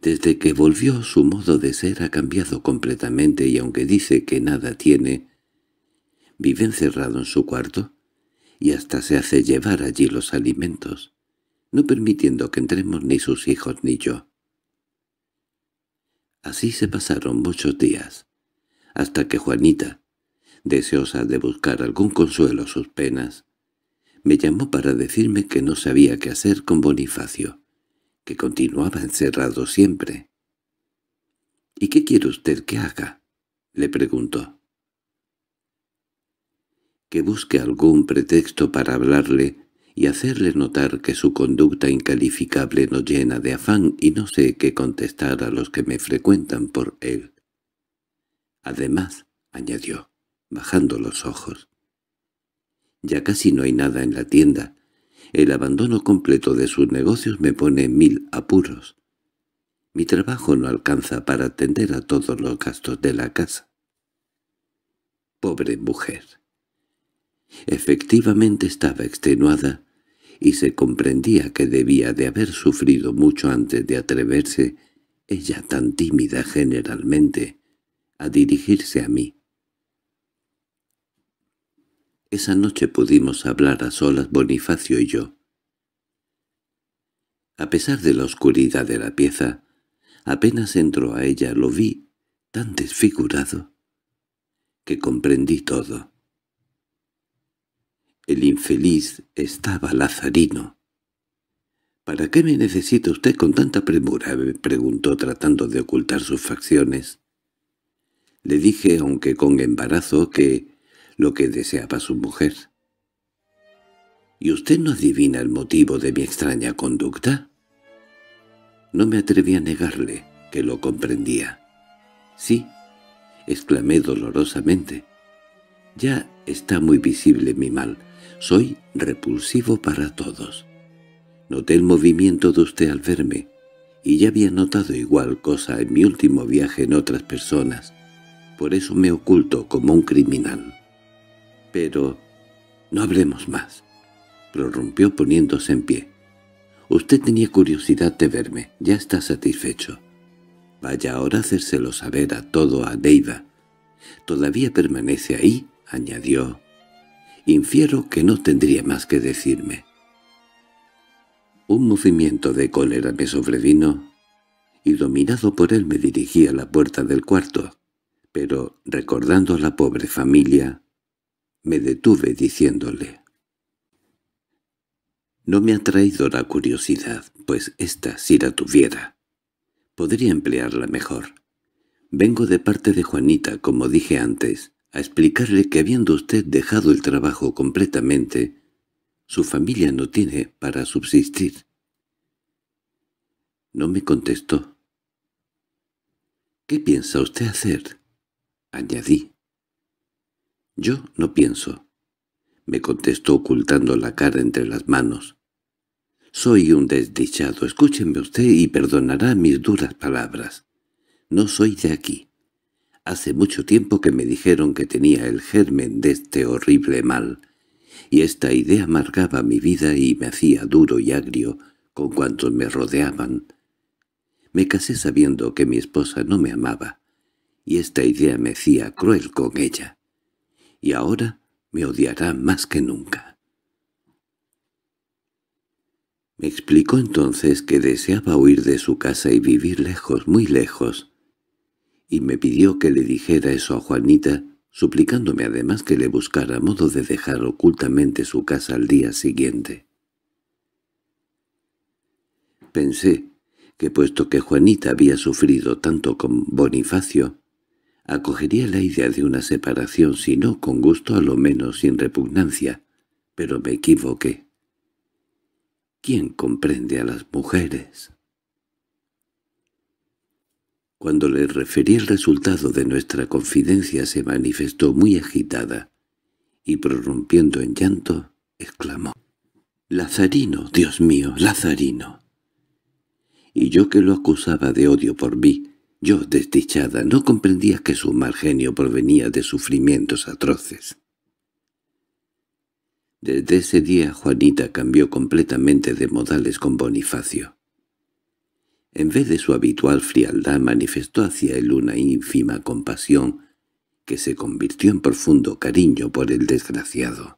Desde que volvió su modo de ser ha cambiado completamente y aunque dice que nada tiene, vive encerrado en su cuarto y hasta se hace llevar allí los alimentos no permitiendo que entremos ni sus hijos ni yo. Así se pasaron muchos días, hasta que Juanita, deseosa de buscar algún consuelo a sus penas, me llamó para decirme que no sabía qué hacer con Bonifacio, que continuaba encerrado siempre. —¿Y qué quiere usted que haga? —le preguntó. —Que busque algún pretexto para hablarle y hacerle notar que su conducta incalificable no llena de afán y no sé qué contestar a los que me frecuentan por él. Además, añadió, bajando los ojos, ya casi no hay nada en la tienda. El abandono completo de sus negocios me pone en mil apuros. Mi trabajo no alcanza para atender a todos los gastos de la casa. Pobre mujer. Efectivamente estaba extenuada y se comprendía que debía de haber sufrido mucho antes de atreverse, ella tan tímida generalmente, a dirigirse a mí. Esa noche pudimos hablar a solas Bonifacio y yo. A pesar de la oscuridad de la pieza, apenas entró a ella lo vi tan desfigurado que comprendí todo. El infeliz estaba lazarino. —¿Para qué me necesita usted con tanta premura? —me preguntó tratando de ocultar sus facciones. Le dije, aunque con embarazo, que lo que deseaba su mujer. —¿Y usted no adivina el motivo de mi extraña conducta? No me atreví a negarle que lo comprendía. —Sí —exclamé dolorosamente—, ya está muy visible mi mal. Soy repulsivo para todos. Noté el movimiento de usted al verme, y ya había notado igual cosa en mi último viaje en otras personas. Por eso me oculto como un criminal. Pero no hablemos más, prorrumpió poniéndose en pie. Usted tenía curiosidad de verme, ya está satisfecho. Vaya ahora a hacérselo saber a todo a Deiva. Todavía permanece ahí, añadió Infiero que no tendría más que decirme. Un movimiento de cólera me sobrevino y dominado por él me dirigí a la puerta del cuarto, pero recordando a la pobre familia, me detuve diciéndole. No me ha traído la curiosidad, pues ésta, si la tuviera, podría emplearla mejor. Vengo de parte de Juanita, como dije antes, a explicarle que habiendo usted dejado el trabajo completamente, su familia no tiene para subsistir. No me contestó. —¿Qué piensa usted hacer? —añadí. —Yo no pienso —me contestó ocultando la cara entre las manos. —Soy un desdichado, escúcheme usted y perdonará mis duras palabras. No soy de aquí. Hace mucho tiempo que me dijeron que tenía el germen de este horrible mal, y esta idea amargaba mi vida y me hacía duro y agrio con cuantos me rodeaban. Me casé sabiendo que mi esposa no me amaba, y esta idea me hacía cruel con ella. Y ahora me odiará más que nunca. Me explicó entonces que deseaba huir de su casa y vivir lejos, muy lejos, y me pidió que le dijera eso a Juanita, suplicándome además que le buscara modo de dejar ocultamente su casa al día siguiente. Pensé que puesto que Juanita había sufrido tanto con Bonifacio, acogería la idea de una separación, si no con gusto a lo menos sin repugnancia, pero me equivoqué. ¿Quién comprende a las mujeres? Cuando le referí el resultado de nuestra confidencia se manifestó muy agitada y prorrumpiendo en llanto, exclamó. «¡Lazarino, Dios mío, Lazarino!» Y yo que lo acusaba de odio por mí, yo, desdichada, no comprendía que su mal genio provenía de sufrimientos atroces. Desde ese día Juanita cambió completamente de modales con Bonifacio. En vez de su habitual frialdad manifestó hacia él una ínfima compasión que se convirtió en profundo cariño por el desgraciado.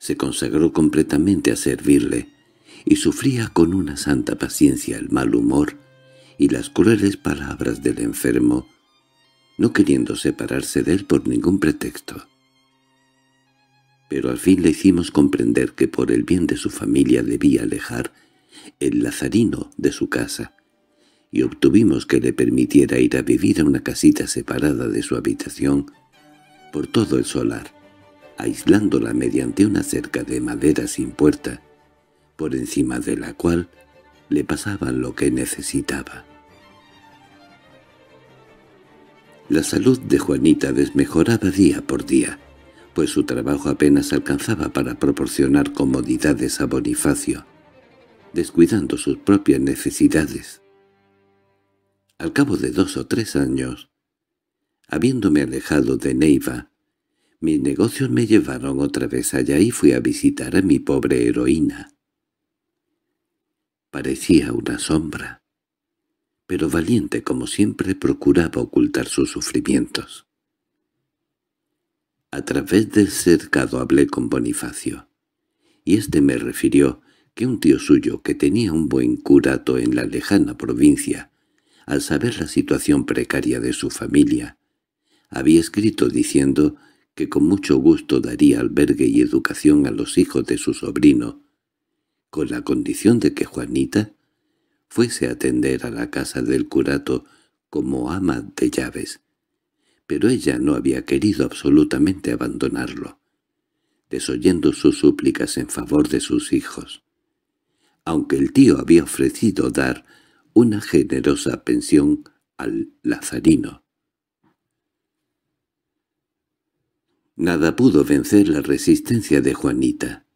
Se consagró completamente a servirle y sufría con una santa paciencia el mal humor y las crueles palabras del enfermo, no queriendo separarse de él por ningún pretexto pero al fin le hicimos comprender que por el bien de su familia debía alejar el lazarino de su casa, y obtuvimos que le permitiera ir a vivir a una casita separada de su habitación por todo el solar, aislándola mediante una cerca de madera sin puerta, por encima de la cual le pasaban lo que necesitaba. La salud de Juanita desmejoraba día por día, pues su trabajo apenas alcanzaba para proporcionar comodidades a Bonifacio descuidando sus propias necesidades. Al cabo de dos o tres años, habiéndome alejado de Neiva, mis negocios me llevaron otra vez allá y fui a visitar a mi pobre heroína. Parecía una sombra, pero valiente como siempre procuraba ocultar sus sufrimientos. A través del cercado hablé con Bonifacio, y éste me refirió que un tío suyo que tenía un buen curato en la lejana provincia, al saber la situación precaria de su familia, había escrito diciendo que con mucho gusto daría albergue y educación a los hijos de su sobrino, con la condición de que Juanita fuese a atender a la casa del curato como ama de llaves, pero ella no había querido absolutamente abandonarlo, desoyendo sus súplicas en favor de sus hijos aunque el tío había ofrecido dar una generosa pensión al lazarino. Nada pudo vencer la resistencia de Juanita.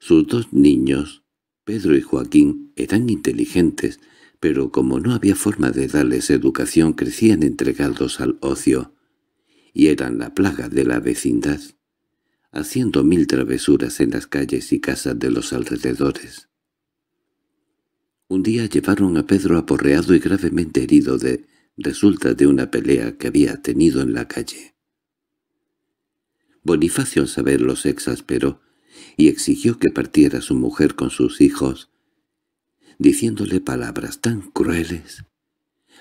Sus dos niños, Pedro y Joaquín, eran inteligentes, pero como no había forma de darles educación crecían entregados al ocio, y eran la plaga de la vecindad, haciendo mil travesuras en las calles y casas de los alrededores. Un día llevaron a Pedro aporreado y gravemente herido de resulta de una pelea que había tenido en la calle. Bonifacio al saberlo se exasperó y exigió que partiera su mujer con sus hijos, diciéndole palabras tan crueles,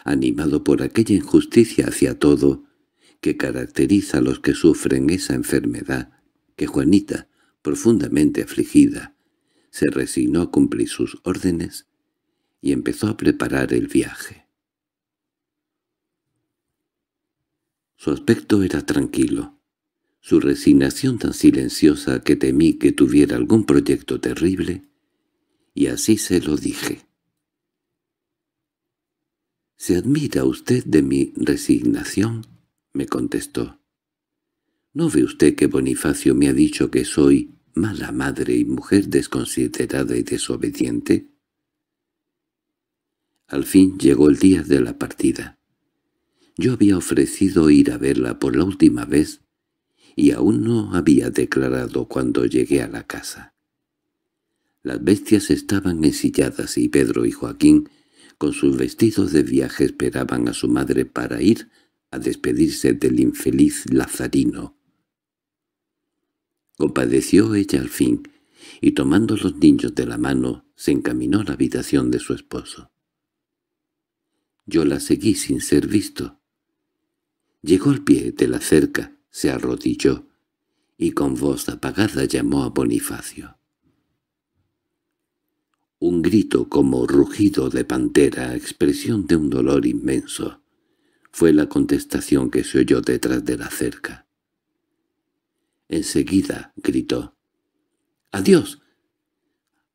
animado por aquella injusticia hacia todo que caracteriza a los que sufren esa enfermedad, que Juanita, profundamente afligida, se resignó a cumplir sus órdenes y empezó a preparar el viaje. Su aspecto era tranquilo, su resignación tan silenciosa que temí que tuviera algún proyecto terrible, y así se lo dije. —¿Se admira usted de mi resignación? —me contestó. —¿No ve usted que Bonifacio me ha dicho que soy mala madre y mujer desconsiderada y desobediente? Al fin llegó el día de la partida. Yo había ofrecido ir a verla por la última vez y aún no había declarado cuando llegué a la casa. Las bestias estaban ensilladas y Pedro y Joaquín, con sus vestidos de viaje, esperaban a su madre para ir a despedirse del infeliz Lazarino. Compadeció ella al fin, y tomando los niños de la mano, se encaminó a la habitación de su esposo. Yo la seguí sin ser visto. Llegó al pie de la cerca, se arrodilló, y con voz apagada llamó a Bonifacio. Un grito como rugido de pantera, expresión de un dolor inmenso, fue la contestación que se oyó detrás de la cerca. Enseguida gritó, «¡Adiós!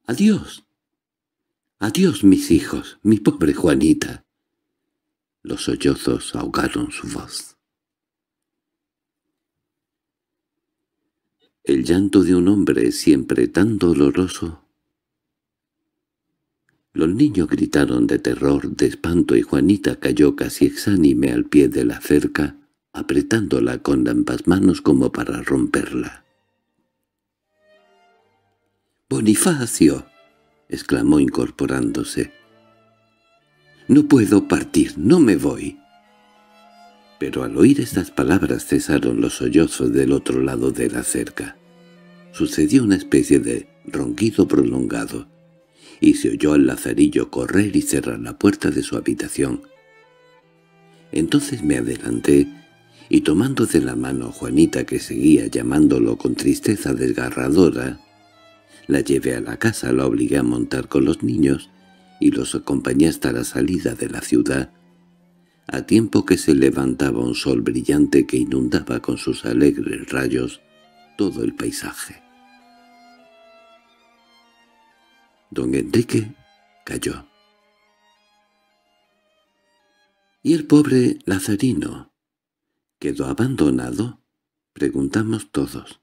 ¡Adiós! ¡Adiós, mis hijos, mi pobre Juanita!» Los sollozos ahogaron su voz. El llanto de un hombre siempre tan doloroso. Los niños gritaron de terror, de espanto, y Juanita cayó casi exánime al pie de la cerca, apretándola con ambas manos como para romperla. —¡Bonifacio! —exclamó incorporándose. No puedo partir, no me voy. Pero al oír estas palabras cesaron los sollozos del otro lado de la cerca. Sucedió una especie de ronquido prolongado, y se oyó al lazarillo correr y cerrar la puerta de su habitación. Entonces me adelanté, y tomando de la mano a Juanita que seguía llamándolo con tristeza desgarradora, la llevé a la casa, la obligué a montar con los niños, y los acompañé hasta la salida de la ciudad, a tiempo que se levantaba un sol brillante que inundaba con sus alegres rayos todo el paisaje. Don Enrique cayó. —¿Y el pobre Lazarino? ¿Quedó abandonado? —preguntamos todos.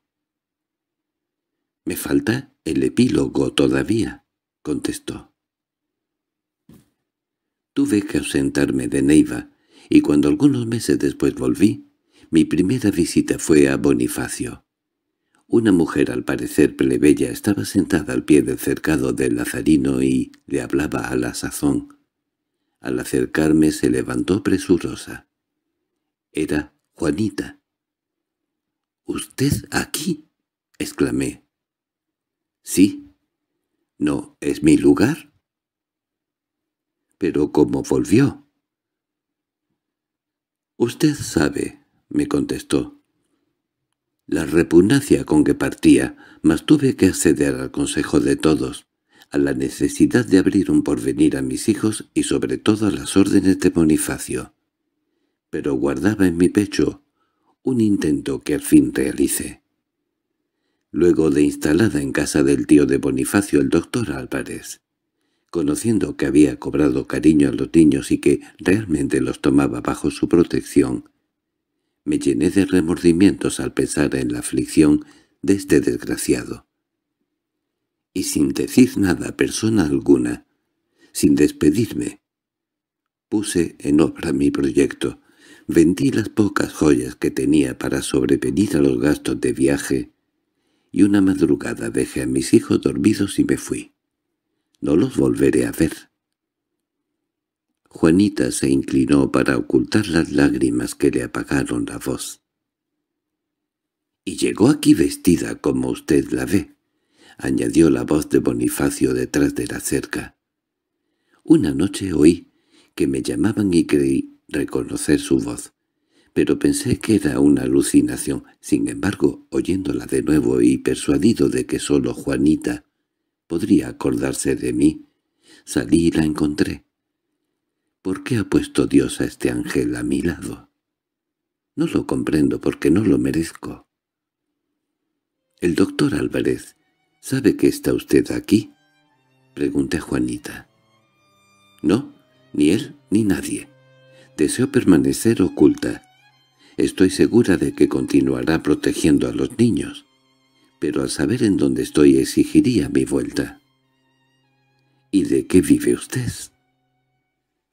—Me falta el epílogo todavía —contestó. Tuve que ausentarme de Neiva, y cuando algunos meses después volví, mi primera visita fue a Bonifacio. Una mujer al parecer plebeya estaba sentada al pie del cercado del lazarino y le hablaba a la sazón. Al acercarme se levantó presurosa. Era Juanita. —¿Usted aquí? —exclamé. —Sí. —¿No es mi lugar? Pero ¿cómo volvió? —Usted sabe —me contestó. La repugnancia con que partía, mas tuve que acceder al consejo de todos, a la necesidad de abrir un porvenir a mis hijos y sobre todo a las órdenes de Bonifacio. Pero guardaba en mi pecho un intento que al fin realicé. Luego de instalada en casa del tío de Bonifacio el doctor Álvarez, Conociendo que había cobrado cariño a los niños y que realmente los tomaba bajo su protección, me llené de remordimientos al pensar en la aflicción de este desgraciado. Y sin decir nada a persona alguna, sin despedirme, puse en obra mi proyecto. Vendí las pocas joyas que tenía para sobrevenir a los gastos de viaje, y una madrugada dejé a mis hijos dormidos y me fui. No los volveré a ver. Juanita se inclinó para ocultar las lágrimas que le apagaron la voz. —Y llegó aquí vestida como usted la ve —añadió la voz de Bonifacio detrás de la cerca. Una noche oí que me llamaban y creí reconocer su voz, pero pensé que era una alucinación. Sin embargo, oyéndola de nuevo y persuadido de que solo Juanita podría acordarse de mí. Salí y la encontré. ¿Por qué ha puesto Dios a este ángel a mi lado? No lo comprendo porque no lo merezco. —El doctor Álvarez, ¿sabe que está usted aquí? —pregunté Juanita. —No, ni él ni nadie. Deseo permanecer oculta. Estoy segura de que continuará protegiendo a los niños pero al saber en dónde estoy exigiría mi vuelta. —¿Y de qué vive usted?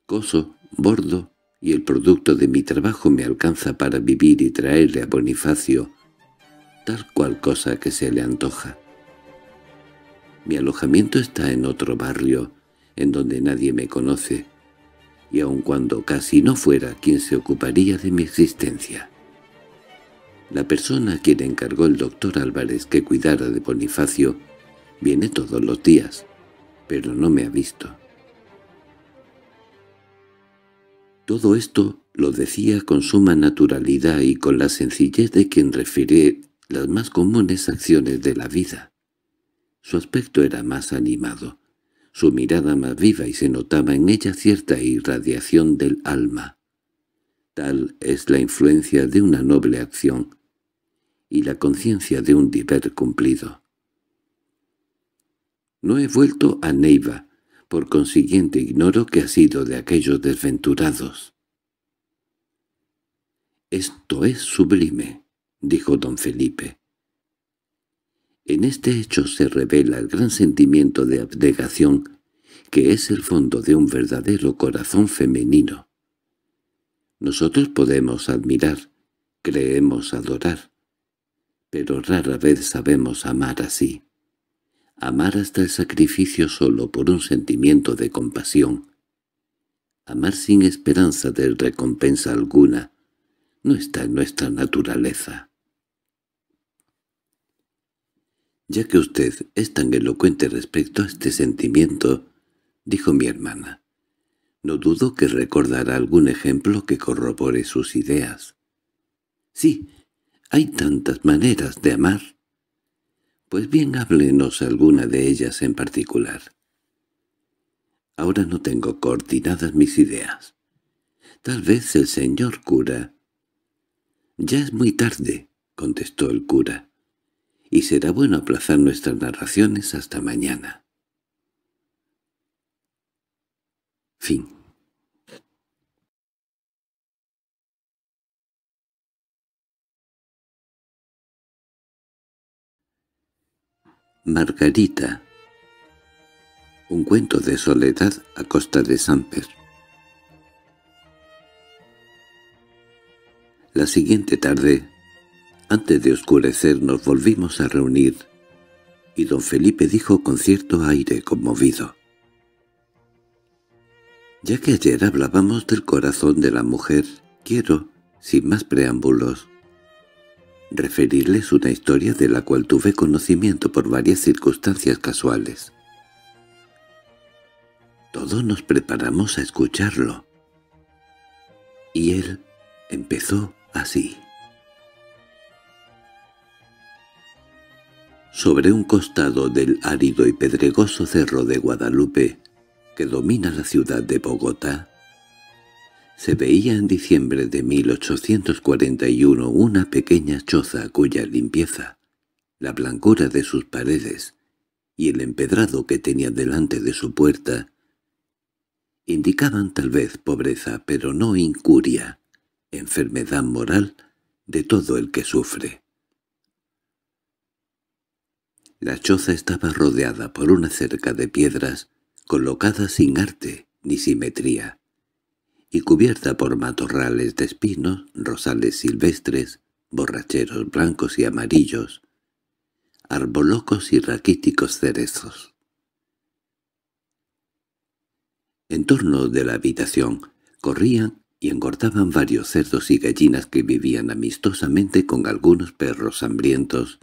—Coso, bordo, y el producto de mi trabajo me alcanza para vivir y traerle a Bonifacio tal cual cosa que se le antoja. Mi alojamiento está en otro barrio, en donde nadie me conoce, y aun cuando casi no fuera quien se ocuparía de mi existencia. La persona a quien encargó el doctor Álvarez que cuidara de Bonifacio viene todos los días, pero no me ha visto. Todo esto lo decía con suma naturalidad y con la sencillez de quien refiere las más comunes acciones de la vida. Su aspecto era más animado, su mirada más viva y se notaba en ella cierta irradiación del alma. Tal es la influencia de una noble acción, y la conciencia de un deber cumplido. No he vuelto a Neiva, por consiguiente ignoro qué ha sido de aquellos desventurados. «Esto es sublime», dijo don Felipe. En este hecho se revela el gran sentimiento de abnegación que es el fondo de un verdadero corazón femenino. Nosotros podemos admirar, creemos adorar, pero rara vez sabemos amar así. Amar hasta el sacrificio solo por un sentimiento de compasión. Amar sin esperanza de recompensa alguna no está en nuestra naturaleza. Ya que usted es tan elocuente respecto a este sentimiento, dijo mi hermana, no dudo que recordará algún ejemplo que corrobore sus ideas. Sí, hay tantas maneras de amar. Pues bien, háblenos alguna de ellas en particular. Ahora no tengo coordinadas mis ideas. Tal vez el señor cura... —Ya es muy tarde —contestó el cura—, y será bueno aplazar nuestras narraciones hasta mañana. Fin Margarita. Un cuento de soledad a costa de Samper. La siguiente tarde, antes de oscurecer, nos volvimos a reunir, y don Felipe dijo con cierto aire conmovido. Ya que ayer hablábamos del corazón de la mujer, quiero, sin más preámbulos, referirles una historia de la cual tuve conocimiento por varias circunstancias casuales. Todos nos preparamos a escucharlo. Y él empezó así. Sobre un costado del árido y pedregoso cerro de Guadalupe, que domina la ciudad de Bogotá, se veía en diciembre de 1841 una pequeña choza cuya limpieza, la blancura de sus paredes y el empedrado que tenía delante de su puerta indicaban tal vez pobreza, pero no incuria, enfermedad moral de todo el que sufre. La choza estaba rodeada por una cerca de piedras colocadas sin arte ni simetría, y cubierta por matorrales de espinos, rosales silvestres, borracheros blancos y amarillos, arbolocos y raquíticos cerezos. En torno de la habitación corrían y engordaban varios cerdos y gallinas que vivían amistosamente con algunos perros hambrientos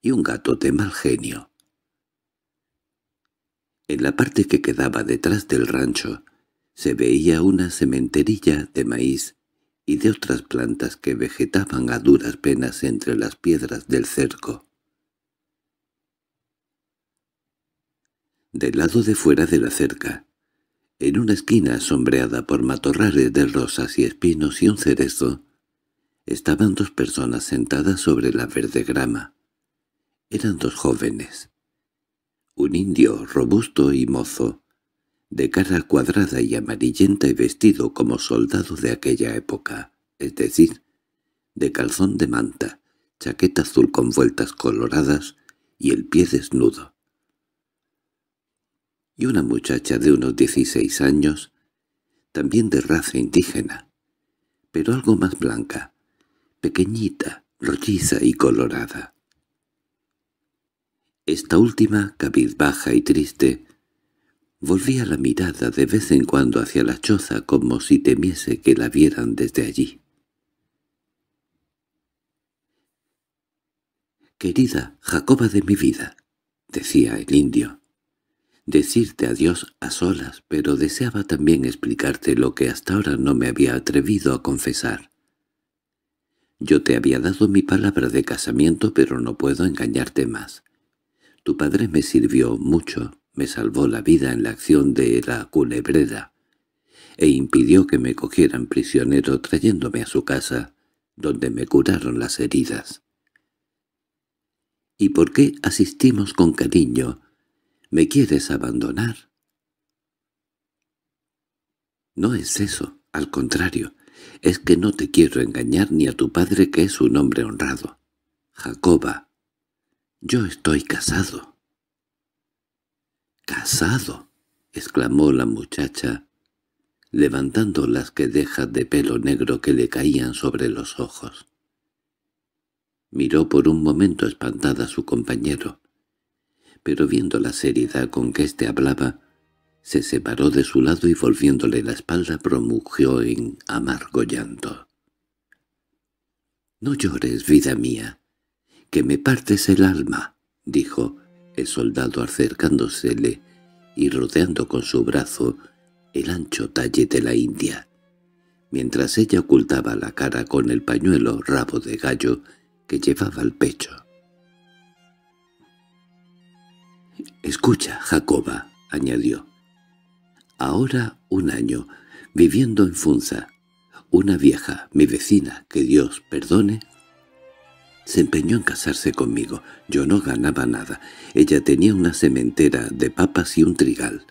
y un gato de mal genio. En la parte que quedaba detrás del rancho se veía una cementerilla de maíz y de otras plantas que vegetaban a duras penas entre las piedras del cerco. Del lado de fuera de la cerca, en una esquina sombreada por matorrales de rosas y espinos y un cerezo, estaban dos personas sentadas sobre la verde grama. Eran dos jóvenes. Un indio robusto y mozo, de cara cuadrada y amarillenta y vestido como soldado de aquella época, es decir, de calzón de manta, chaqueta azul con vueltas coloradas y el pie desnudo. Y una muchacha de unos 16 años, también de raza indígena, pero algo más blanca, pequeñita, rolliza y colorada. Esta última, cabizbaja y triste, Volvía la mirada de vez en cuando hacia la choza como si temiese que la vieran desde allí. «Querida Jacoba de mi vida», decía el indio, «decirte adiós a solas, pero deseaba también explicarte lo que hasta ahora no me había atrevido a confesar. Yo te había dado mi palabra de casamiento, pero no puedo engañarte más. Tu padre me sirvió mucho, me salvó la vida en la acción de la culebrera e impidió que me cogieran prisionero trayéndome a su casa, donde me curaron las heridas. ¿Y por qué asistimos con cariño? ¿Me quieres abandonar? No es eso, al contrario, es que no te quiero engañar ni a tu padre que es un hombre honrado. Jacoba, yo estoy casado. —¡Casado! —exclamó la muchacha, levantando las quedejas de pelo negro que le caían sobre los ojos. Miró por un momento espantada a su compañero, pero viendo la seriedad con que éste hablaba, se separó de su lado y volviéndole la espalda promugió en amargo llanto. —No llores, vida mía, que me partes el alma —dijo—. El soldado acercándosele y rodeando con su brazo el ancho talle de la India, mientras ella ocultaba la cara con el pañuelo rabo de gallo que llevaba al pecho. «Escucha, Jacoba», añadió. «Ahora un año, viviendo en Funza, una vieja, mi vecina, que Dios perdone, se empeñó en casarse conmigo. Yo no ganaba nada. Ella tenía una sementera de papas y un trigal.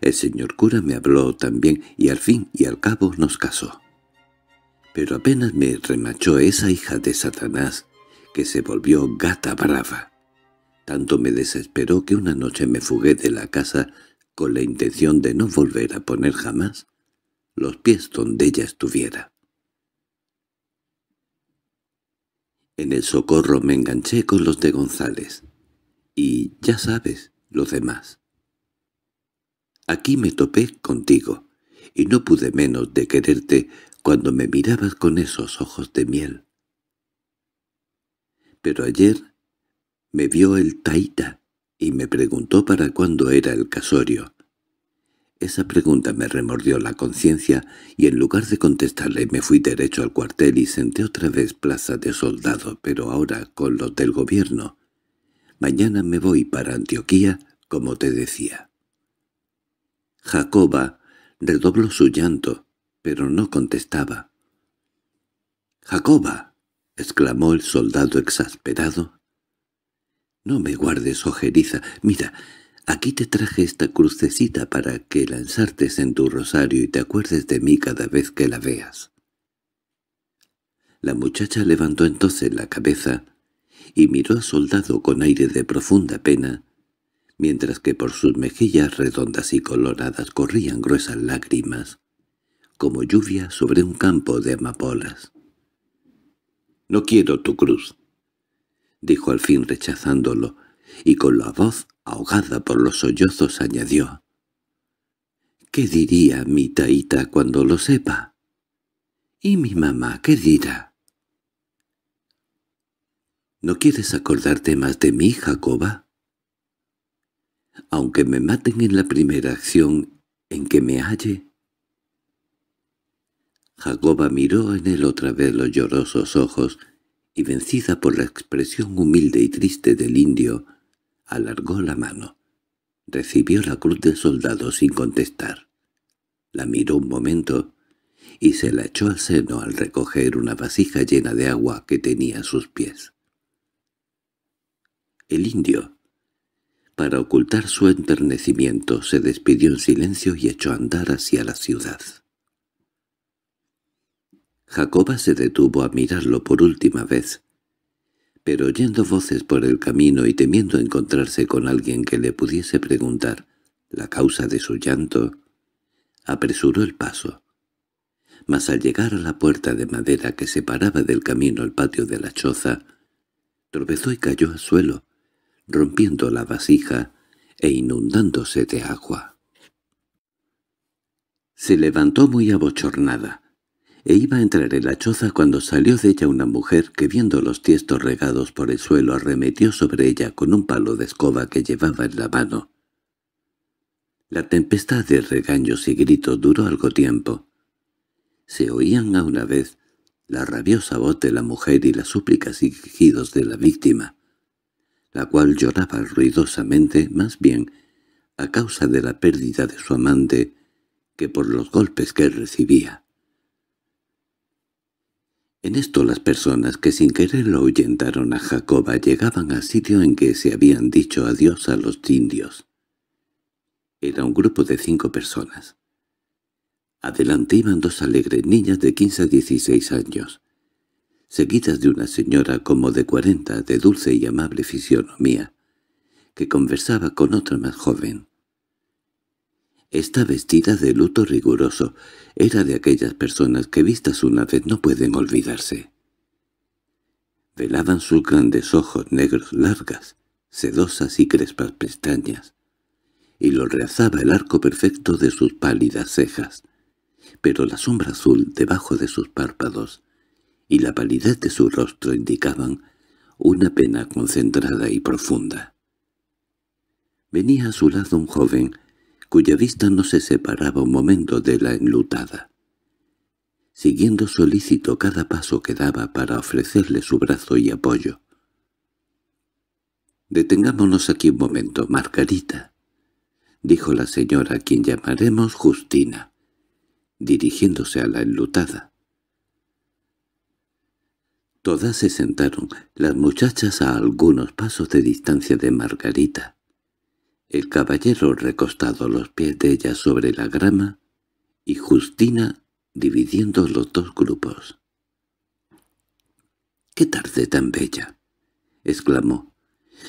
El señor cura me habló también y al fin y al cabo nos casó. Pero apenas me remachó esa hija de Satanás, que se volvió gata brava. Tanto me desesperó que una noche me fugué de la casa con la intención de no volver a poner jamás los pies donde ella estuviera. En el socorro me enganché con los de González. Y ya sabes, los demás. Aquí me topé contigo, y no pude menos de quererte cuando me mirabas con esos ojos de miel. Pero ayer me vio el taita y me preguntó para cuándo era el casorio. Esa pregunta me remordió la conciencia y en lugar de contestarle me fui derecho al cuartel y senté otra vez plaza de soldado, pero ahora con los del gobierno. Mañana me voy para Antioquía, como te decía. Jacoba redobló su llanto, pero no contestaba. —¡Jacoba! —exclamó el soldado exasperado. —No me guardes, ojeriza. Mira, Aquí te traje esta crucecita para que lanzartes en tu rosario y te acuerdes de mí cada vez que la veas. La muchacha levantó entonces la cabeza y miró al soldado con aire de profunda pena, mientras que por sus mejillas redondas y coloradas corrían gruesas lágrimas, como lluvia sobre un campo de amapolas. «No quiero tu cruz», dijo al fin rechazándolo, y con la voz ahogada por los sollozos añadió «¿Qué diría mi taita cuando lo sepa? ¿Y mi mamá qué dirá?» ¿No quieres acordarte más de mí, Jacoba? Aunque me maten en la primera acción en que me halle. Jacoba miró en él otra vez los llorosos ojos, y vencida por la expresión humilde y triste del indio, alargó la mano. Recibió la cruz del soldado sin contestar. La miró un momento y se la echó al seno al recoger una vasija llena de agua que tenía a sus pies. El indio, para ocultar su enternecimiento, se despidió en silencio y echó a andar hacia la ciudad. Jacoba se detuvo a mirarlo por última vez, pero oyendo voces por el camino y temiendo encontrarse con alguien que le pudiese preguntar la causa de su llanto, apresuró el paso. Mas al llegar a la puerta de madera que separaba del camino el patio de la choza, tropezó y cayó al suelo, rompiendo la vasija e inundándose de agua. Se levantó muy abochornada, e iba a entrar en la choza cuando salió de ella una mujer que viendo los tiestos regados por el suelo arremetió sobre ella con un palo de escoba que llevaba en la mano. La tempestad de regaños y gritos duró algo tiempo. Se oían a una vez la rabiosa voz de la mujer y las súplicas y quejidos de la víctima, la cual lloraba ruidosamente, más bien a causa de la pérdida de su amante que por los golpes que recibía. En esto las personas que sin querer lo ahuyentaron a Jacoba llegaban al sitio en que se habían dicho adiós a los indios. Era un grupo de cinco personas. Adelante iban dos alegres niñas de quince a dieciséis años, seguidas de una señora como de cuarenta de dulce y amable fisionomía, que conversaba con otra más joven. Esta vestida de luto riguroso. Era de aquellas personas que vistas una vez no pueden olvidarse. Velaban sus grandes ojos negros largas, sedosas y crespas pestañas, y lo reazaba el arco perfecto de sus pálidas cejas, pero la sombra azul debajo de sus párpados y la palidez de su rostro indicaban una pena concentrada y profunda. Venía a su lado un joven cuya vista no se separaba un momento de la enlutada. Siguiendo solícito cada paso que daba para ofrecerle su brazo y apoyo. —Detengámonos aquí un momento, Margarita —dijo la señora a quien llamaremos Justina, dirigiéndose a la enlutada. Todas se sentaron, las muchachas a algunos pasos de distancia de Margarita, el caballero recostado los pies de ella sobre la grama y Justina dividiendo los dos grupos. —¡Qué tarde tan bella! —exclamó,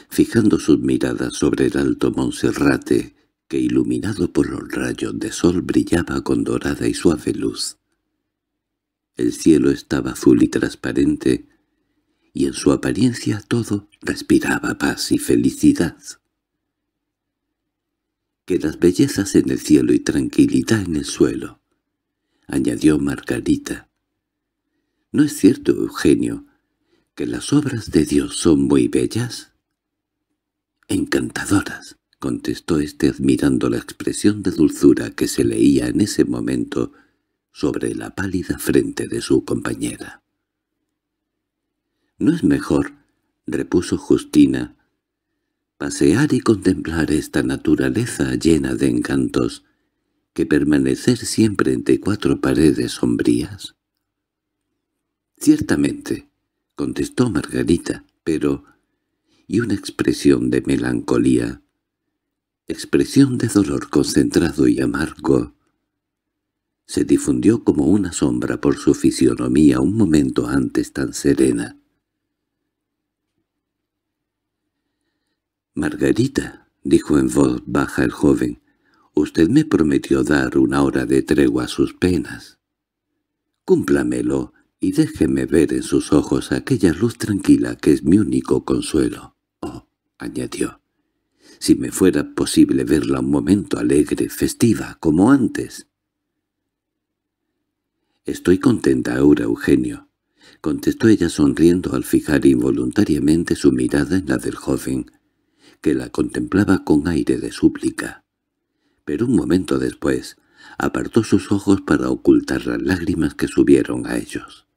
fijando sus miradas sobre el alto Monserrate, que iluminado por los rayos de sol brillaba con dorada y suave luz. El cielo estaba azul y transparente, y en su apariencia todo respiraba paz y felicidad que las bellezas en el cielo y tranquilidad en el suelo, añadió Margarita. ¿No es cierto, Eugenio, que las obras de Dios son muy bellas? Encantadoras, contestó este admirando la expresión de dulzura que se leía en ese momento sobre la pálida frente de su compañera. —¿No es mejor —repuso Justina— pasear y contemplar esta naturaleza llena de encantos, que permanecer siempre entre cuatro paredes sombrías? —Ciertamente —contestó Margarita, pero... y una expresión de melancolía, expresión de dolor concentrado y amargo, se difundió como una sombra por su fisionomía un momento antes tan serena. Margarita, dijo en voz baja el joven, usted me prometió dar una hora de tregua a sus penas. Cúmplamelo y déjeme ver en sus ojos aquella luz tranquila que es mi único consuelo. Oh, añadió, si me fuera posible verla un momento alegre, festiva, como antes. —Estoy contenta ahora, Eugenio —contestó ella sonriendo al fijar involuntariamente su mirada en la del joven que la contemplaba con aire de súplica. Pero un momento después apartó sus ojos para ocultar las lágrimas que subieron a ellos.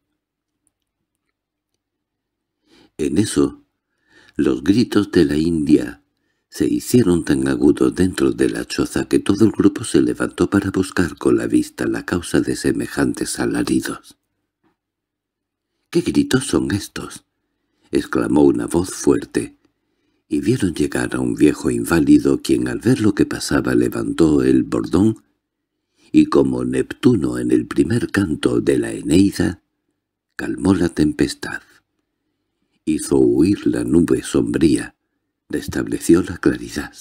En eso, los gritos de la India se hicieron tan agudos dentro de la choza que todo el grupo se levantó para buscar con la vista la causa de semejantes alaridos. —¿Qué gritos son estos? —exclamó una voz fuerte y vieron llegar a un viejo inválido quien al ver lo que pasaba levantó el bordón y como Neptuno en el primer canto de la Eneida, calmó la tempestad. Hizo huir la nube sombría, restableció la claridad.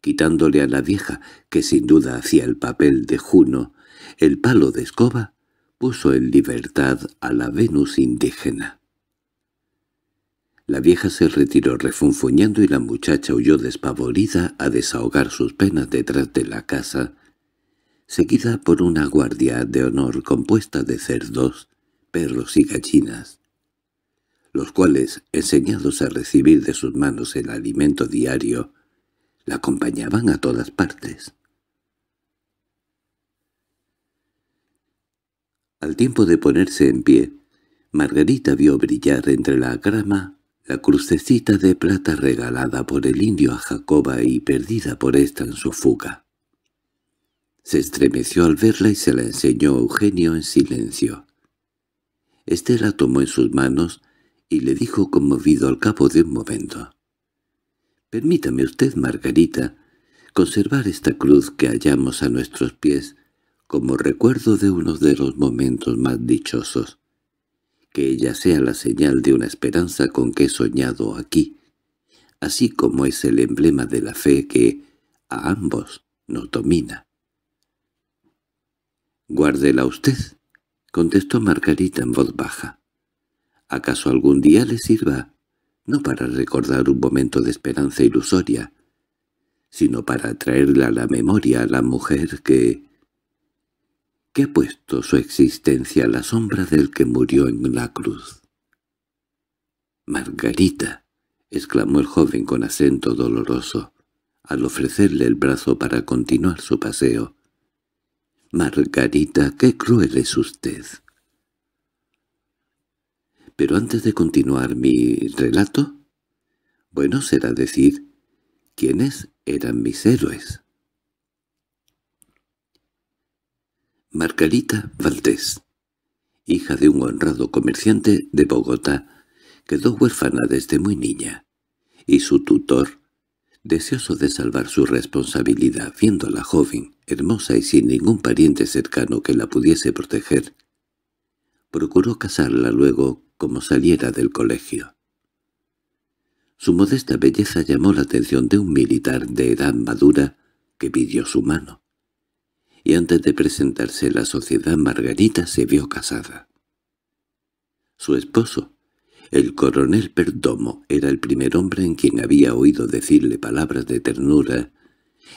Quitándole a la vieja, que sin duda hacía el papel de Juno, el palo de escoba, puso en libertad a la Venus indígena. La vieja se retiró refunfuñando y la muchacha huyó despavorida a desahogar sus penas detrás de la casa, seguida por una guardia de honor compuesta de cerdos, perros y gallinas, los cuales, enseñados a recibir de sus manos el alimento diario, la acompañaban a todas partes. Al tiempo de ponerse en pie, Margarita vio brillar entre la grama la crucecita de plata regalada por el indio a Jacoba y perdida por esta en su fuga. Se estremeció al verla y se la enseñó Eugenio en silencio. Este la tomó en sus manos y le dijo conmovido al cabo de un momento. «Permítame usted, Margarita, conservar esta cruz que hallamos a nuestros pies como recuerdo de uno de los momentos más dichosos que ella sea la señal de una esperanza con que he soñado aquí, así como es el emblema de la fe que a ambos nos domina. —Guárdela usted —contestó Margarita en voz baja. —¿Acaso algún día le sirva? No para recordar un momento de esperanza ilusoria, sino para traerla a la memoria a la mujer que, que ha puesto su existencia a la sombra del que murió en la cruz. —¡Margarita! —exclamó el joven con acento doloroso, al ofrecerle el brazo para continuar su paseo. —¡Margarita, qué cruel es usted! Pero antes de continuar mi relato, bueno será decir quiénes eran mis héroes. Margarita Valdés, hija de un honrado comerciante de Bogotá, quedó huérfana desde muy niña, y su tutor, deseoso de salvar su responsabilidad, viéndola joven, hermosa y sin ningún pariente cercano que la pudiese proteger, procuró casarla luego como saliera del colegio. Su modesta belleza llamó la atención de un militar de edad madura que pidió su mano y antes de presentarse la sociedad Margarita se vio casada. Su esposo, el coronel Perdomo, era el primer hombre en quien había oído decirle palabras de ternura,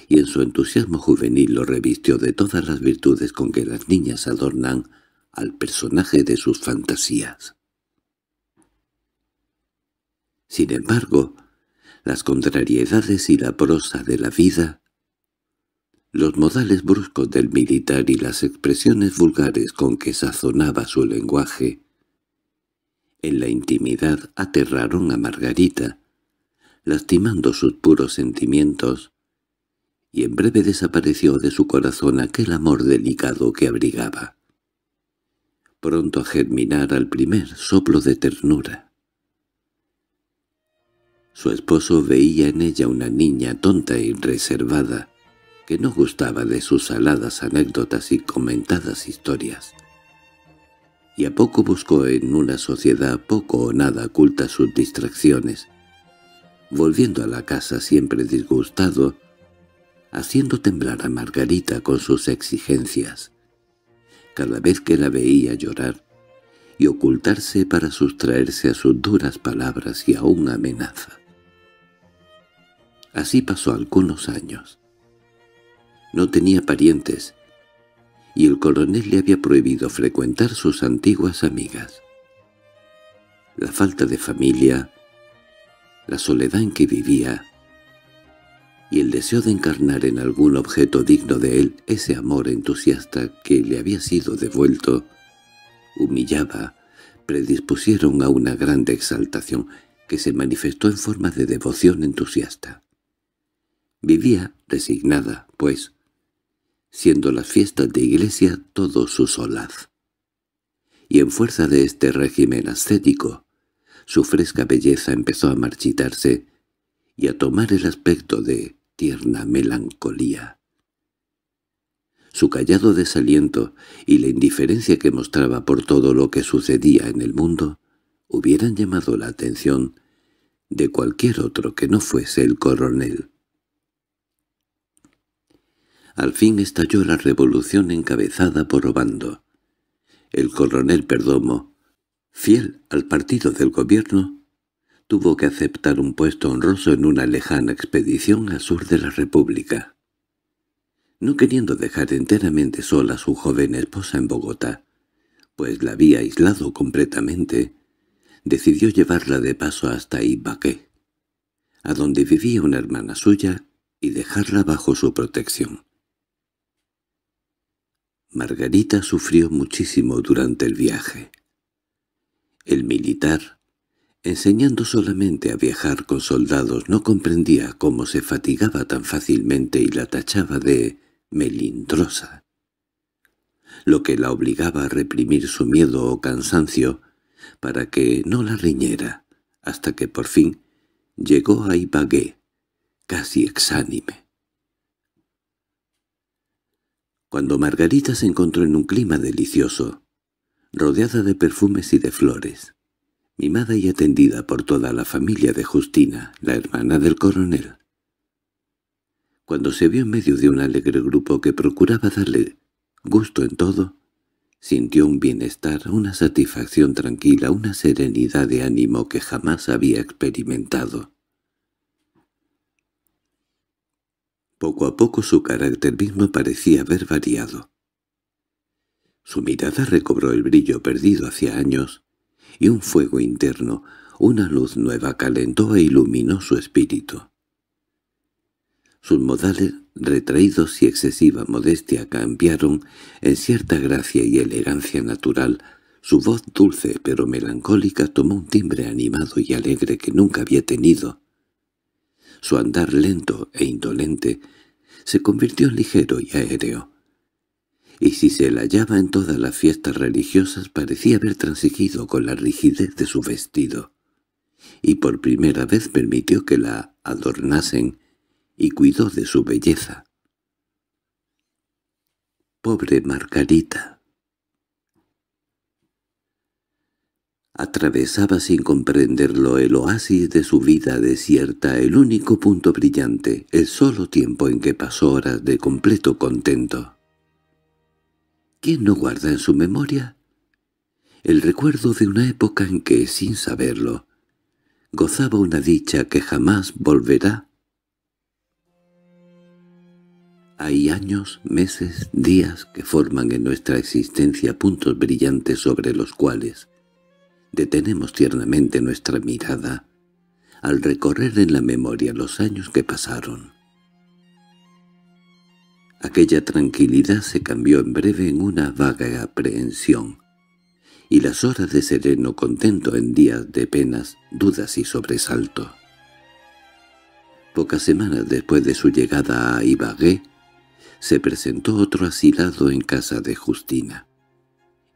y en su entusiasmo juvenil lo revistió de todas las virtudes con que las niñas adornan al personaje de sus fantasías. Sin embargo, las contrariedades y la prosa de la vida los modales bruscos del militar y las expresiones vulgares con que sazonaba su lenguaje en la intimidad aterraron a Margarita, lastimando sus puros sentimientos, y en breve desapareció de su corazón aquel amor delicado que abrigaba. Pronto a germinar al primer soplo de ternura. Su esposo veía en ella una niña tonta y reservada, que no gustaba de sus aladas anécdotas y comentadas historias. Y a poco buscó en una sociedad poco o nada oculta sus distracciones, volviendo a la casa siempre disgustado, haciendo temblar a Margarita con sus exigencias. Cada vez que la veía llorar y ocultarse para sustraerse a sus duras palabras y a una amenaza. Así pasó algunos años. No tenía parientes, y el coronel le había prohibido frecuentar sus antiguas amigas. La falta de familia, la soledad en que vivía, y el deseo de encarnar en algún objeto digno de él ese amor entusiasta que le había sido devuelto, humillaba, predispusieron a una grande exaltación que se manifestó en forma de devoción entusiasta. Vivía resignada, pues, siendo las fiestas de iglesia todo su solaz. Y en fuerza de este régimen ascético, su fresca belleza empezó a marchitarse y a tomar el aspecto de tierna melancolía. Su callado desaliento y la indiferencia que mostraba por todo lo que sucedía en el mundo hubieran llamado la atención de cualquier otro que no fuese el coronel. Al fin estalló la revolución encabezada por Obando. El coronel Perdomo, fiel al partido del gobierno, tuvo que aceptar un puesto honroso en una lejana expedición al sur de la República. No queriendo dejar enteramente sola a su joven esposa en Bogotá, pues la había aislado completamente, decidió llevarla de paso hasta Ibaque, a donde vivía una hermana suya, y dejarla bajo su protección. Margarita sufrió muchísimo durante el viaje. El militar, enseñando solamente a viajar con soldados, no comprendía cómo se fatigaba tan fácilmente y la tachaba de melindrosa. Lo que la obligaba a reprimir su miedo o cansancio para que no la riñera, hasta que por fin llegó a Ibagué, casi exánime cuando Margarita se encontró en un clima delicioso, rodeada de perfumes y de flores, mimada y atendida por toda la familia de Justina, la hermana del coronel. Cuando se vio en medio de un alegre grupo que procuraba darle gusto en todo, sintió un bienestar, una satisfacción tranquila, una serenidad de ánimo que jamás había experimentado. Poco a poco su carácter mismo parecía haber variado. Su mirada recobró el brillo perdido hacía años, y un fuego interno, una luz nueva calentó e iluminó su espíritu. Sus modales retraídos y excesiva modestia cambiaron en cierta gracia y elegancia natural. Su voz dulce pero melancólica tomó un timbre animado y alegre que nunca había tenido. Su andar lento e indolente se convirtió en ligero y aéreo. Y si se la hallaba en todas las fiestas religiosas parecía haber transigido con la rigidez de su vestido, y por primera vez permitió que la adornasen y cuidó de su belleza. Pobre Margarita, Atravesaba sin comprenderlo el oasis de su vida desierta, el único punto brillante, el solo tiempo en que pasó horas de completo contento. ¿Quién no guarda en su memoria? El recuerdo de una época en que, sin saberlo, gozaba una dicha que jamás volverá. Hay años, meses, días que forman en nuestra existencia puntos brillantes sobre los cuales Detenemos tiernamente nuestra mirada al recorrer en la memoria los años que pasaron. Aquella tranquilidad se cambió en breve en una vaga aprehensión, y las horas de sereno contento en días de penas, dudas y sobresalto. Pocas semanas después de su llegada a Ibagué, se presentó otro asilado en casa de Justina.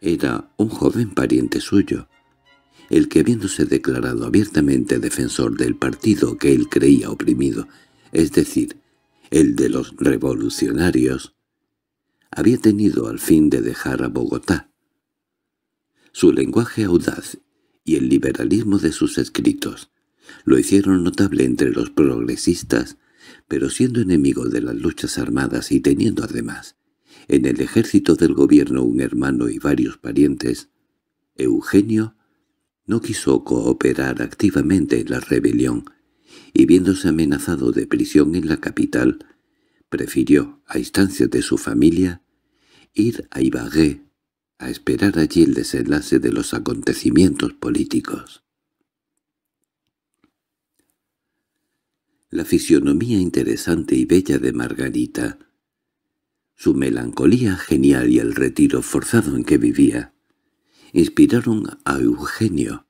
Era un joven pariente suyo, el que habiéndose declarado abiertamente defensor del partido que él creía oprimido, es decir, el de los revolucionarios, había tenido al fin de dejar a Bogotá. Su lenguaje audaz y el liberalismo de sus escritos lo hicieron notable entre los progresistas, pero siendo enemigo de las luchas armadas y teniendo además en el ejército del gobierno un hermano y varios parientes, Eugenio no quiso cooperar activamente en la rebelión, y viéndose amenazado de prisión en la capital, prefirió, a instancias de su familia, ir a Ibagué a esperar allí el desenlace de los acontecimientos políticos. La fisionomía interesante y bella de Margarita, su melancolía genial y el retiro forzado en que vivía, inspiraron a Eugenio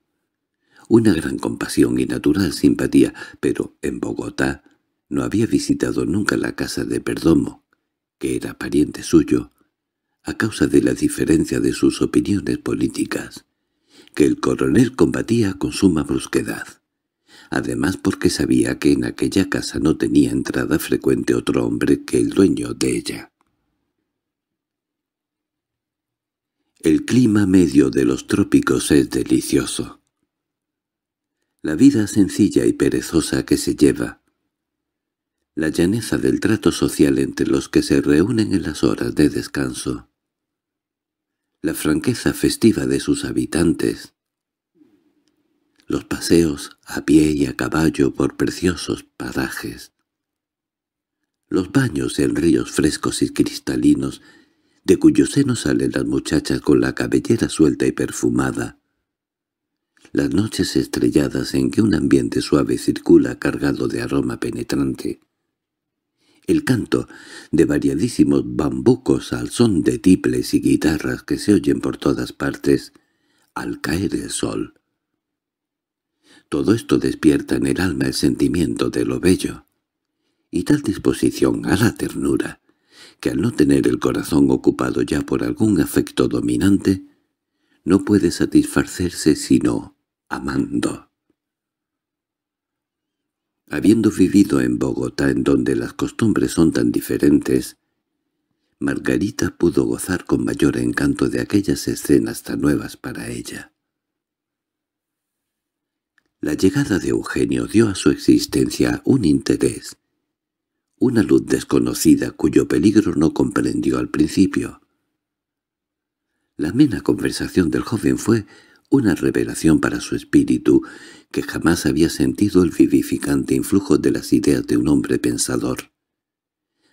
una gran compasión y natural simpatía, pero en Bogotá no había visitado nunca la casa de Perdomo, que era pariente suyo, a causa de la diferencia de sus opiniones políticas, que el coronel combatía con suma brusquedad. Además porque sabía que en aquella casa no tenía entrada frecuente otro hombre que el dueño de ella. El clima medio de los trópicos es delicioso. La vida sencilla y perezosa que se lleva. La llaneza del trato social entre los que se reúnen en las horas de descanso. La franqueza festiva de sus habitantes. Los paseos a pie y a caballo por preciosos parajes. Los baños en ríos frescos y cristalinos de cuyo seno salen las muchachas con la cabellera suelta y perfumada. Las noches estrelladas en que un ambiente suave circula cargado de aroma penetrante. El canto de variadísimos bambucos al son de tiples y guitarras que se oyen por todas partes al caer el sol. Todo esto despierta en el alma el sentimiento de lo bello y tal disposición a la ternura que al no tener el corazón ocupado ya por algún afecto dominante, no puede satisfacerse sino amando. Habiendo vivido en Bogotá, en donde las costumbres son tan diferentes, Margarita pudo gozar con mayor encanto de aquellas escenas tan nuevas para ella. La llegada de Eugenio dio a su existencia un interés una luz desconocida cuyo peligro no comprendió al principio. La amena conversación del joven fue una revelación para su espíritu, que jamás había sentido el vivificante influjo de las ideas de un hombre pensador,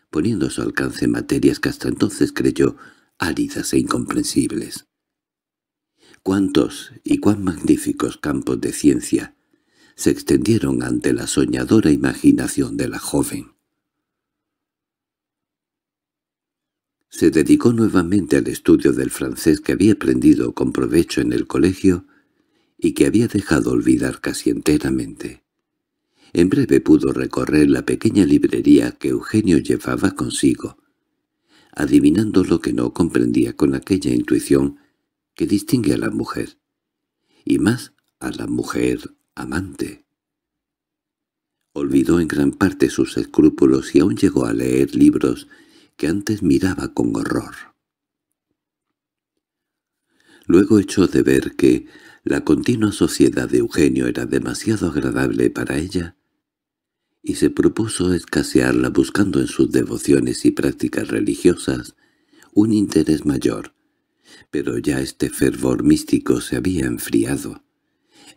poniendo a su alcance materias que hasta entonces creyó áridas e incomprensibles. Cuántos y cuán magníficos campos de ciencia se extendieron ante la soñadora imaginación de la joven. se dedicó nuevamente al estudio del francés que había aprendido con provecho en el colegio y que había dejado olvidar casi enteramente. En breve pudo recorrer la pequeña librería que Eugenio llevaba consigo, adivinando lo que no comprendía con aquella intuición que distingue a la mujer, y más a la mujer amante. Olvidó en gran parte sus escrúpulos y aún llegó a leer libros que antes miraba con horror. Luego echó de ver que la continua sociedad de Eugenio era demasiado agradable para ella, y se propuso escasearla buscando en sus devociones y prácticas religiosas un interés mayor, pero ya este fervor místico se había enfriado,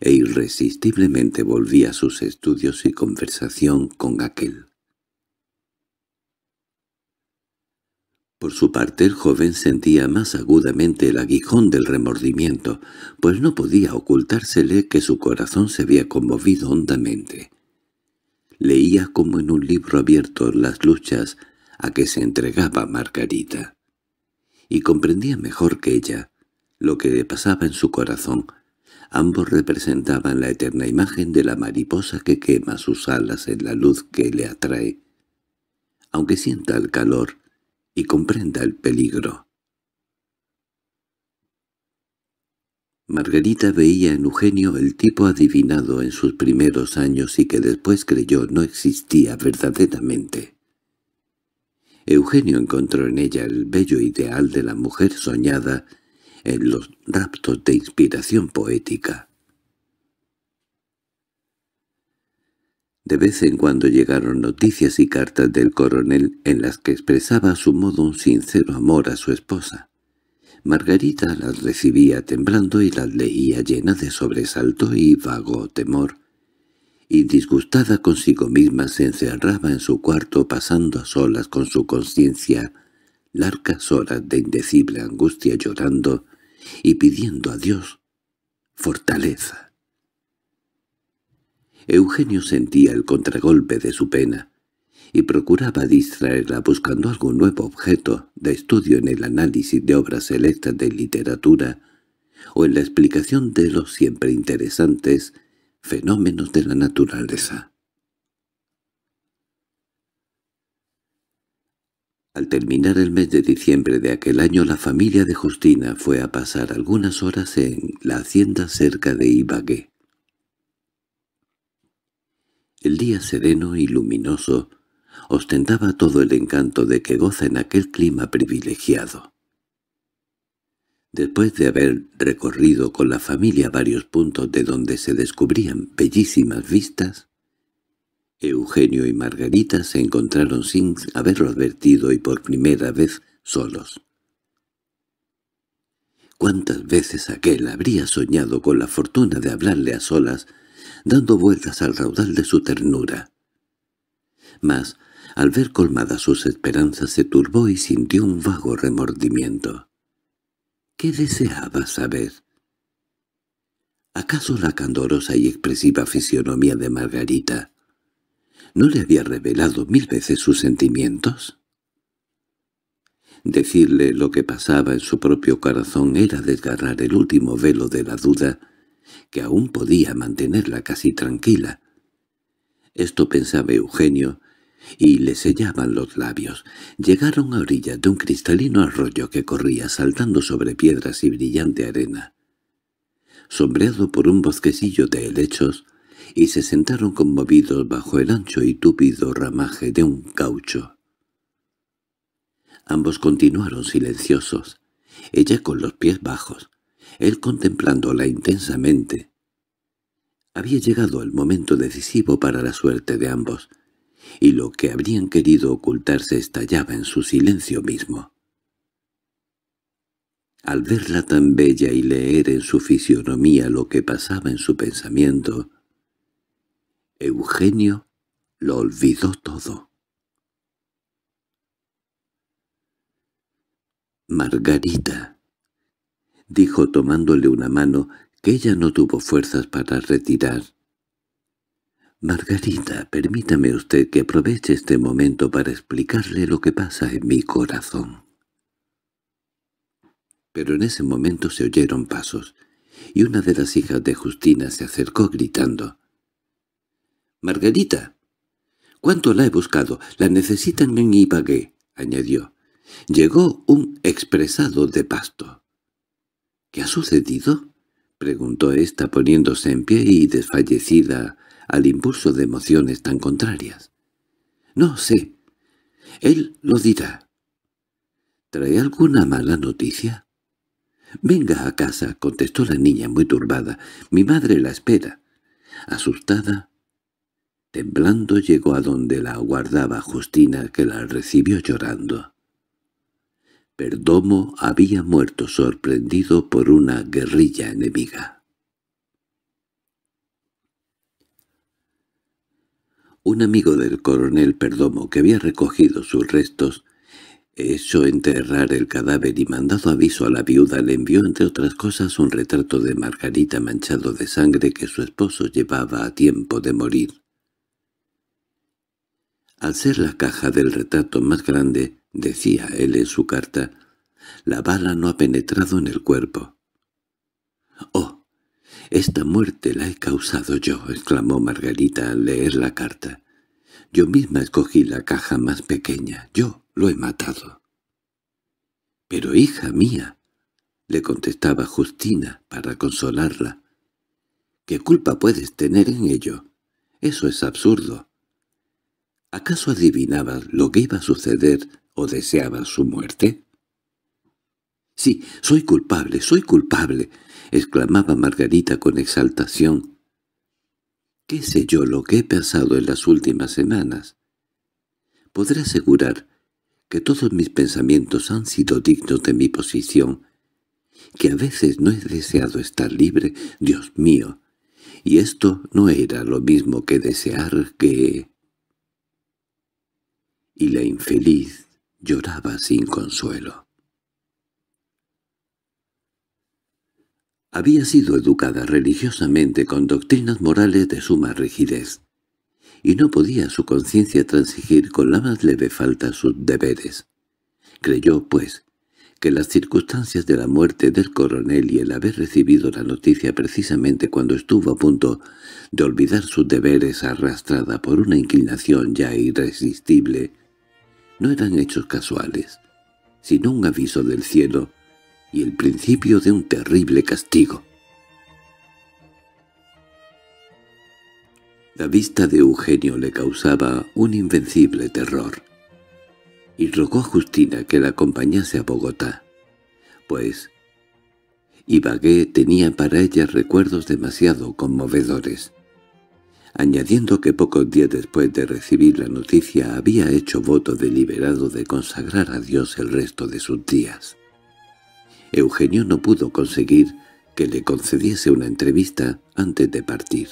e irresistiblemente volvía a sus estudios y conversación con aquel. Por su parte el joven sentía más agudamente el aguijón del remordimiento, pues no podía ocultársele que su corazón se había conmovido hondamente. Leía como en un libro abierto las luchas a que se entregaba Margarita, y comprendía mejor que ella lo que le pasaba en su corazón. Ambos representaban la eterna imagen de la mariposa que quema sus alas en la luz que le atrae. Aunque sienta el calor, y comprenda el peligro. Margarita veía en Eugenio el tipo adivinado en sus primeros años y que después creyó no existía verdaderamente. Eugenio encontró en ella el bello ideal de la mujer soñada en los raptos de inspiración poética. De vez en cuando llegaron noticias y cartas del coronel en las que expresaba a su modo un sincero amor a su esposa. Margarita las recibía temblando y las leía llena de sobresalto y vago temor, y disgustada consigo misma se encerraba en su cuarto pasando a solas con su conciencia largas horas de indecible angustia llorando y pidiendo a Dios fortaleza. Eugenio sentía el contragolpe de su pena y procuraba distraerla buscando algún nuevo objeto de estudio en el análisis de obras selectas de literatura o en la explicación de los siempre interesantes fenómenos de la naturaleza. Al terminar el mes de diciembre de aquel año la familia de Justina fue a pasar algunas horas en la hacienda cerca de Ibagué. El día sereno y luminoso ostentaba todo el encanto de que goza en aquel clima privilegiado. Después de haber recorrido con la familia varios puntos de donde se descubrían bellísimas vistas, Eugenio y Margarita se encontraron sin haberlo advertido y por primera vez solos. ¿Cuántas veces aquel habría soñado con la fortuna de hablarle a solas dando vueltas al raudal de su ternura. Mas, al ver colmadas sus esperanzas, se turbó y sintió un vago remordimiento. ¿Qué deseaba saber? ¿Acaso la candorosa y expresiva fisionomía de Margarita no le había revelado mil veces sus sentimientos? Decirle lo que pasaba en su propio corazón era desgarrar el último velo de la duda que aún podía mantenerla casi tranquila. Esto pensaba Eugenio, y le sellaban los labios. Llegaron a orillas de un cristalino arroyo que corría saltando sobre piedras y brillante arena. Sombreado por un bosquecillo de helechos, y se sentaron conmovidos bajo el ancho y tupido ramaje de un caucho. Ambos continuaron silenciosos, ella con los pies bajos, él contemplándola intensamente. Había llegado el momento decisivo para la suerte de ambos, y lo que habrían querido ocultarse estallaba en su silencio mismo. Al verla tan bella y leer en su fisionomía lo que pasaba en su pensamiento, Eugenio lo olvidó todo. Margarita dijo tomándole una mano que ella no tuvo fuerzas para retirar. «Margarita, permítame usted que aproveche este momento para explicarle lo que pasa en mi corazón». Pero en ese momento se oyeron pasos, y una de las hijas de Justina se acercó gritando. «¡Margarita! ¿Cuánto la he buscado? La necesitan en Ibagué», añadió. «Llegó un expresado de pasto». —¿Qué ha sucedido? —preguntó ésta poniéndose en pie y desfallecida al impulso de emociones tan contrarias. —No sé. Él lo dirá. —¿Trae alguna mala noticia? —Venga a casa —contestó la niña muy turbada. —Mi madre la espera. Asustada, temblando llegó a donde la aguardaba Justina, que la recibió llorando. Perdomo había muerto sorprendido por una guerrilla enemiga. Un amigo del coronel Perdomo que había recogido sus restos, hecho enterrar el cadáver y mandado aviso a la viuda le envió entre otras cosas un retrato de Margarita manchado de sangre que su esposo llevaba a tiempo de morir. Al ser la caja del retrato más grande, decía él en su carta, la bala no ha penetrado en el cuerpo. —¡Oh! Esta muerte la he causado yo —exclamó Margarita al leer la carta. —Yo misma escogí la caja más pequeña. Yo lo he matado. —Pero hija mía —le contestaba Justina para consolarla—, ¿qué culpa puedes tener en ello? Eso es absurdo. ¿Acaso adivinabas lo que iba a suceder o deseabas su muerte? —Sí, soy culpable, soy culpable —exclamaba Margarita con exaltación. —¿Qué sé yo lo que he pasado en las últimas semanas? Podré asegurar que todos mis pensamientos han sido dignos de mi posición, que a veces no he deseado estar libre, Dios mío, y esto no era lo mismo que desear que y la infeliz lloraba sin consuelo. Había sido educada religiosamente con doctrinas morales de suma rigidez, y no podía su conciencia transigir con la más leve falta sus deberes. Creyó, pues, que las circunstancias de la muerte del coronel y el haber recibido la noticia precisamente cuando estuvo a punto de olvidar sus deberes arrastrada por una inclinación ya irresistible, no eran hechos casuales, sino un aviso del cielo y el principio de un terrible castigo. La vista de Eugenio le causaba un invencible terror, y rogó a Justina que la acompañase a Bogotá, pues Ibagué tenía para ella recuerdos demasiado conmovedores añadiendo que pocos días después de recibir la noticia había hecho voto deliberado de consagrar a Dios el resto de sus días. Eugenio no pudo conseguir que le concediese una entrevista antes de partir.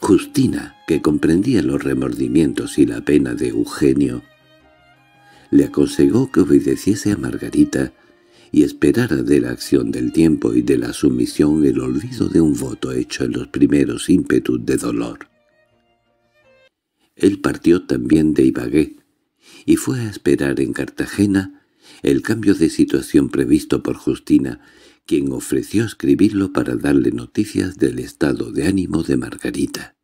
Justina, que comprendía los remordimientos y la pena de Eugenio, le aconsejó que obedeciese a Margarita y esperara de la acción del tiempo y de la sumisión el olvido de un voto hecho en los primeros ímpetus de dolor. Él partió también de Ibagué, y fue a esperar en Cartagena el cambio de situación previsto por Justina, quien ofreció escribirlo para darle noticias del estado de ánimo de Margarita.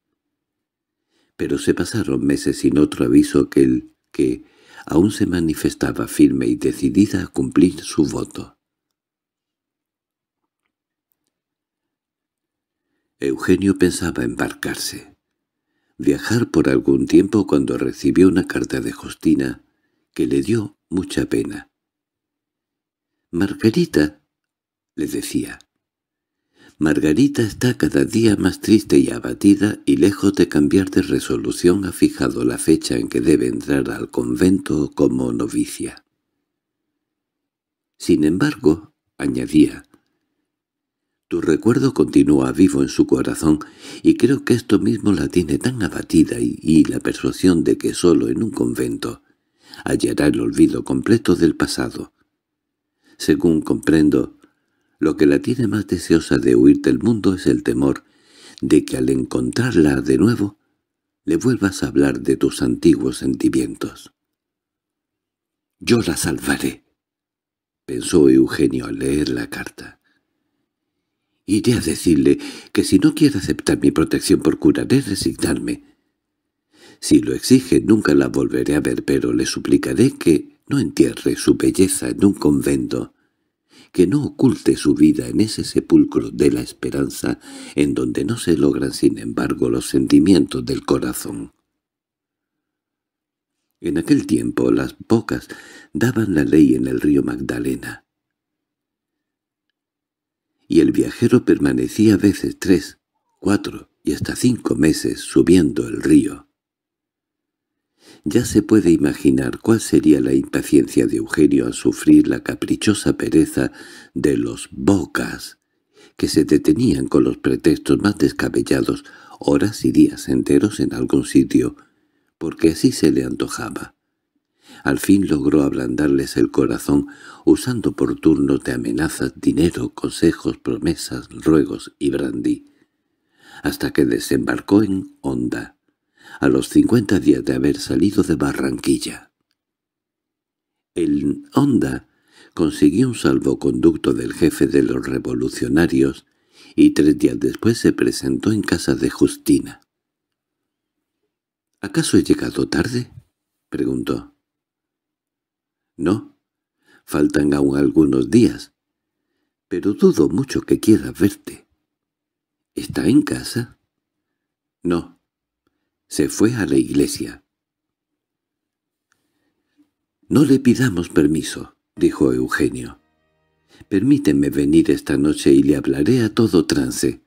Pero se pasaron meses sin otro aviso que el que aún se manifestaba firme y decidida a cumplir su voto. Eugenio pensaba embarcarse, viajar por algún tiempo cuando recibió una carta de Justina que le dio mucha pena. «Margarita», le decía, Margarita está cada día más triste y abatida y lejos de cambiar de resolución ha fijado la fecha en que debe entrar al convento como novicia. Sin embargo, añadía, tu recuerdo continúa vivo en su corazón, y creo que esto mismo la tiene tan abatida y, la persuasión de que solo en un convento hallará el olvido completo del pasado. Según comprendo, lo que la tiene más deseosa de huir del mundo es el temor de que al encontrarla de nuevo le vuelvas a hablar de tus antiguos sentimientos. «Yo la salvaré», pensó Eugenio al leer la carta. «Iré a decirle que si no quiere aceptar mi protección procuraré resignarme. Si lo exige nunca la volveré a ver, pero le suplicaré que no entierre su belleza en un convento, que no oculte su vida en ese sepulcro de la esperanza en donde no se logran sin embargo los sentimientos del corazón. En aquel tiempo las bocas daban la ley en el río Magdalena, y el viajero permanecía a veces tres, cuatro y hasta cinco meses subiendo el río. Ya se puede imaginar cuál sería la impaciencia de Eugenio al sufrir la caprichosa pereza de los bocas, que se detenían con los pretextos más descabellados horas y días enteros en algún sitio, porque así se le antojaba. Al fin logró ablandarles el corazón, usando por turno de amenazas, dinero, consejos, promesas, ruegos y brandy, hasta que desembarcó en Honda a los cincuenta días de haber salido de Barranquilla. El Honda consiguió un salvoconducto del jefe de los revolucionarios y tres días después se presentó en casa de Justina. —¿Acaso he llegado tarde? —preguntó. —No, faltan aún algunos días, pero dudo mucho que quieras verte. —¿Está en casa? —No, se fue a la iglesia. —No le pidamos permiso —dijo Eugenio. —Permíteme venir esta noche y le hablaré a todo trance,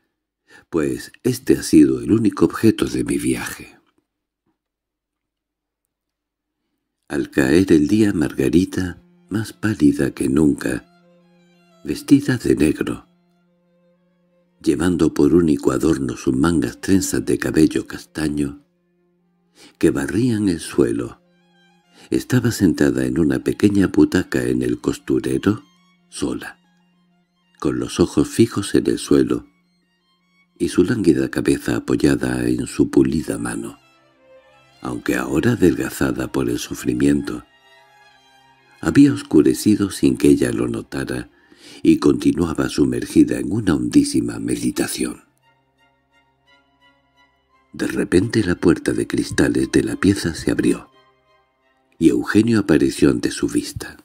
pues este ha sido el único objeto de mi viaje. Al caer el día Margarita, más pálida que nunca, vestida de negro, llevando por único adorno sus mangas trenzas de cabello castaño, que barrían el suelo. Estaba sentada en una pequeña butaca en el costurero, sola, con los ojos fijos en el suelo y su lánguida cabeza apoyada en su pulida mano, aunque ahora adelgazada por el sufrimiento. Había oscurecido sin que ella lo notara y continuaba sumergida en una hondísima meditación. De repente la puerta de cristales de la pieza se abrió, y Eugenio apareció ante su vista.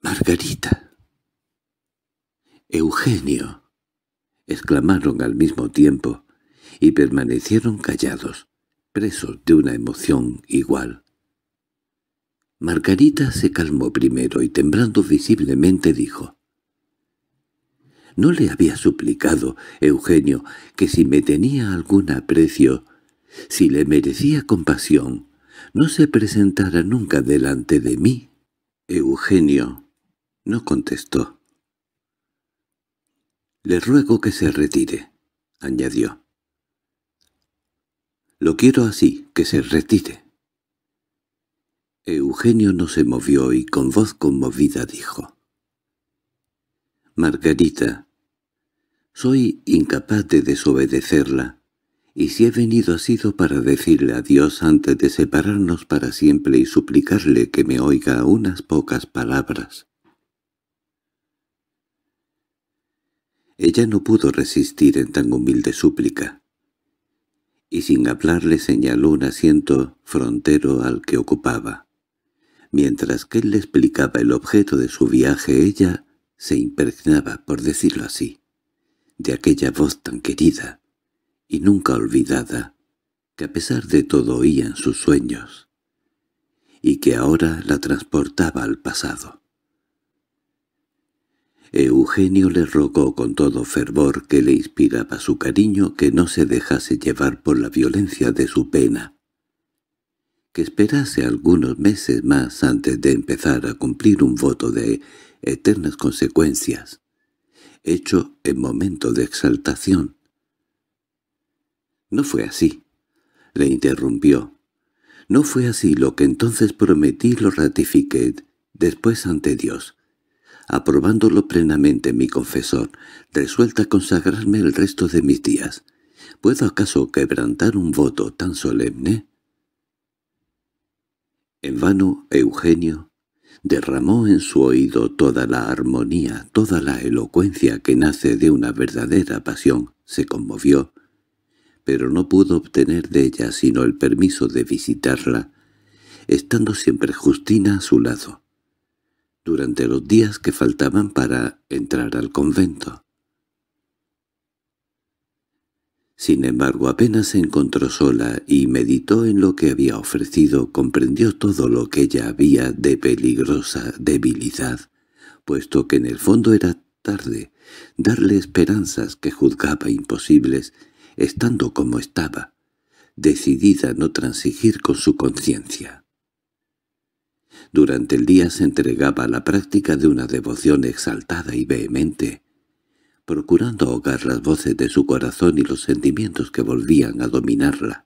—¡Margarita! —¡Eugenio! —exclamaron al mismo tiempo, y permanecieron callados, presos de una emoción igual. Margarita se calmó primero y temblando visiblemente dijo ¿No le había suplicado, Eugenio, que si me tenía algún aprecio, si le merecía compasión, no se presentara nunca delante de mí? Eugenio no contestó. «Le ruego que se retire», añadió. «Lo quiero así, que se retire». Eugenio no se movió y con voz conmovida dijo. Margarita, soy incapaz de desobedecerla, y si he venido ha sido para decirle adiós antes de separarnos para siempre y suplicarle que me oiga unas pocas palabras. Ella no pudo resistir en tan humilde súplica, y sin hablarle señaló un asiento frontero al que ocupaba. Mientras que él le explicaba el objeto de su viaje, ella se impregnaba, por decirlo así, de aquella voz tan querida y nunca olvidada, que a pesar de todo oía en sus sueños, y que ahora la transportaba al pasado. Eugenio le rogó con todo fervor que le inspiraba su cariño que no se dejase llevar por la violencia de su pena, que esperase algunos meses más antes de empezar a cumplir un voto de eternas consecuencias, hecho en momento de exaltación. No fue así, le interrumpió. No fue así lo que entonces prometí lo ratifiqué, después ante Dios, aprobándolo plenamente mi confesor, resuelta a consagrarme el resto de mis días. ¿Puedo acaso quebrantar un voto tan solemne? En vano Eugenio derramó en su oído toda la armonía, toda la elocuencia que nace de una verdadera pasión, se conmovió, pero no pudo obtener de ella sino el permiso de visitarla, estando siempre Justina a su lado, durante los días que faltaban para entrar al convento. Sin embargo, apenas se encontró sola y meditó en lo que había ofrecido, comprendió todo lo que ella había de peligrosa debilidad, puesto que en el fondo era tarde darle esperanzas que juzgaba imposibles, estando como estaba, decidida a no transigir con su conciencia. Durante el día se entregaba a la práctica de una devoción exaltada y vehemente, procurando ahogar las voces de su corazón y los sentimientos que volvían a dominarla.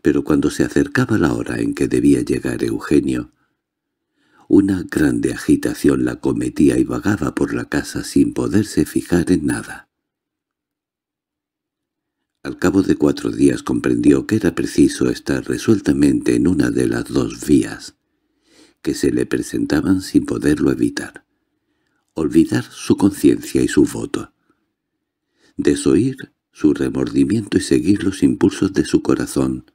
Pero cuando se acercaba la hora en que debía llegar Eugenio, una grande agitación la cometía y vagaba por la casa sin poderse fijar en nada. Al cabo de cuatro días comprendió que era preciso estar resueltamente en una de las dos vías que se le presentaban sin poderlo evitar olvidar su conciencia y su voto, desoír su remordimiento y seguir los impulsos de su corazón,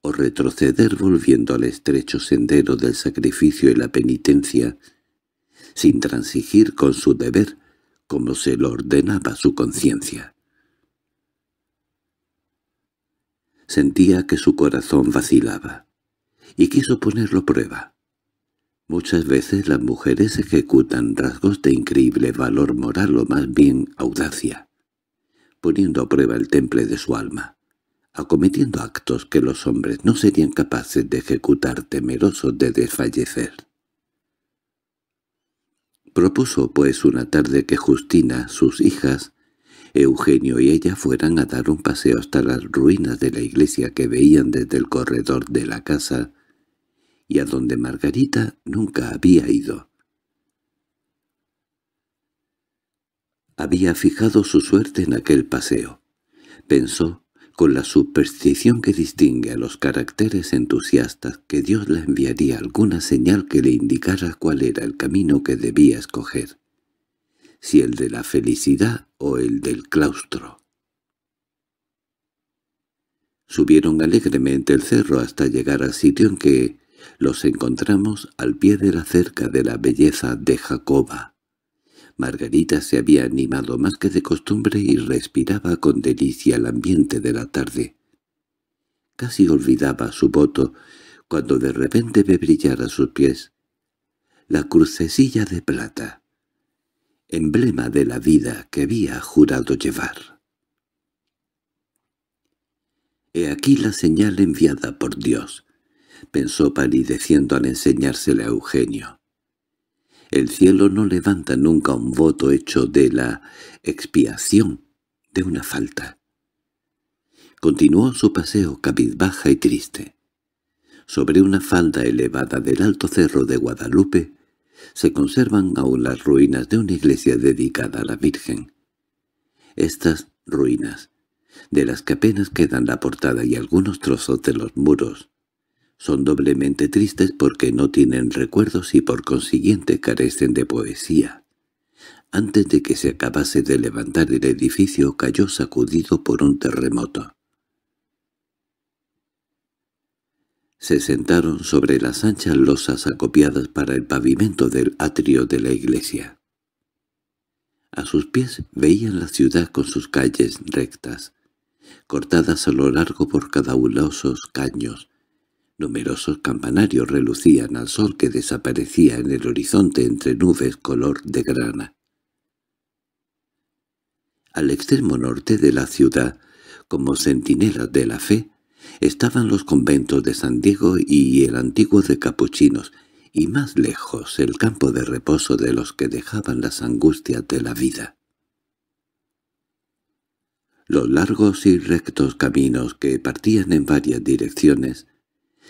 o retroceder volviendo al estrecho sendero del sacrificio y la penitencia, sin transigir con su deber como se lo ordenaba su conciencia. Sentía que su corazón vacilaba, y quiso ponerlo prueba. Muchas veces las mujeres ejecutan rasgos de increíble valor moral o más bien audacia, poniendo a prueba el temple de su alma, acometiendo actos que los hombres no serían capaces de ejecutar temerosos de desfallecer. Propuso, pues, una tarde que Justina, sus hijas, Eugenio y ella fueran a dar un paseo hasta las ruinas de la iglesia que veían desde el corredor de la casa y a donde Margarita nunca había ido. Había fijado su suerte en aquel paseo. Pensó, con la superstición que distingue a los caracteres entusiastas, que Dios le enviaría alguna señal que le indicara cuál era el camino que debía escoger, si el de la felicidad o el del claustro. Subieron alegremente el cerro hasta llegar al sitio en que los encontramos al pie de la cerca de la belleza de Jacoba. Margarita se había animado más que de costumbre y respiraba con delicia el ambiente de la tarde. Casi olvidaba su voto cuando de repente ve brillar a sus pies la crucecilla de plata, emblema de la vida que había jurado llevar. He aquí la señal enviada por Dios pensó palideciendo al enseñársele a Eugenio. El cielo no levanta nunca un voto hecho de la expiación de una falta. Continuó su paseo cabizbaja y triste. Sobre una falda elevada del alto cerro de Guadalupe se conservan aún las ruinas de una iglesia dedicada a la Virgen. Estas ruinas, de las que apenas quedan la portada y algunos trozos de los muros, son doblemente tristes porque no tienen recuerdos y por consiguiente carecen de poesía. Antes de que se acabase de levantar el edificio cayó sacudido por un terremoto. Se sentaron sobre las anchas losas acopiadas para el pavimento del atrio de la iglesia. A sus pies veían la ciudad con sus calles rectas, cortadas a lo largo por cadaulosos caños, Numerosos campanarios relucían al sol que desaparecía en el horizonte entre nubes color de grana. Al extremo norte de la ciudad, como centinelas de la fe, estaban los conventos de San Diego y el antiguo de Capuchinos, y más lejos el campo de reposo de los que dejaban las angustias de la vida. Los largos y rectos caminos que partían en varias direcciones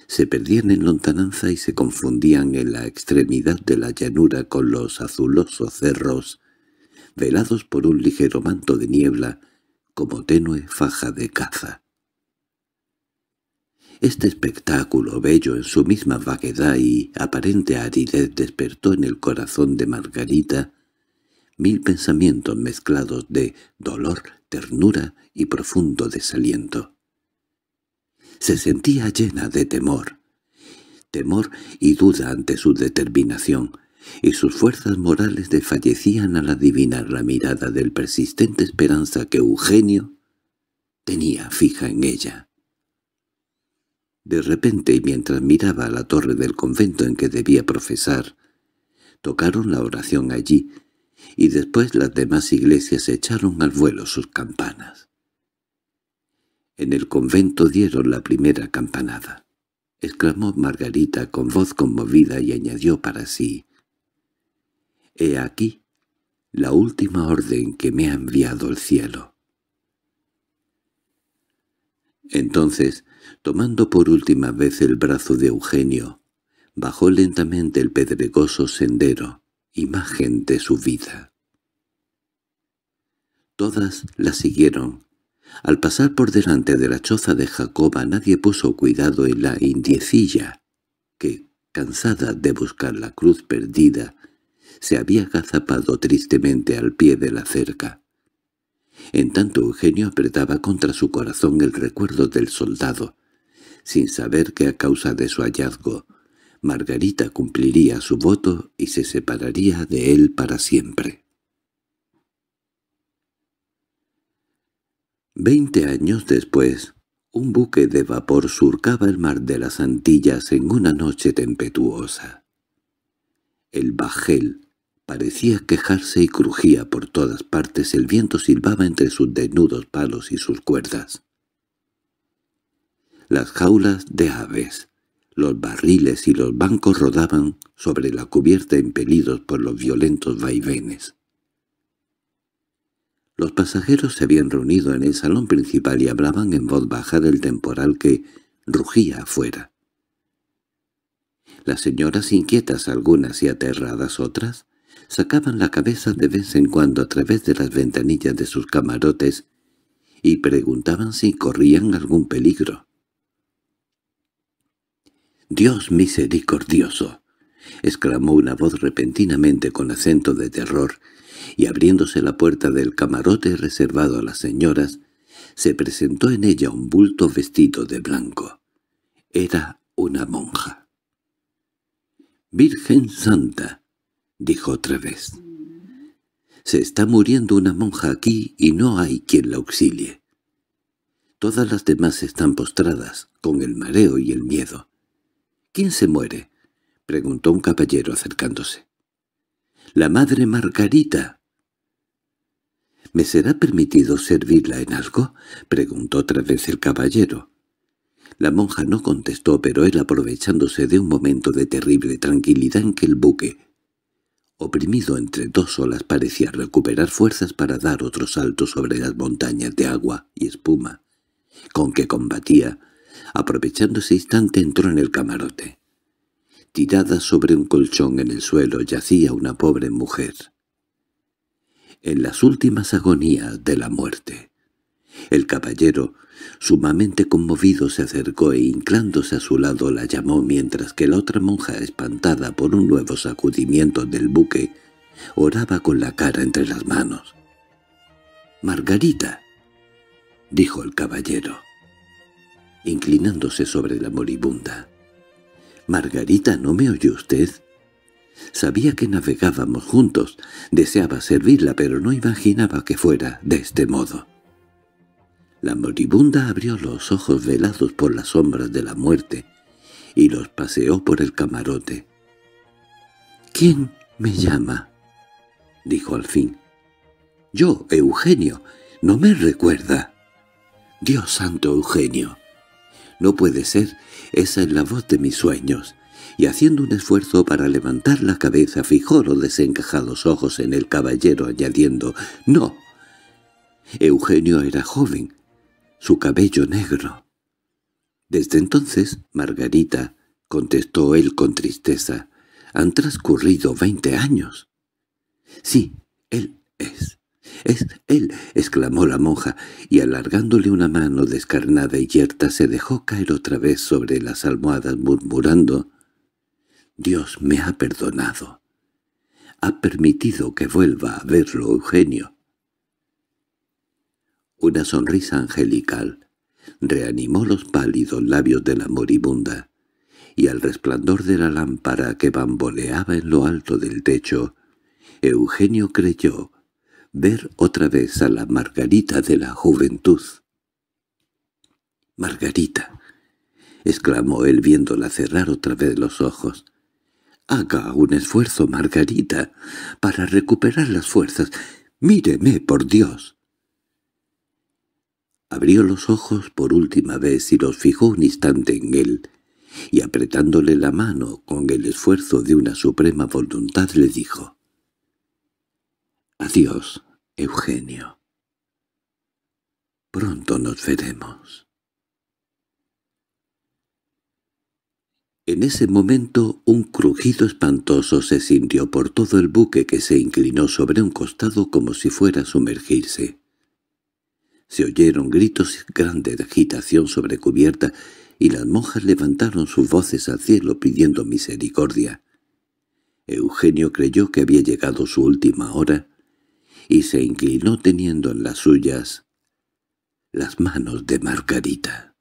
se perdían en lontananza y se confundían en la extremidad de la llanura con los azulosos cerros, velados por un ligero manto de niebla como tenue faja de caza. Este espectáculo bello en su misma vaguedad y aparente aridez despertó en el corazón de Margarita mil pensamientos mezclados de dolor, ternura y profundo desaliento. Se sentía llena de temor. Temor y duda ante su determinación, y sus fuerzas morales desfallecían al adivinar la mirada del persistente esperanza que Eugenio tenía fija en ella. De repente, y mientras miraba a la torre del convento en que debía profesar, tocaron la oración allí, y después las demás iglesias echaron al vuelo sus campanas. En el convento dieron la primera campanada, exclamó Margarita con voz conmovida y añadió para sí. He aquí la última orden que me ha enviado el cielo. Entonces, tomando por última vez el brazo de Eugenio, bajó lentamente el pedregoso sendero, imagen de su vida. Todas la siguieron, al pasar por delante de la choza de Jacoba nadie puso cuidado en la indiecilla, que, cansada de buscar la cruz perdida, se había agazapado tristemente al pie de la cerca. En tanto Eugenio apretaba contra su corazón el recuerdo del soldado, sin saber que a causa de su hallazgo Margarita cumpliría su voto y se separaría de él para siempre. Veinte años después, un buque de vapor surcaba el mar de las Antillas en una noche tempestuosa. El bajel parecía quejarse y crujía por todas partes, el viento silbaba entre sus desnudos palos y sus cuerdas. Las jaulas de aves, los barriles y los bancos rodaban sobre la cubierta impelidos por los violentos vaivenes. Los pasajeros se habían reunido en el salón principal y hablaban en voz baja del temporal que rugía afuera. Las señoras inquietas algunas y aterradas otras sacaban la cabeza de vez en cuando a través de las ventanillas de sus camarotes y preguntaban si corrían algún peligro. «¡Dios misericordioso!» exclamó una voz repentinamente con acento de terror y abriéndose la puerta del camarote reservado a las señoras, se presentó en ella un bulto vestido de blanco. Era una monja. «Virgen Santa», dijo otra vez. «Se está muriendo una monja aquí y no hay quien la auxilie. Todas las demás están postradas, con el mareo y el miedo. ¿Quién se muere?» preguntó un caballero acercándose la madre Margarita. —¿Me será permitido servirla en algo? —preguntó otra vez el caballero. La monja no contestó, pero él aprovechándose de un momento de terrible tranquilidad en que el buque, oprimido entre dos olas, parecía recuperar fuerzas para dar otro salto sobre las montañas de agua y espuma, con que combatía, aprovechando ese instante entró en el camarote. Tirada sobre un colchón en el suelo yacía una pobre mujer. En las últimas agonías de la muerte. El caballero, sumamente conmovido, se acercó e inclándose a su lado la llamó mientras que la otra monja, espantada por un nuevo sacudimiento del buque, oraba con la cara entre las manos. «Margarita», dijo el caballero, inclinándose sobre la moribunda. —Margarita, ¿no me oyó usted? Sabía que navegábamos juntos, deseaba servirla, pero no imaginaba que fuera de este modo. La moribunda abrió los ojos velados por las sombras de la muerte y los paseó por el camarote. —¿Quién me llama? —dijo al fin. —Yo, Eugenio. ¿No me recuerda? —Dios santo, Eugenio. No puede ser esa es la voz de mis sueños. Y haciendo un esfuerzo para levantar la cabeza, fijó los desencajados ojos en el caballero, añadiendo, «¡No!». Eugenio era joven, su cabello negro. Desde entonces, Margarita, contestó él con tristeza, han transcurrido veinte años. Sí, él es. —¡Es él! —exclamó la monja, y alargándole una mano descarnada y yerta se dejó caer otra vez sobre las almohadas murmurando —Dios me ha perdonado. Ha permitido que vuelva a verlo Eugenio. Una sonrisa angelical reanimó los pálidos labios de la moribunda, y al resplandor de la lámpara que bamboleaba en lo alto del techo, Eugenio creyó ver otra vez a la Margarita de la juventud. —Margarita —exclamó él viéndola cerrar otra vez los ojos—, haga un esfuerzo, Margarita, para recuperar las fuerzas. ¡Míreme, por Dios! Abrió los ojos por última vez y los fijó un instante en él, y apretándole la mano con el esfuerzo de una suprema voluntad le dijo, «Adiós, Eugenio. Pronto nos veremos. En ese momento un crujido espantoso se sintió por todo el buque que se inclinó sobre un costado como si fuera a sumergirse. Se oyeron gritos y grande agitación sobre cubierta y las monjas levantaron sus voces al cielo pidiendo misericordia. Eugenio creyó que había llegado su última hora y se inclinó teniendo en las suyas las manos de Margarita.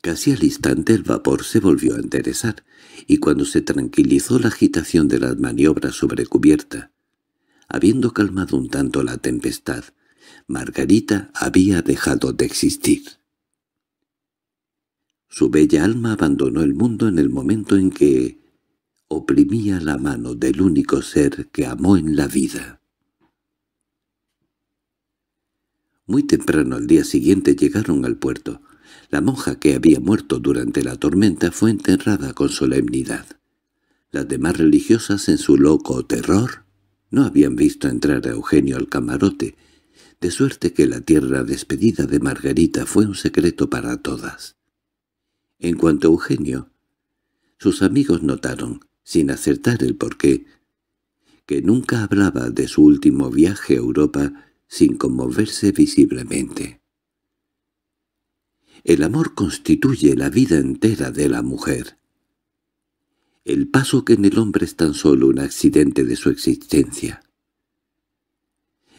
Casi al instante el vapor se volvió a enderezar, y cuando se tranquilizó la agitación de las maniobras sobre cubierta, habiendo calmado un tanto la tempestad, Margarita había dejado de existir. Su bella alma abandonó el mundo en el momento en que oprimía la mano del único ser que amó en la vida. Muy temprano al día siguiente llegaron al puerto. La monja que había muerto durante la tormenta fue enterrada con solemnidad. Las demás religiosas en su loco terror no habían visto entrar a Eugenio al camarote, de suerte que la tierra despedida de Margarita fue un secreto para todas. En cuanto a Eugenio, sus amigos notaron sin acertar el porqué, que nunca hablaba de su último viaje a Europa sin conmoverse visiblemente. El amor constituye la vida entera de la mujer. El paso que en el hombre es tan solo un accidente de su existencia.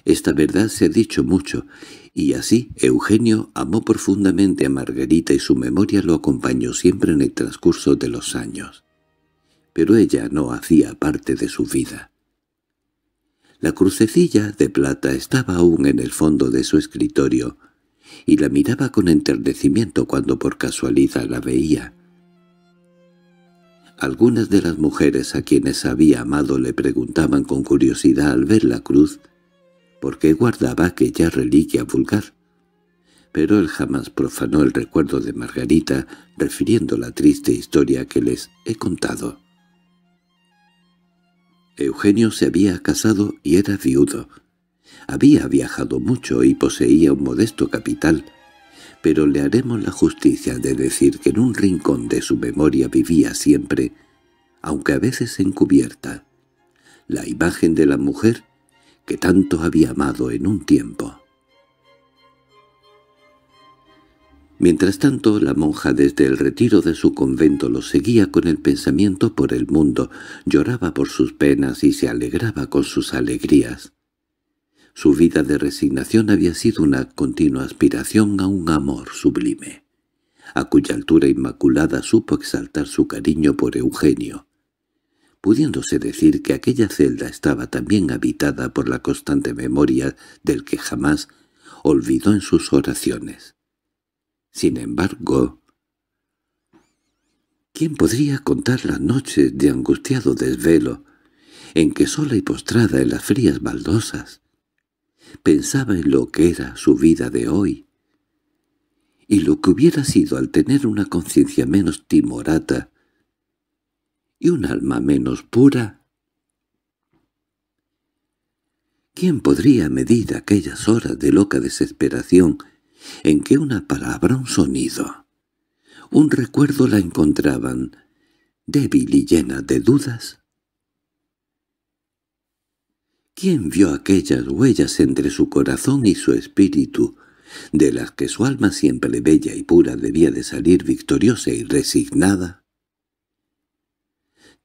Esta verdad se ha dicho mucho, y así Eugenio amó profundamente a Margarita y su memoria lo acompañó siempre en el transcurso de los años pero ella no hacía parte de su vida. La crucecilla de plata estaba aún en el fondo de su escritorio, y la miraba con enternecimiento cuando por casualidad la veía. Algunas de las mujeres a quienes había amado le preguntaban con curiosidad al ver la cruz por qué guardaba aquella reliquia vulgar. Pero él jamás profanó el recuerdo de Margarita refiriendo la triste historia que les he contado. Eugenio se había casado y era viudo. Había viajado mucho y poseía un modesto capital, pero le haremos la justicia de decir que en un rincón de su memoria vivía siempre, aunque a veces encubierta, la imagen de la mujer que tanto había amado en un tiempo. Mientras tanto, la monja desde el retiro de su convento lo seguía con el pensamiento por el mundo, lloraba por sus penas y se alegraba con sus alegrías. Su vida de resignación había sido una continua aspiración a un amor sublime, a cuya altura inmaculada supo exaltar su cariño por Eugenio. Pudiéndose decir que aquella celda estaba también habitada por la constante memoria del que jamás olvidó en sus oraciones. Sin embargo... ¿Quién podría contar las noches de angustiado desvelo, en que sola y postrada en las frías baldosas, pensaba en lo que era su vida de hoy, y lo que hubiera sido al tener una conciencia menos timorata y un alma menos pura? ¿Quién podría medir aquellas horas de loca desesperación en qué una palabra, un sonido, un recuerdo la encontraban, débil y llena de dudas. ¿Quién vio aquellas huellas entre su corazón y su espíritu, de las que su alma siempre bella y pura debía de salir victoriosa y resignada?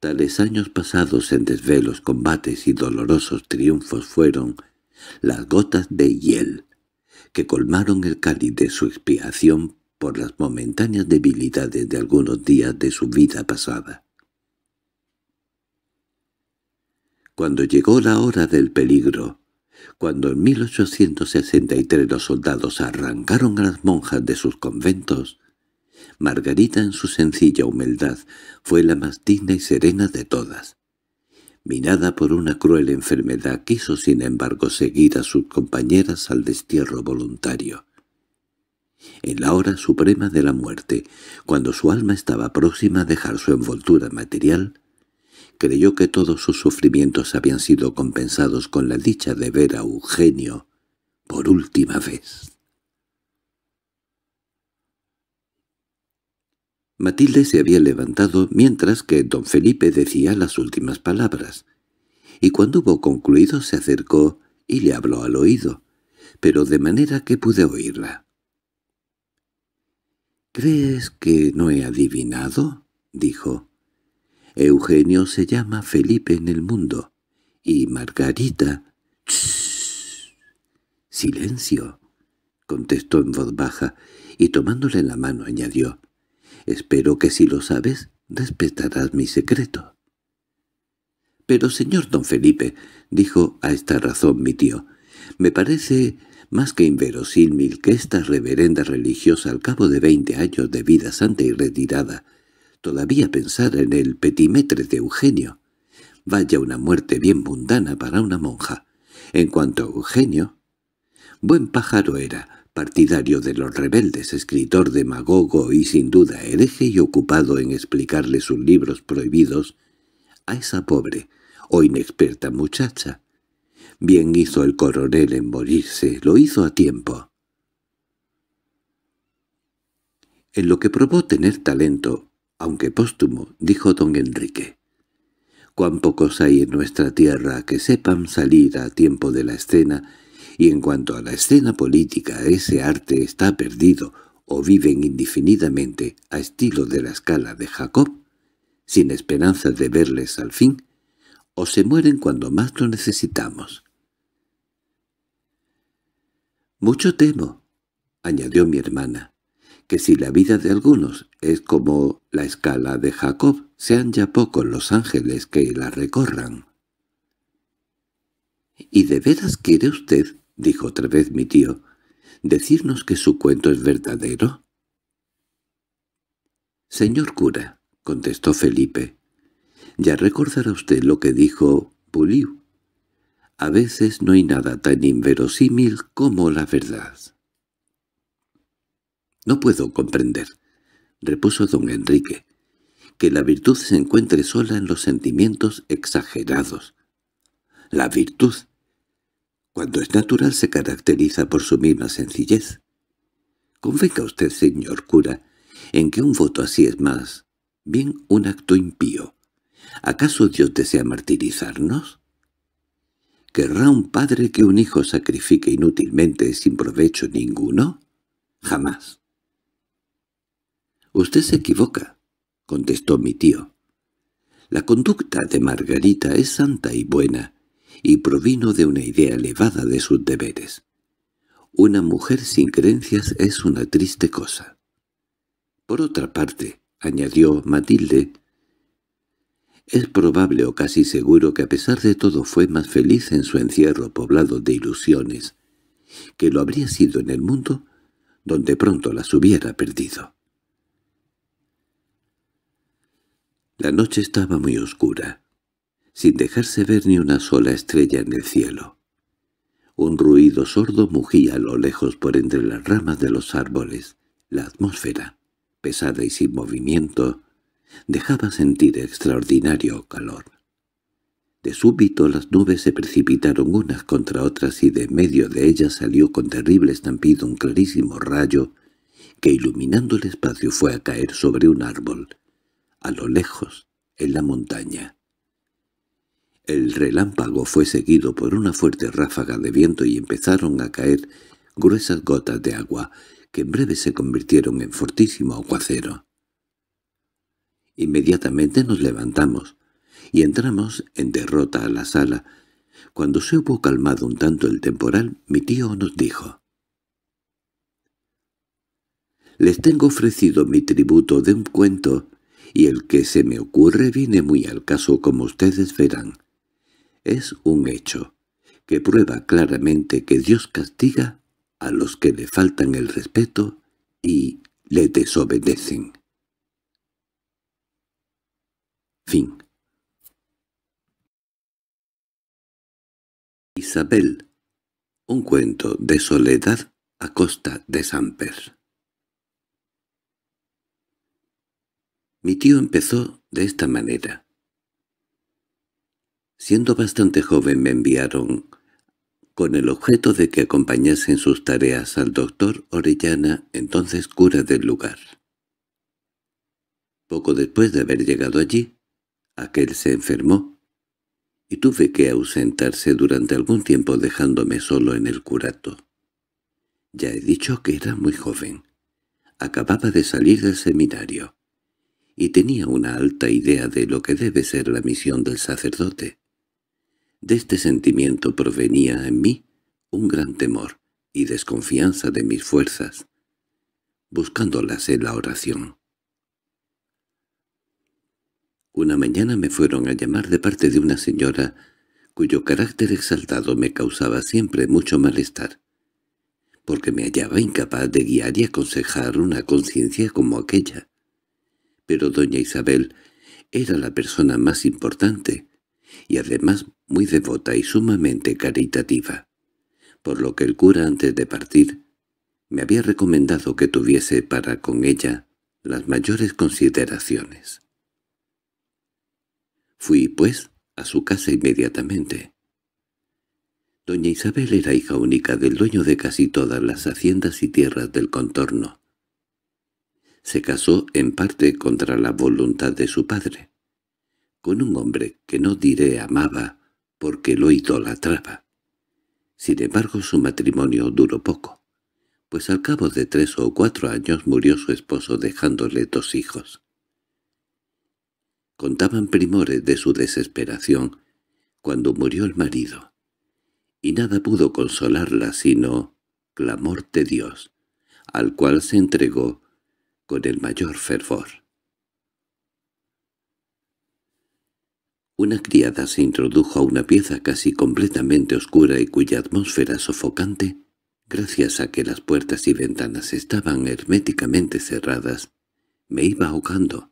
Tales años pasados en desvelos, combates y dolorosos triunfos fueron las gotas de hiel que colmaron el cáliz de su expiación por las momentáneas debilidades de algunos días de su vida pasada. Cuando llegó la hora del peligro, cuando en 1863 los soldados arrancaron a las monjas de sus conventos, Margarita en su sencilla humildad fue la más digna y serena de todas. Minada por una cruel enfermedad, quiso sin embargo seguir a sus compañeras al destierro voluntario. En la hora suprema de la muerte, cuando su alma estaba próxima a dejar su envoltura material, creyó que todos sus sufrimientos habían sido compensados con la dicha de ver a Eugenio por última vez. Matilde se había levantado mientras que don Felipe decía las últimas palabras, y cuando hubo concluido se acercó y le habló al oído, pero de manera que pude oírla. —¿Crees que no he adivinado? —dijo. —Eugenio se llama Felipe en el mundo, y Margarita... —¡Silencio! —contestó en voz baja, y tomándole la mano añadió. Espero que si lo sabes, respetarás mi secreto. —Pero, señor don Felipe —dijo a esta razón mi tío—, me parece más que inverosímil que esta reverenda religiosa al cabo de veinte años de vida santa y retirada todavía pensara en el petimetre de Eugenio. Vaya una muerte bien mundana para una monja. En cuanto a Eugenio, buen pájaro era, partidario de los rebeldes, escritor demagogo y sin duda hereje y ocupado en explicarle sus libros prohibidos, a esa pobre o inexperta muchacha. Bien hizo el coronel en morirse, lo hizo a tiempo. En lo que probó tener talento, aunque póstumo, dijo don Enrique. Cuán pocos hay en nuestra tierra que sepan salir a tiempo de la escena y en cuanto a la escena política ese arte está perdido o viven indefinidamente a estilo de la escala de Jacob, sin esperanza de verles al fin, o se mueren cuando más lo necesitamos. Mucho temo, añadió mi hermana, que si la vida de algunos es como la escala de Jacob, sean ya pocos los ángeles que la recorran. —¿Y de veras quiere usted —dijo otra vez mi tío—, decirnos que su cuento es verdadero? —Señor cura —contestó Felipe—, ya recordará usted lo que dijo Puliu. A veces no hay nada tan inverosímil como la verdad. —No puedo comprender —repuso don Enrique—, que la virtud se encuentre sola en los sentimientos exagerados. La virtud cuando es natural se caracteriza por su misma sencillez. Convenga usted, señor cura, en que un voto así es más bien un acto impío. ¿Acaso Dios desea martirizarnos? ¿Querrá un padre que un hijo sacrifique inútilmente sin provecho ninguno? Jamás. —Usted se equivoca —contestó mi tío. —La conducta de Margarita es santa y buena, y provino de una idea elevada de sus deberes. Una mujer sin creencias es una triste cosa. Por otra parte, añadió Matilde, es probable o casi seguro que a pesar de todo fue más feliz en su encierro poblado de ilusiones, que lo habría sido en el mundo donde pronto las hubiera perdido. La noche estaba muy oscura sin dejarse ver ni una sola estrella en el cielo. Un ruido sordo mugía a lo lejos por entre las ramas de los árboles. La atmósfera, pesada y sin movimiento, dejaba sentir extraordinario calor. De súbito las nubes se precipitaron unas contra otras y de medio de ellas salió con terrible estampido un clarísimo rayo que iluminando el espacio fue a caer sobre un árbol, a lo lejos, en la montaña. El relámpago fue seguido por una fuerte ráfaga de viento y empezaron a caer gruesas gotas de agua, que en breve se convirtieron en fortísimo aguacero. Inmediatamente nos levantamos y entramos en derrota a la sala. Cuando se hubo calmado un tanto el temporal, mi tío nos dijo. «Les tengo ofrecido mi tributo de un cuento, y el que se me ocurre viene muy al caso como ustedes verán. Es un hecho que prueba claramente que Dios castiga a los que le faltan el respeto y le desobedecen. Fin. Isabel. Un cuento de soledad a costa de Samper. Mi tío empezó de esta manera. Siendo bastante joven me enviaron, con el objeto de que acompañase en sus tareas al doctor Orellana, entonces cura del lugar. Poco después de haber llegado allí, aquel se enfermó, y tuve que ausentarse durante algún tiempo dejándome solo en el curato. Ya he dicho que era muy joven. Acababa de salir del seminario, y tenía una alta idea de lo que debe ser la misión del sacerdote. De este sentimiento provenía en mí un gran temor y desconfianza de mis fuerzas, buscándolas en la oración. Una mañana me fueron a llamar de parte de una señora cuyo carácter exaltado me causaba siempre mucho malestar, porque me hallaba incapaz de guiar y aconsejar una conciencia como aquella. Pero doña Isabel era la persona más importante, y además muy devota y sumamente caritativa, por lo que el cura antes de partir me había recomendado que tuviese para con ella las mayores consideraciones. Fui, pues, a su casa inmediatamente. Doña Isabel era hija única del dueño de casi todas las haciendas y tierras del contorno. Se casó en parte contra la voluntad de su padre, con un hombre que no diré amaba porque lo idolatraba. Sin embargo, su matrimonio duró poco, pues al cabo de tres o cuatro años murió su esposo dejándole dos hijos. Contaban primores de su desesperación cuando murió el marido, y nada pudo consolarla sino clamor de Dios, al cual se entregó con el mayor fervor. Una criada se introdujo a una pieza casi completamente oscura y cuya atmósfera sofocante, gracias a que las puertas y ventanas estaban herméticamente cerradas, me iba ahogando.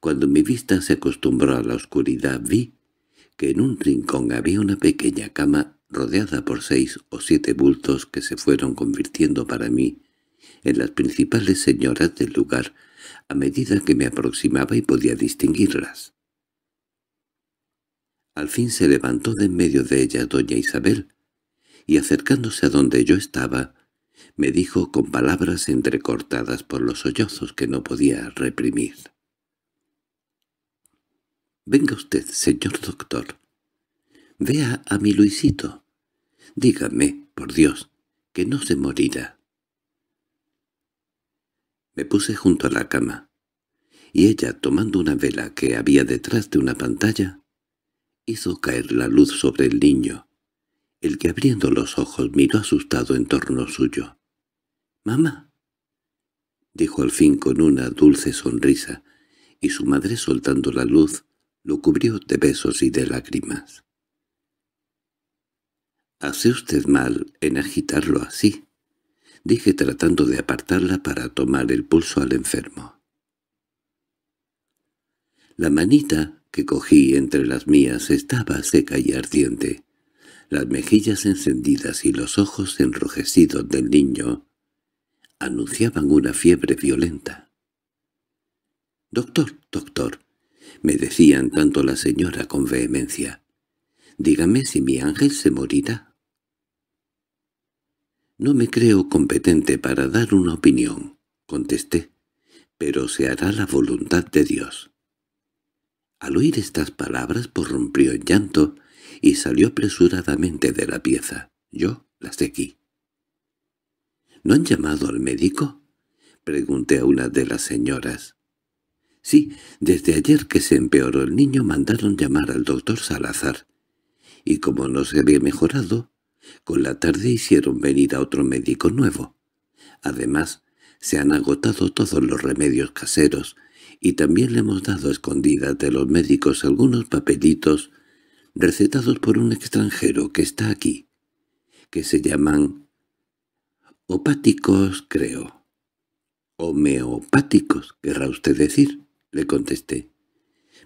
Cuando mi vista se acostumbró a la oscuridad vi que en un rincón había una pequeña cama rodeada por seis o siete bultos que se fueron convirtiendo para mí en las principales señoras del lugar a medida que me aproximaba y podía distinguirlas. Al fin se levantó de en medio de ella doña Isabel, y acercándose a donde yo estaba, me dijo con palabras entrecortadas por los sollozos que no podía reprimir. «Venga usted, señor doctor. Vea a mi Luisito. Dígame, por Dios, que no se morirá». Me puse junto a la cama, y ella, tomando una vela que había detrás de una pantalla, hizo caer la luz sobre el niño, el que abriendo los ojos miró asustado en torno suyo. —¡Mamá! —dijo al fin con una dulce sonrisa, y su madre soltando la luz lo cubrió de besos y de lágrimas. —Hace usted mal en agitarlo así —dije tratando de apartarla para tomar el pulso al enfermo. La manita que cogí entre las mías estaba seca y ardiente. Las mejillas encendidas y los ojos enrojecidos del niño anunciaban una fiebre violenta. «Doctor, doctor», me decían tanto la señora con vehemencia, «dígame si mi ángel se morirá». «No me creo competente para dar una opinión», contesté, «pero se hará la voluntad de Dios». Al oír estas palabras porrumpió pues, en llanto y salió apresuradamente de la pieza. Yo la seguí. —¿No han llamado al médico? —pregunté a una de las señoras. —Sí, desde ayer que se empeoró el niño mandaron llamar al doctor Salazar. Y como no se había mejorado, con la tarde hicieron venir a otro médico nuevo. Además, se han agotado todos los remedios caseros, y también le hemos dado a escondidas de los médicos algunos papelitos recetados por un extranjero que está aquí, que se llaman opáticos, creo. Homeopáticos, querrá usted decir, le contesté.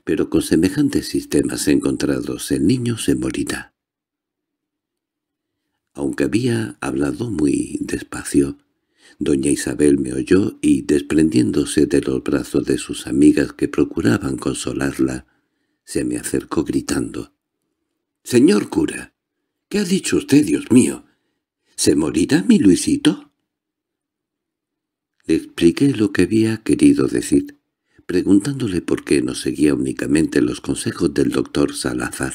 Pero con semejantes sistemas encontrados el niño se morirá. Aunque había hablado muy despacio, Doña Isabel me oyó y, desprendiéndose de los brazos de sus amigas que procuraban consolarla, se me acercó gritando. —¡Señor cura! ¿Qué ha dicho usted, Dios mío? ¿Se morirá mi Luisito? Le expliqué lo que había querido decir, preguntándole por qué no seguía únicamente los consejos del doctor Salazar.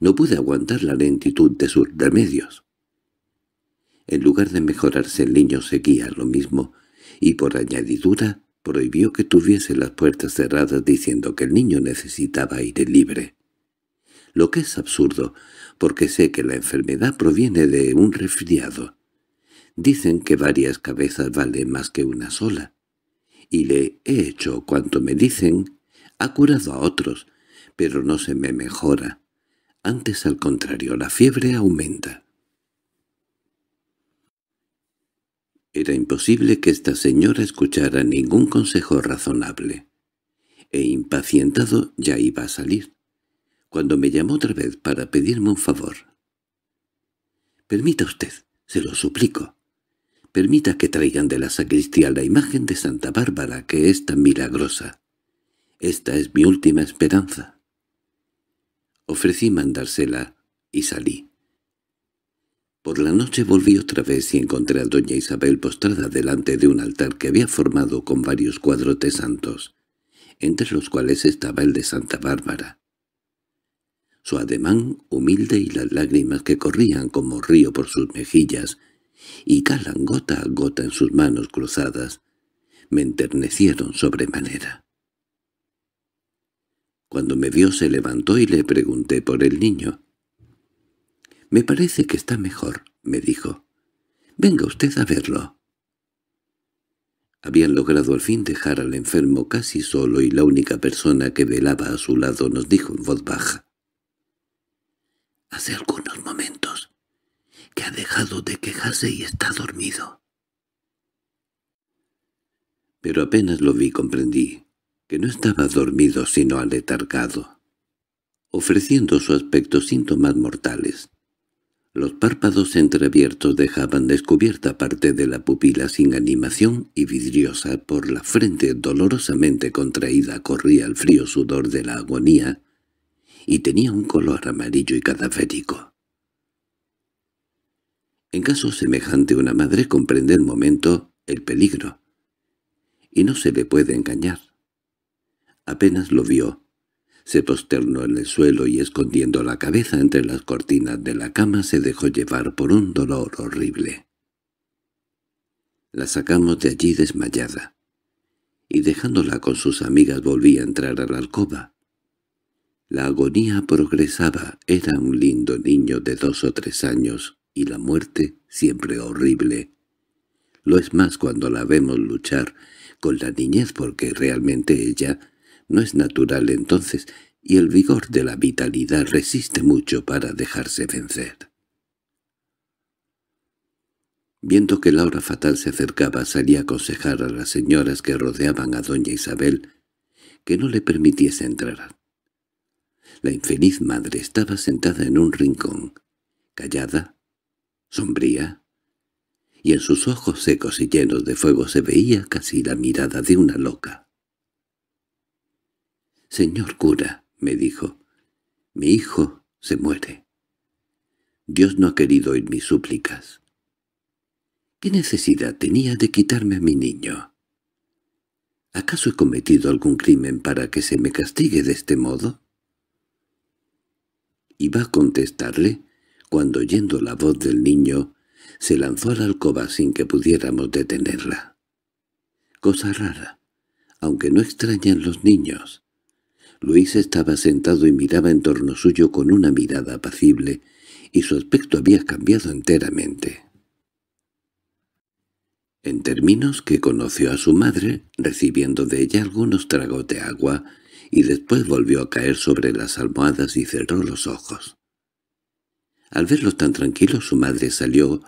No pude aguantar la lentitud de sus remedios. En lugar de mejorarse el niño seguía lo mismo, y por añadidura prohibió que tuviese las puertas cerradas diciendo que el niño necesitaba aire libre. Lo que es absurdo, porque sé que la enfermedad proviene de un resfriado. Dicen que varias cabezas valen más que una sola. Y le he hecho cuanto me dicen. Ha curado a otros, pero no se me mejora. Antes, al contrario, la fiebre aumenta. Era imposible que esta señora escuchara ningún consejo razonable. E impacientado ya iba a salir, cuando me llamó otra vez para pedirme un favor. «Permita usted, se lo suplico. Permita que traigan de la sacristía la imagen de Santa Bárbara, que es tan milagrosa. Esta es mi última esperanza». Ofrecí mandársela y salí. Por la noche volví otra vez y encontré a doña Isabel postrada delante de un altar que había formado con varios de santos, entre los cuales estaba el de Santa Bárbara. Su ademán humilde y las lágrimas que corrían como río por sus mejillas y calan gota a gota en sus manos cruzadas, me enternecieron sobremanera. Cuando me vio se levantó y le pregunté por el niño. —Me parece que está mejor —me dijo. —Venga usted a verlo. Habían logrado al fin dejar al enfermo casi solo y la única persona que velaba a su lado nos dijo en voz baja. —Hace algunos momentos que ha dejado de quejarse y está dormido. Pero apenas lo vi comprendí que no estaba dormido sino aletargado, ofreciendo su aspecto síntomas mortales. Los párpados entreabiertos dejaban descubierta parte de la pupila sin animación y vidriosa por la frente dolorosamente contraída corría el frío sudor de la agonía y tenía un color amarillo y cadavérico. En caso semejante una madre comprende el momento, el peligro, y no se le puede engañar. Apenas lo vio, se posternó en el suelo y escondiendo la cabeza entre las cortinas de la cama se dejó llevar por un dolor horrible. La sacamos de allí desmayada, y dejándola con sus amigas volví a entrar a la alcoba. La agonía progresaba, era un lindo niño de dos o tres años, y la muerte siempre horrible. Lo es más cuando la vemos luchar con la niñez porque realmente ella no es natural entonces, y el vigor de la vitalidad resiste mucho para dejarse vencer. Viendo que la hora fatal se acercaba, salí a aconsejar a las señoras que rodeaban a doña Isabel que no le permitiese entrar. La infeliz madre estaba sentada en un rincón, callada, sombría, y en sus ojos secos y llenos de fuego se veía casi la mirada de una loca. «Señor cura», me dijo, «mi hijo se muere. Dios no ha querido oír mis súplicas». ¿Qué necesidad tenía de quitarme a mi niño? ¿Acaso he cometido algún crimen para que se me castigue de este modo? Iba a contestarle cuando oyendo la voz del niño se lanzó a la alcoba sin que pudiéramos detenerla. Cosa rara, aunque no extrañan los niños. Luis estaba sentado y miraba en torno suyo con una mirada apacible, y su aspecto había cambiado enteramente. En términos que conoció a su madre, recibiendo de ella algunos tragos de agua, y después volvió a caer sobre las almohadas y cerró los ojos. Al verlos tan tranquilo su madre salió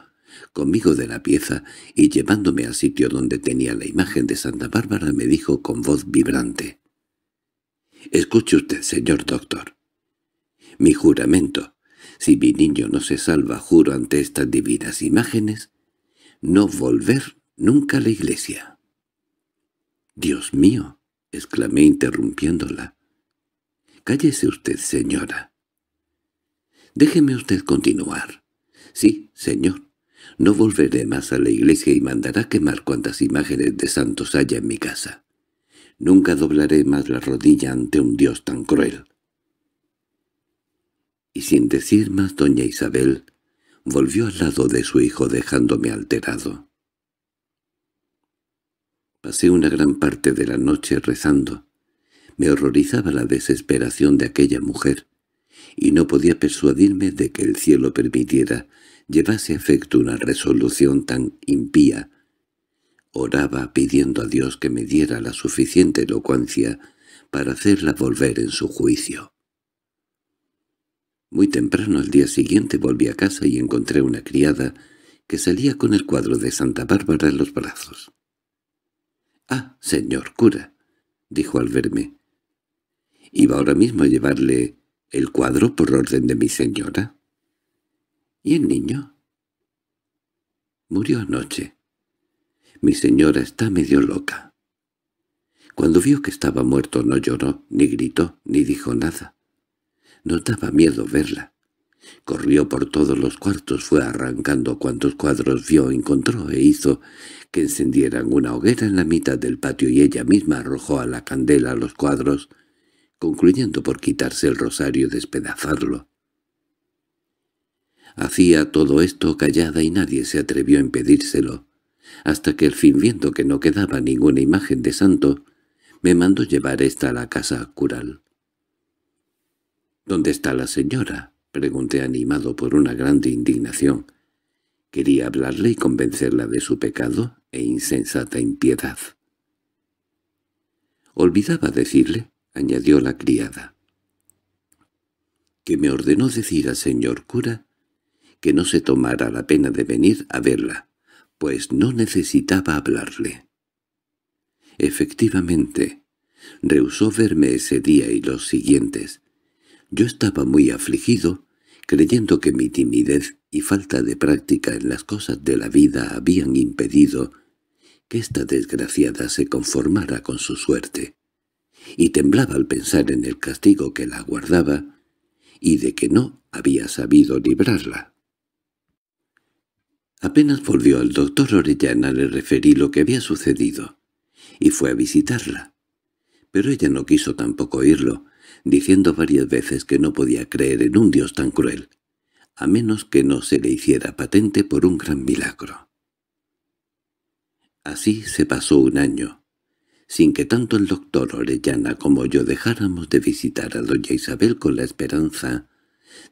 conmigo de la pieza y llevándome al sitio donde tenía la imagen de Santa Bárbara me dijo con voz vibrante Escuche usted, señor doctor. Mi juramento, si mi niño no se salva, juro ante estas divinas imágenes, no volver nunca a la iglesia. —Dios mío —exclamé interrumpiéndola—. Cállese usted, señora. —Déjeme usted continuar. —Sí, señor. No volveré más a la iglesia y mandará quemar cuantas imágenes de santos haya en mi casa. Nunca doblaré más la rodilla ante un dios tan cruel. Y sin decir más doña Isabel, volvió al lado de su hijo dejándome alterado. Pasé una gran parte de la noche rezando. Me horrorizaba la desesperación de aquella mujer, y no podía persuadirme de que el cielo permitiera llevase a efecto una resolución tan impía Oraba pidiendo a Dios que me diera la suficiente elocuencia para hacerla volver en su juicio. Muy temprano al día siguiente volví a casa y encontré una criada que salía con el cuadro de Santa Bárbara en los brazos. —¡Ah, señor cura! —dijo al verme. —¿Iba ahora mismo a llevarle el cuadro por orden de mi señora? —¿Y el niño? —Murió anoche mi señora está medio loca. Cuando vio que estaba muerto no lloró, ni gritó, ni dijo nada. No daba miedo verla. Corrió por todos los cuartos, fue arrancando cuantos cuadros vio, encontró e hizo que encendieran una hoguera en la mitad del patio y ella misma arrojó a la candela los cuadros, concluyendo por quitarse el rosario y despedazarlo. Hacía todo esto callada y nadie se atrevió a impedírselo hasta que al fin viendo que no quedaba ninguna imagen de santo, me mandó llevar esta a la casa cural. —¿Dónde está la señora? —pregunté animado por una grande indignación. Quería hablarle y convencerla de su pecado e insensata impiedad. —Olvidaba decirle —añadió la criada—, que me ordenó decir al señor cura que no se tomara la pena de venir a verla, pues no necesitaba hablarle. Efectivamente, rehusó verme ese día y los siguientes. Yo estaba muy afligido, creyendo que mi timidez y falta de práctica en las cosas de la vida habían impedido que esta desgraciada se conformara con su suerte, y temblaba al pensar en el castigo que la aguardaba y de que no había sabido librarla. Apenas volvió al doctor Orellana le referí lo que había sucedido, y fue a visitarla. Pero ella no quiso tampoco oírlo, diciendo varias veces que no podía creer en un Dios tan cruel, a menos que no se le hiciera patente por un gran milagro. Así se pasó un año, sin que tanto el doctor Orellana como yo dejáramos de visitar a doña Isabel con la esperanza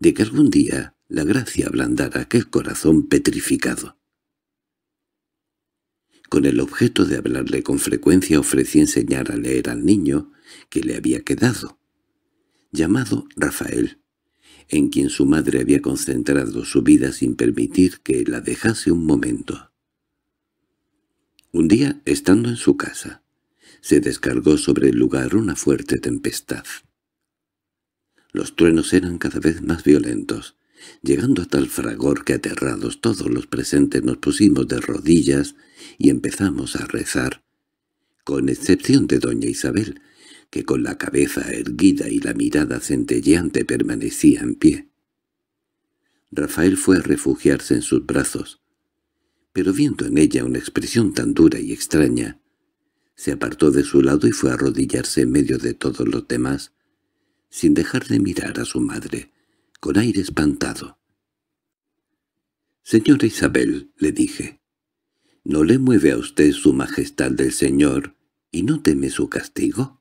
de que algún día la gracia ablandara aquel corazón petrificado. Con el objeto de hablarle con frecuencia ofrecí enseñar a leer al niño que le había quedado, llamado Rafael, en quien su madre había concentrado su vida sin permitir que la dejase un momento. Un día, estando en su casa, se descargó sobre el lugar una fuerte tempestad. Los truenos eran cada vez más violentos, llegando a tal fragor que aterrados todos los presentes nos pusimos de rodillas y empezamos a rezar, con excepción de doña Isabel, que con la cabeza erguida y la mirada centelleante permanecía en pie. Rafael fue a refugiarse en sus brazos, pero viendo en ella una expresión tan dura y extraña, se apartó de su lado y fue a arrodillarse en medio de todos los demás, sin dejar de mirar a su madre, con aire espantado. —Señora Isabel —le dije—, ¿no le mueve a usted su majestad del Señor y no teme su castigo?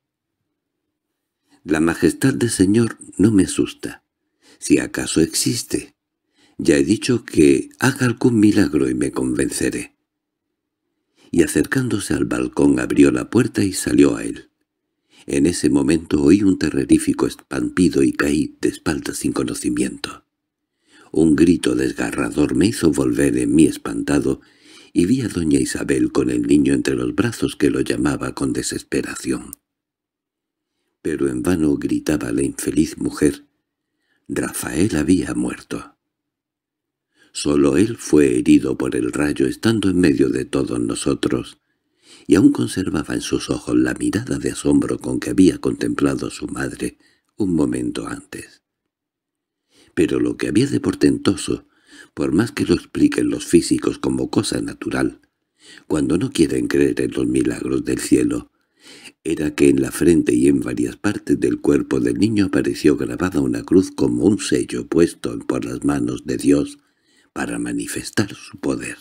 —La majestad del Señor no me asusta, si acaso existe. Ya he dicho que haga algún milagro y me convenceré. Y acercándose al balcón abrió la puerta y salió a él. En ese momento oí un terrorífico estampido y caí de espaldas sin conocimiento. Un grito desgarrador me hizo volver en mí espantado y vi a doña Isabel con el niño entre los brazos que lo llamaba con desesperación. Pero en vano gritaba la infeliz mujer. Rafael había muerto. Solo él fue herido por el rayo estando en medio de todos nosotros y aún conservaba en sus ojos la mirada de asombro con que había contemplado su madre un momento antes. Pero lo que había de portentoso, por más que lo expliquen los físicos como cosa natural, cuando no quieren creer en los milagros del cielo, era que en la frente y en varias partes del cuerpo del niño apareció grabada una cruz como un sello puesto por las manos de Dios para manifestar su poder.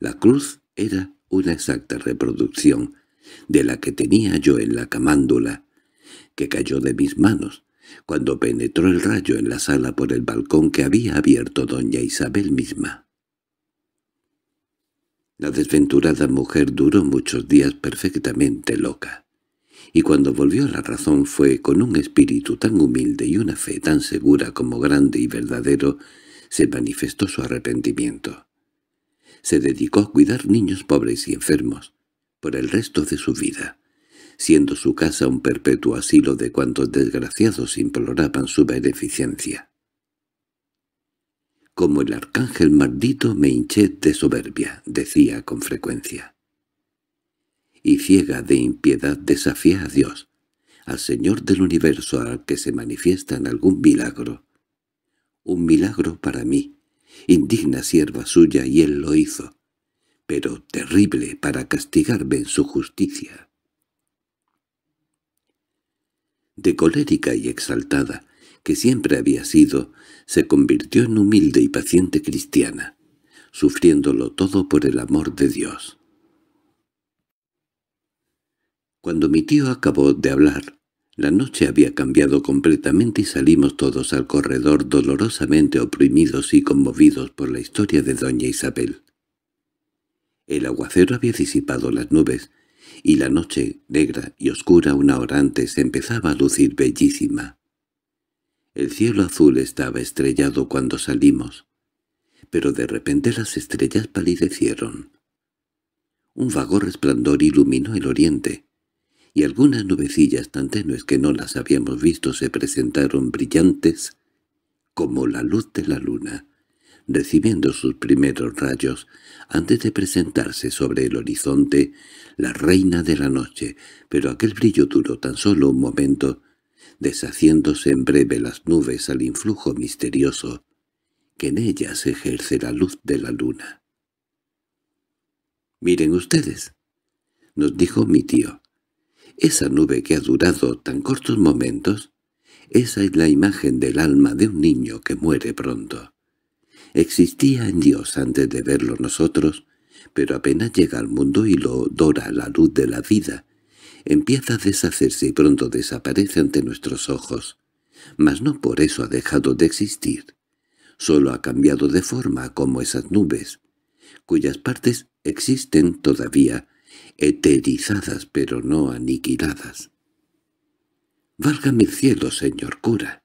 La cruz era una exacta reproducción de la que tenía yo en la camándula, que cayó de mis manos, cuando penetró el rayo en la sala por el balcón que había abierto doña Isabel misma. La desventurada mujer duró muchos días perfectamente loca, y cuando volvió a la razón fue con un espíritu tan humilde y una fe tan segura como grande y verdadero, se manifestó su arrepentimiento se dedicó a cuidar niños pobres y enfermos por el resto de su vida, siendo su casa un perpetuo asilo de cuantos desgraciados imploraban su beneficencia. Como el arcángel maldito me hinché de soberbia, decía con frecuencia. Y ciega de impiedad desafía a Dios, al Señor del universo al que se manifiesta en algún milagro. Un milagro para mí, indigna sierva suya, y él lo hizo, pero terrible para castigarme en su justicia. De colérica y exaltada, que siempre había sido, se convirtió en humilde y paciente cristiana, sufriéndolo todo por el amor de Dios. Cuando mi tío acabó de hablar, la noche había cambiado completamente y salimos todos al corredor dolorosamente oprimidos y conmovidos por la historia de doña Isabel. El aguacero había disipado las nubes, y la noche, negra y oscura una hora antes, empezaba a lucir bellísima. El cielo azul estaba estrellado cuando salimos, pero de repente las estrellas palidecieron. Un vago resplandor iluminó el oriente, y algunas nubecillas tan tenues que no las habíamos visto se presentaron brillantes como la luz de la luna, recibiendo sus primeros rayos antes de presentarse sobre el horizonte la reina de la noche, pero aquel brillo duró tan solo un momento, deshaciéndose en breve las nubes al influjo misterioso que en ellas ejerce la luz de la luna. «Miren ustedes», nos dijo mi tío, esa nube que ha durado tan cortos momentos, esa es la imagen del alma de un niño que muere pronto. Existía en Dios antes de verlo nosotros, pero apenas llega al mundo y lo dora la luz de la vida. Empieza a deshacerse y pronto desaparece ante nuestros ojos. Mas no por eso ha dejado de existir. Solo ha cambiado de forma como esas nubes, cuyas partes existen todavía, eterizadas pero no aniquiladas. —¡Válgame el cielo, señor cura!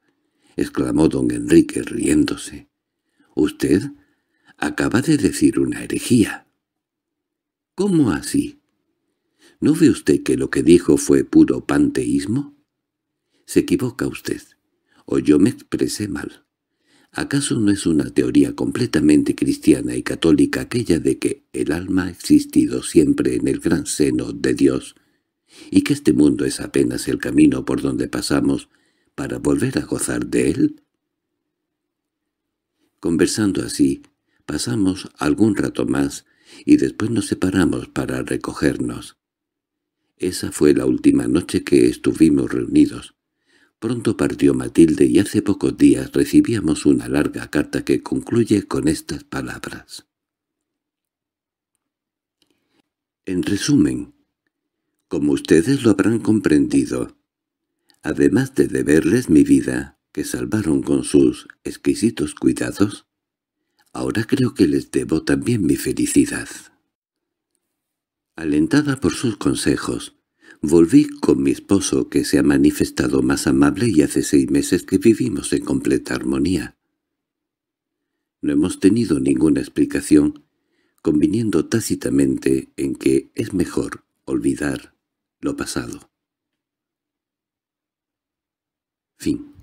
—exclamó don Enrique riéndose. —Usted acaba de decir una herejía. —¿Cómo así? ¿No ve usted que lo que dijo fue puro panteísmo? Se equivoca usted, o yo me expresé mal. ¿Acaso no es una teoría completamente cristiana y católica aquella de que el alma ha existido siempre en el gran seno de Dios y que este mundo es apenas el camino por donde pasamos para volver a gozar de él? Conversando así, pasamos algún rato más y después nos separamos para recogernos. Esa fue la última noche que estuvimos reunidos. Pronto partió Matilde y hace pocos días recibíamos una larga carta que concluye con estas palabras. En resumen, como ustedes lo habrán comprendido, además de deberles mi vida, que salvaron con sus exquisitos cuidados, ahora creo que les debo también mi felicidad. Alentada por sus consejos, Volví con mi esposo, que se ha manifestado más amable y hace seis meses que vivimos en completa armonía. No hemos tenido ninguna explicación, conviniendo tácitamente en que es mejor olvidar lo pasado. Fin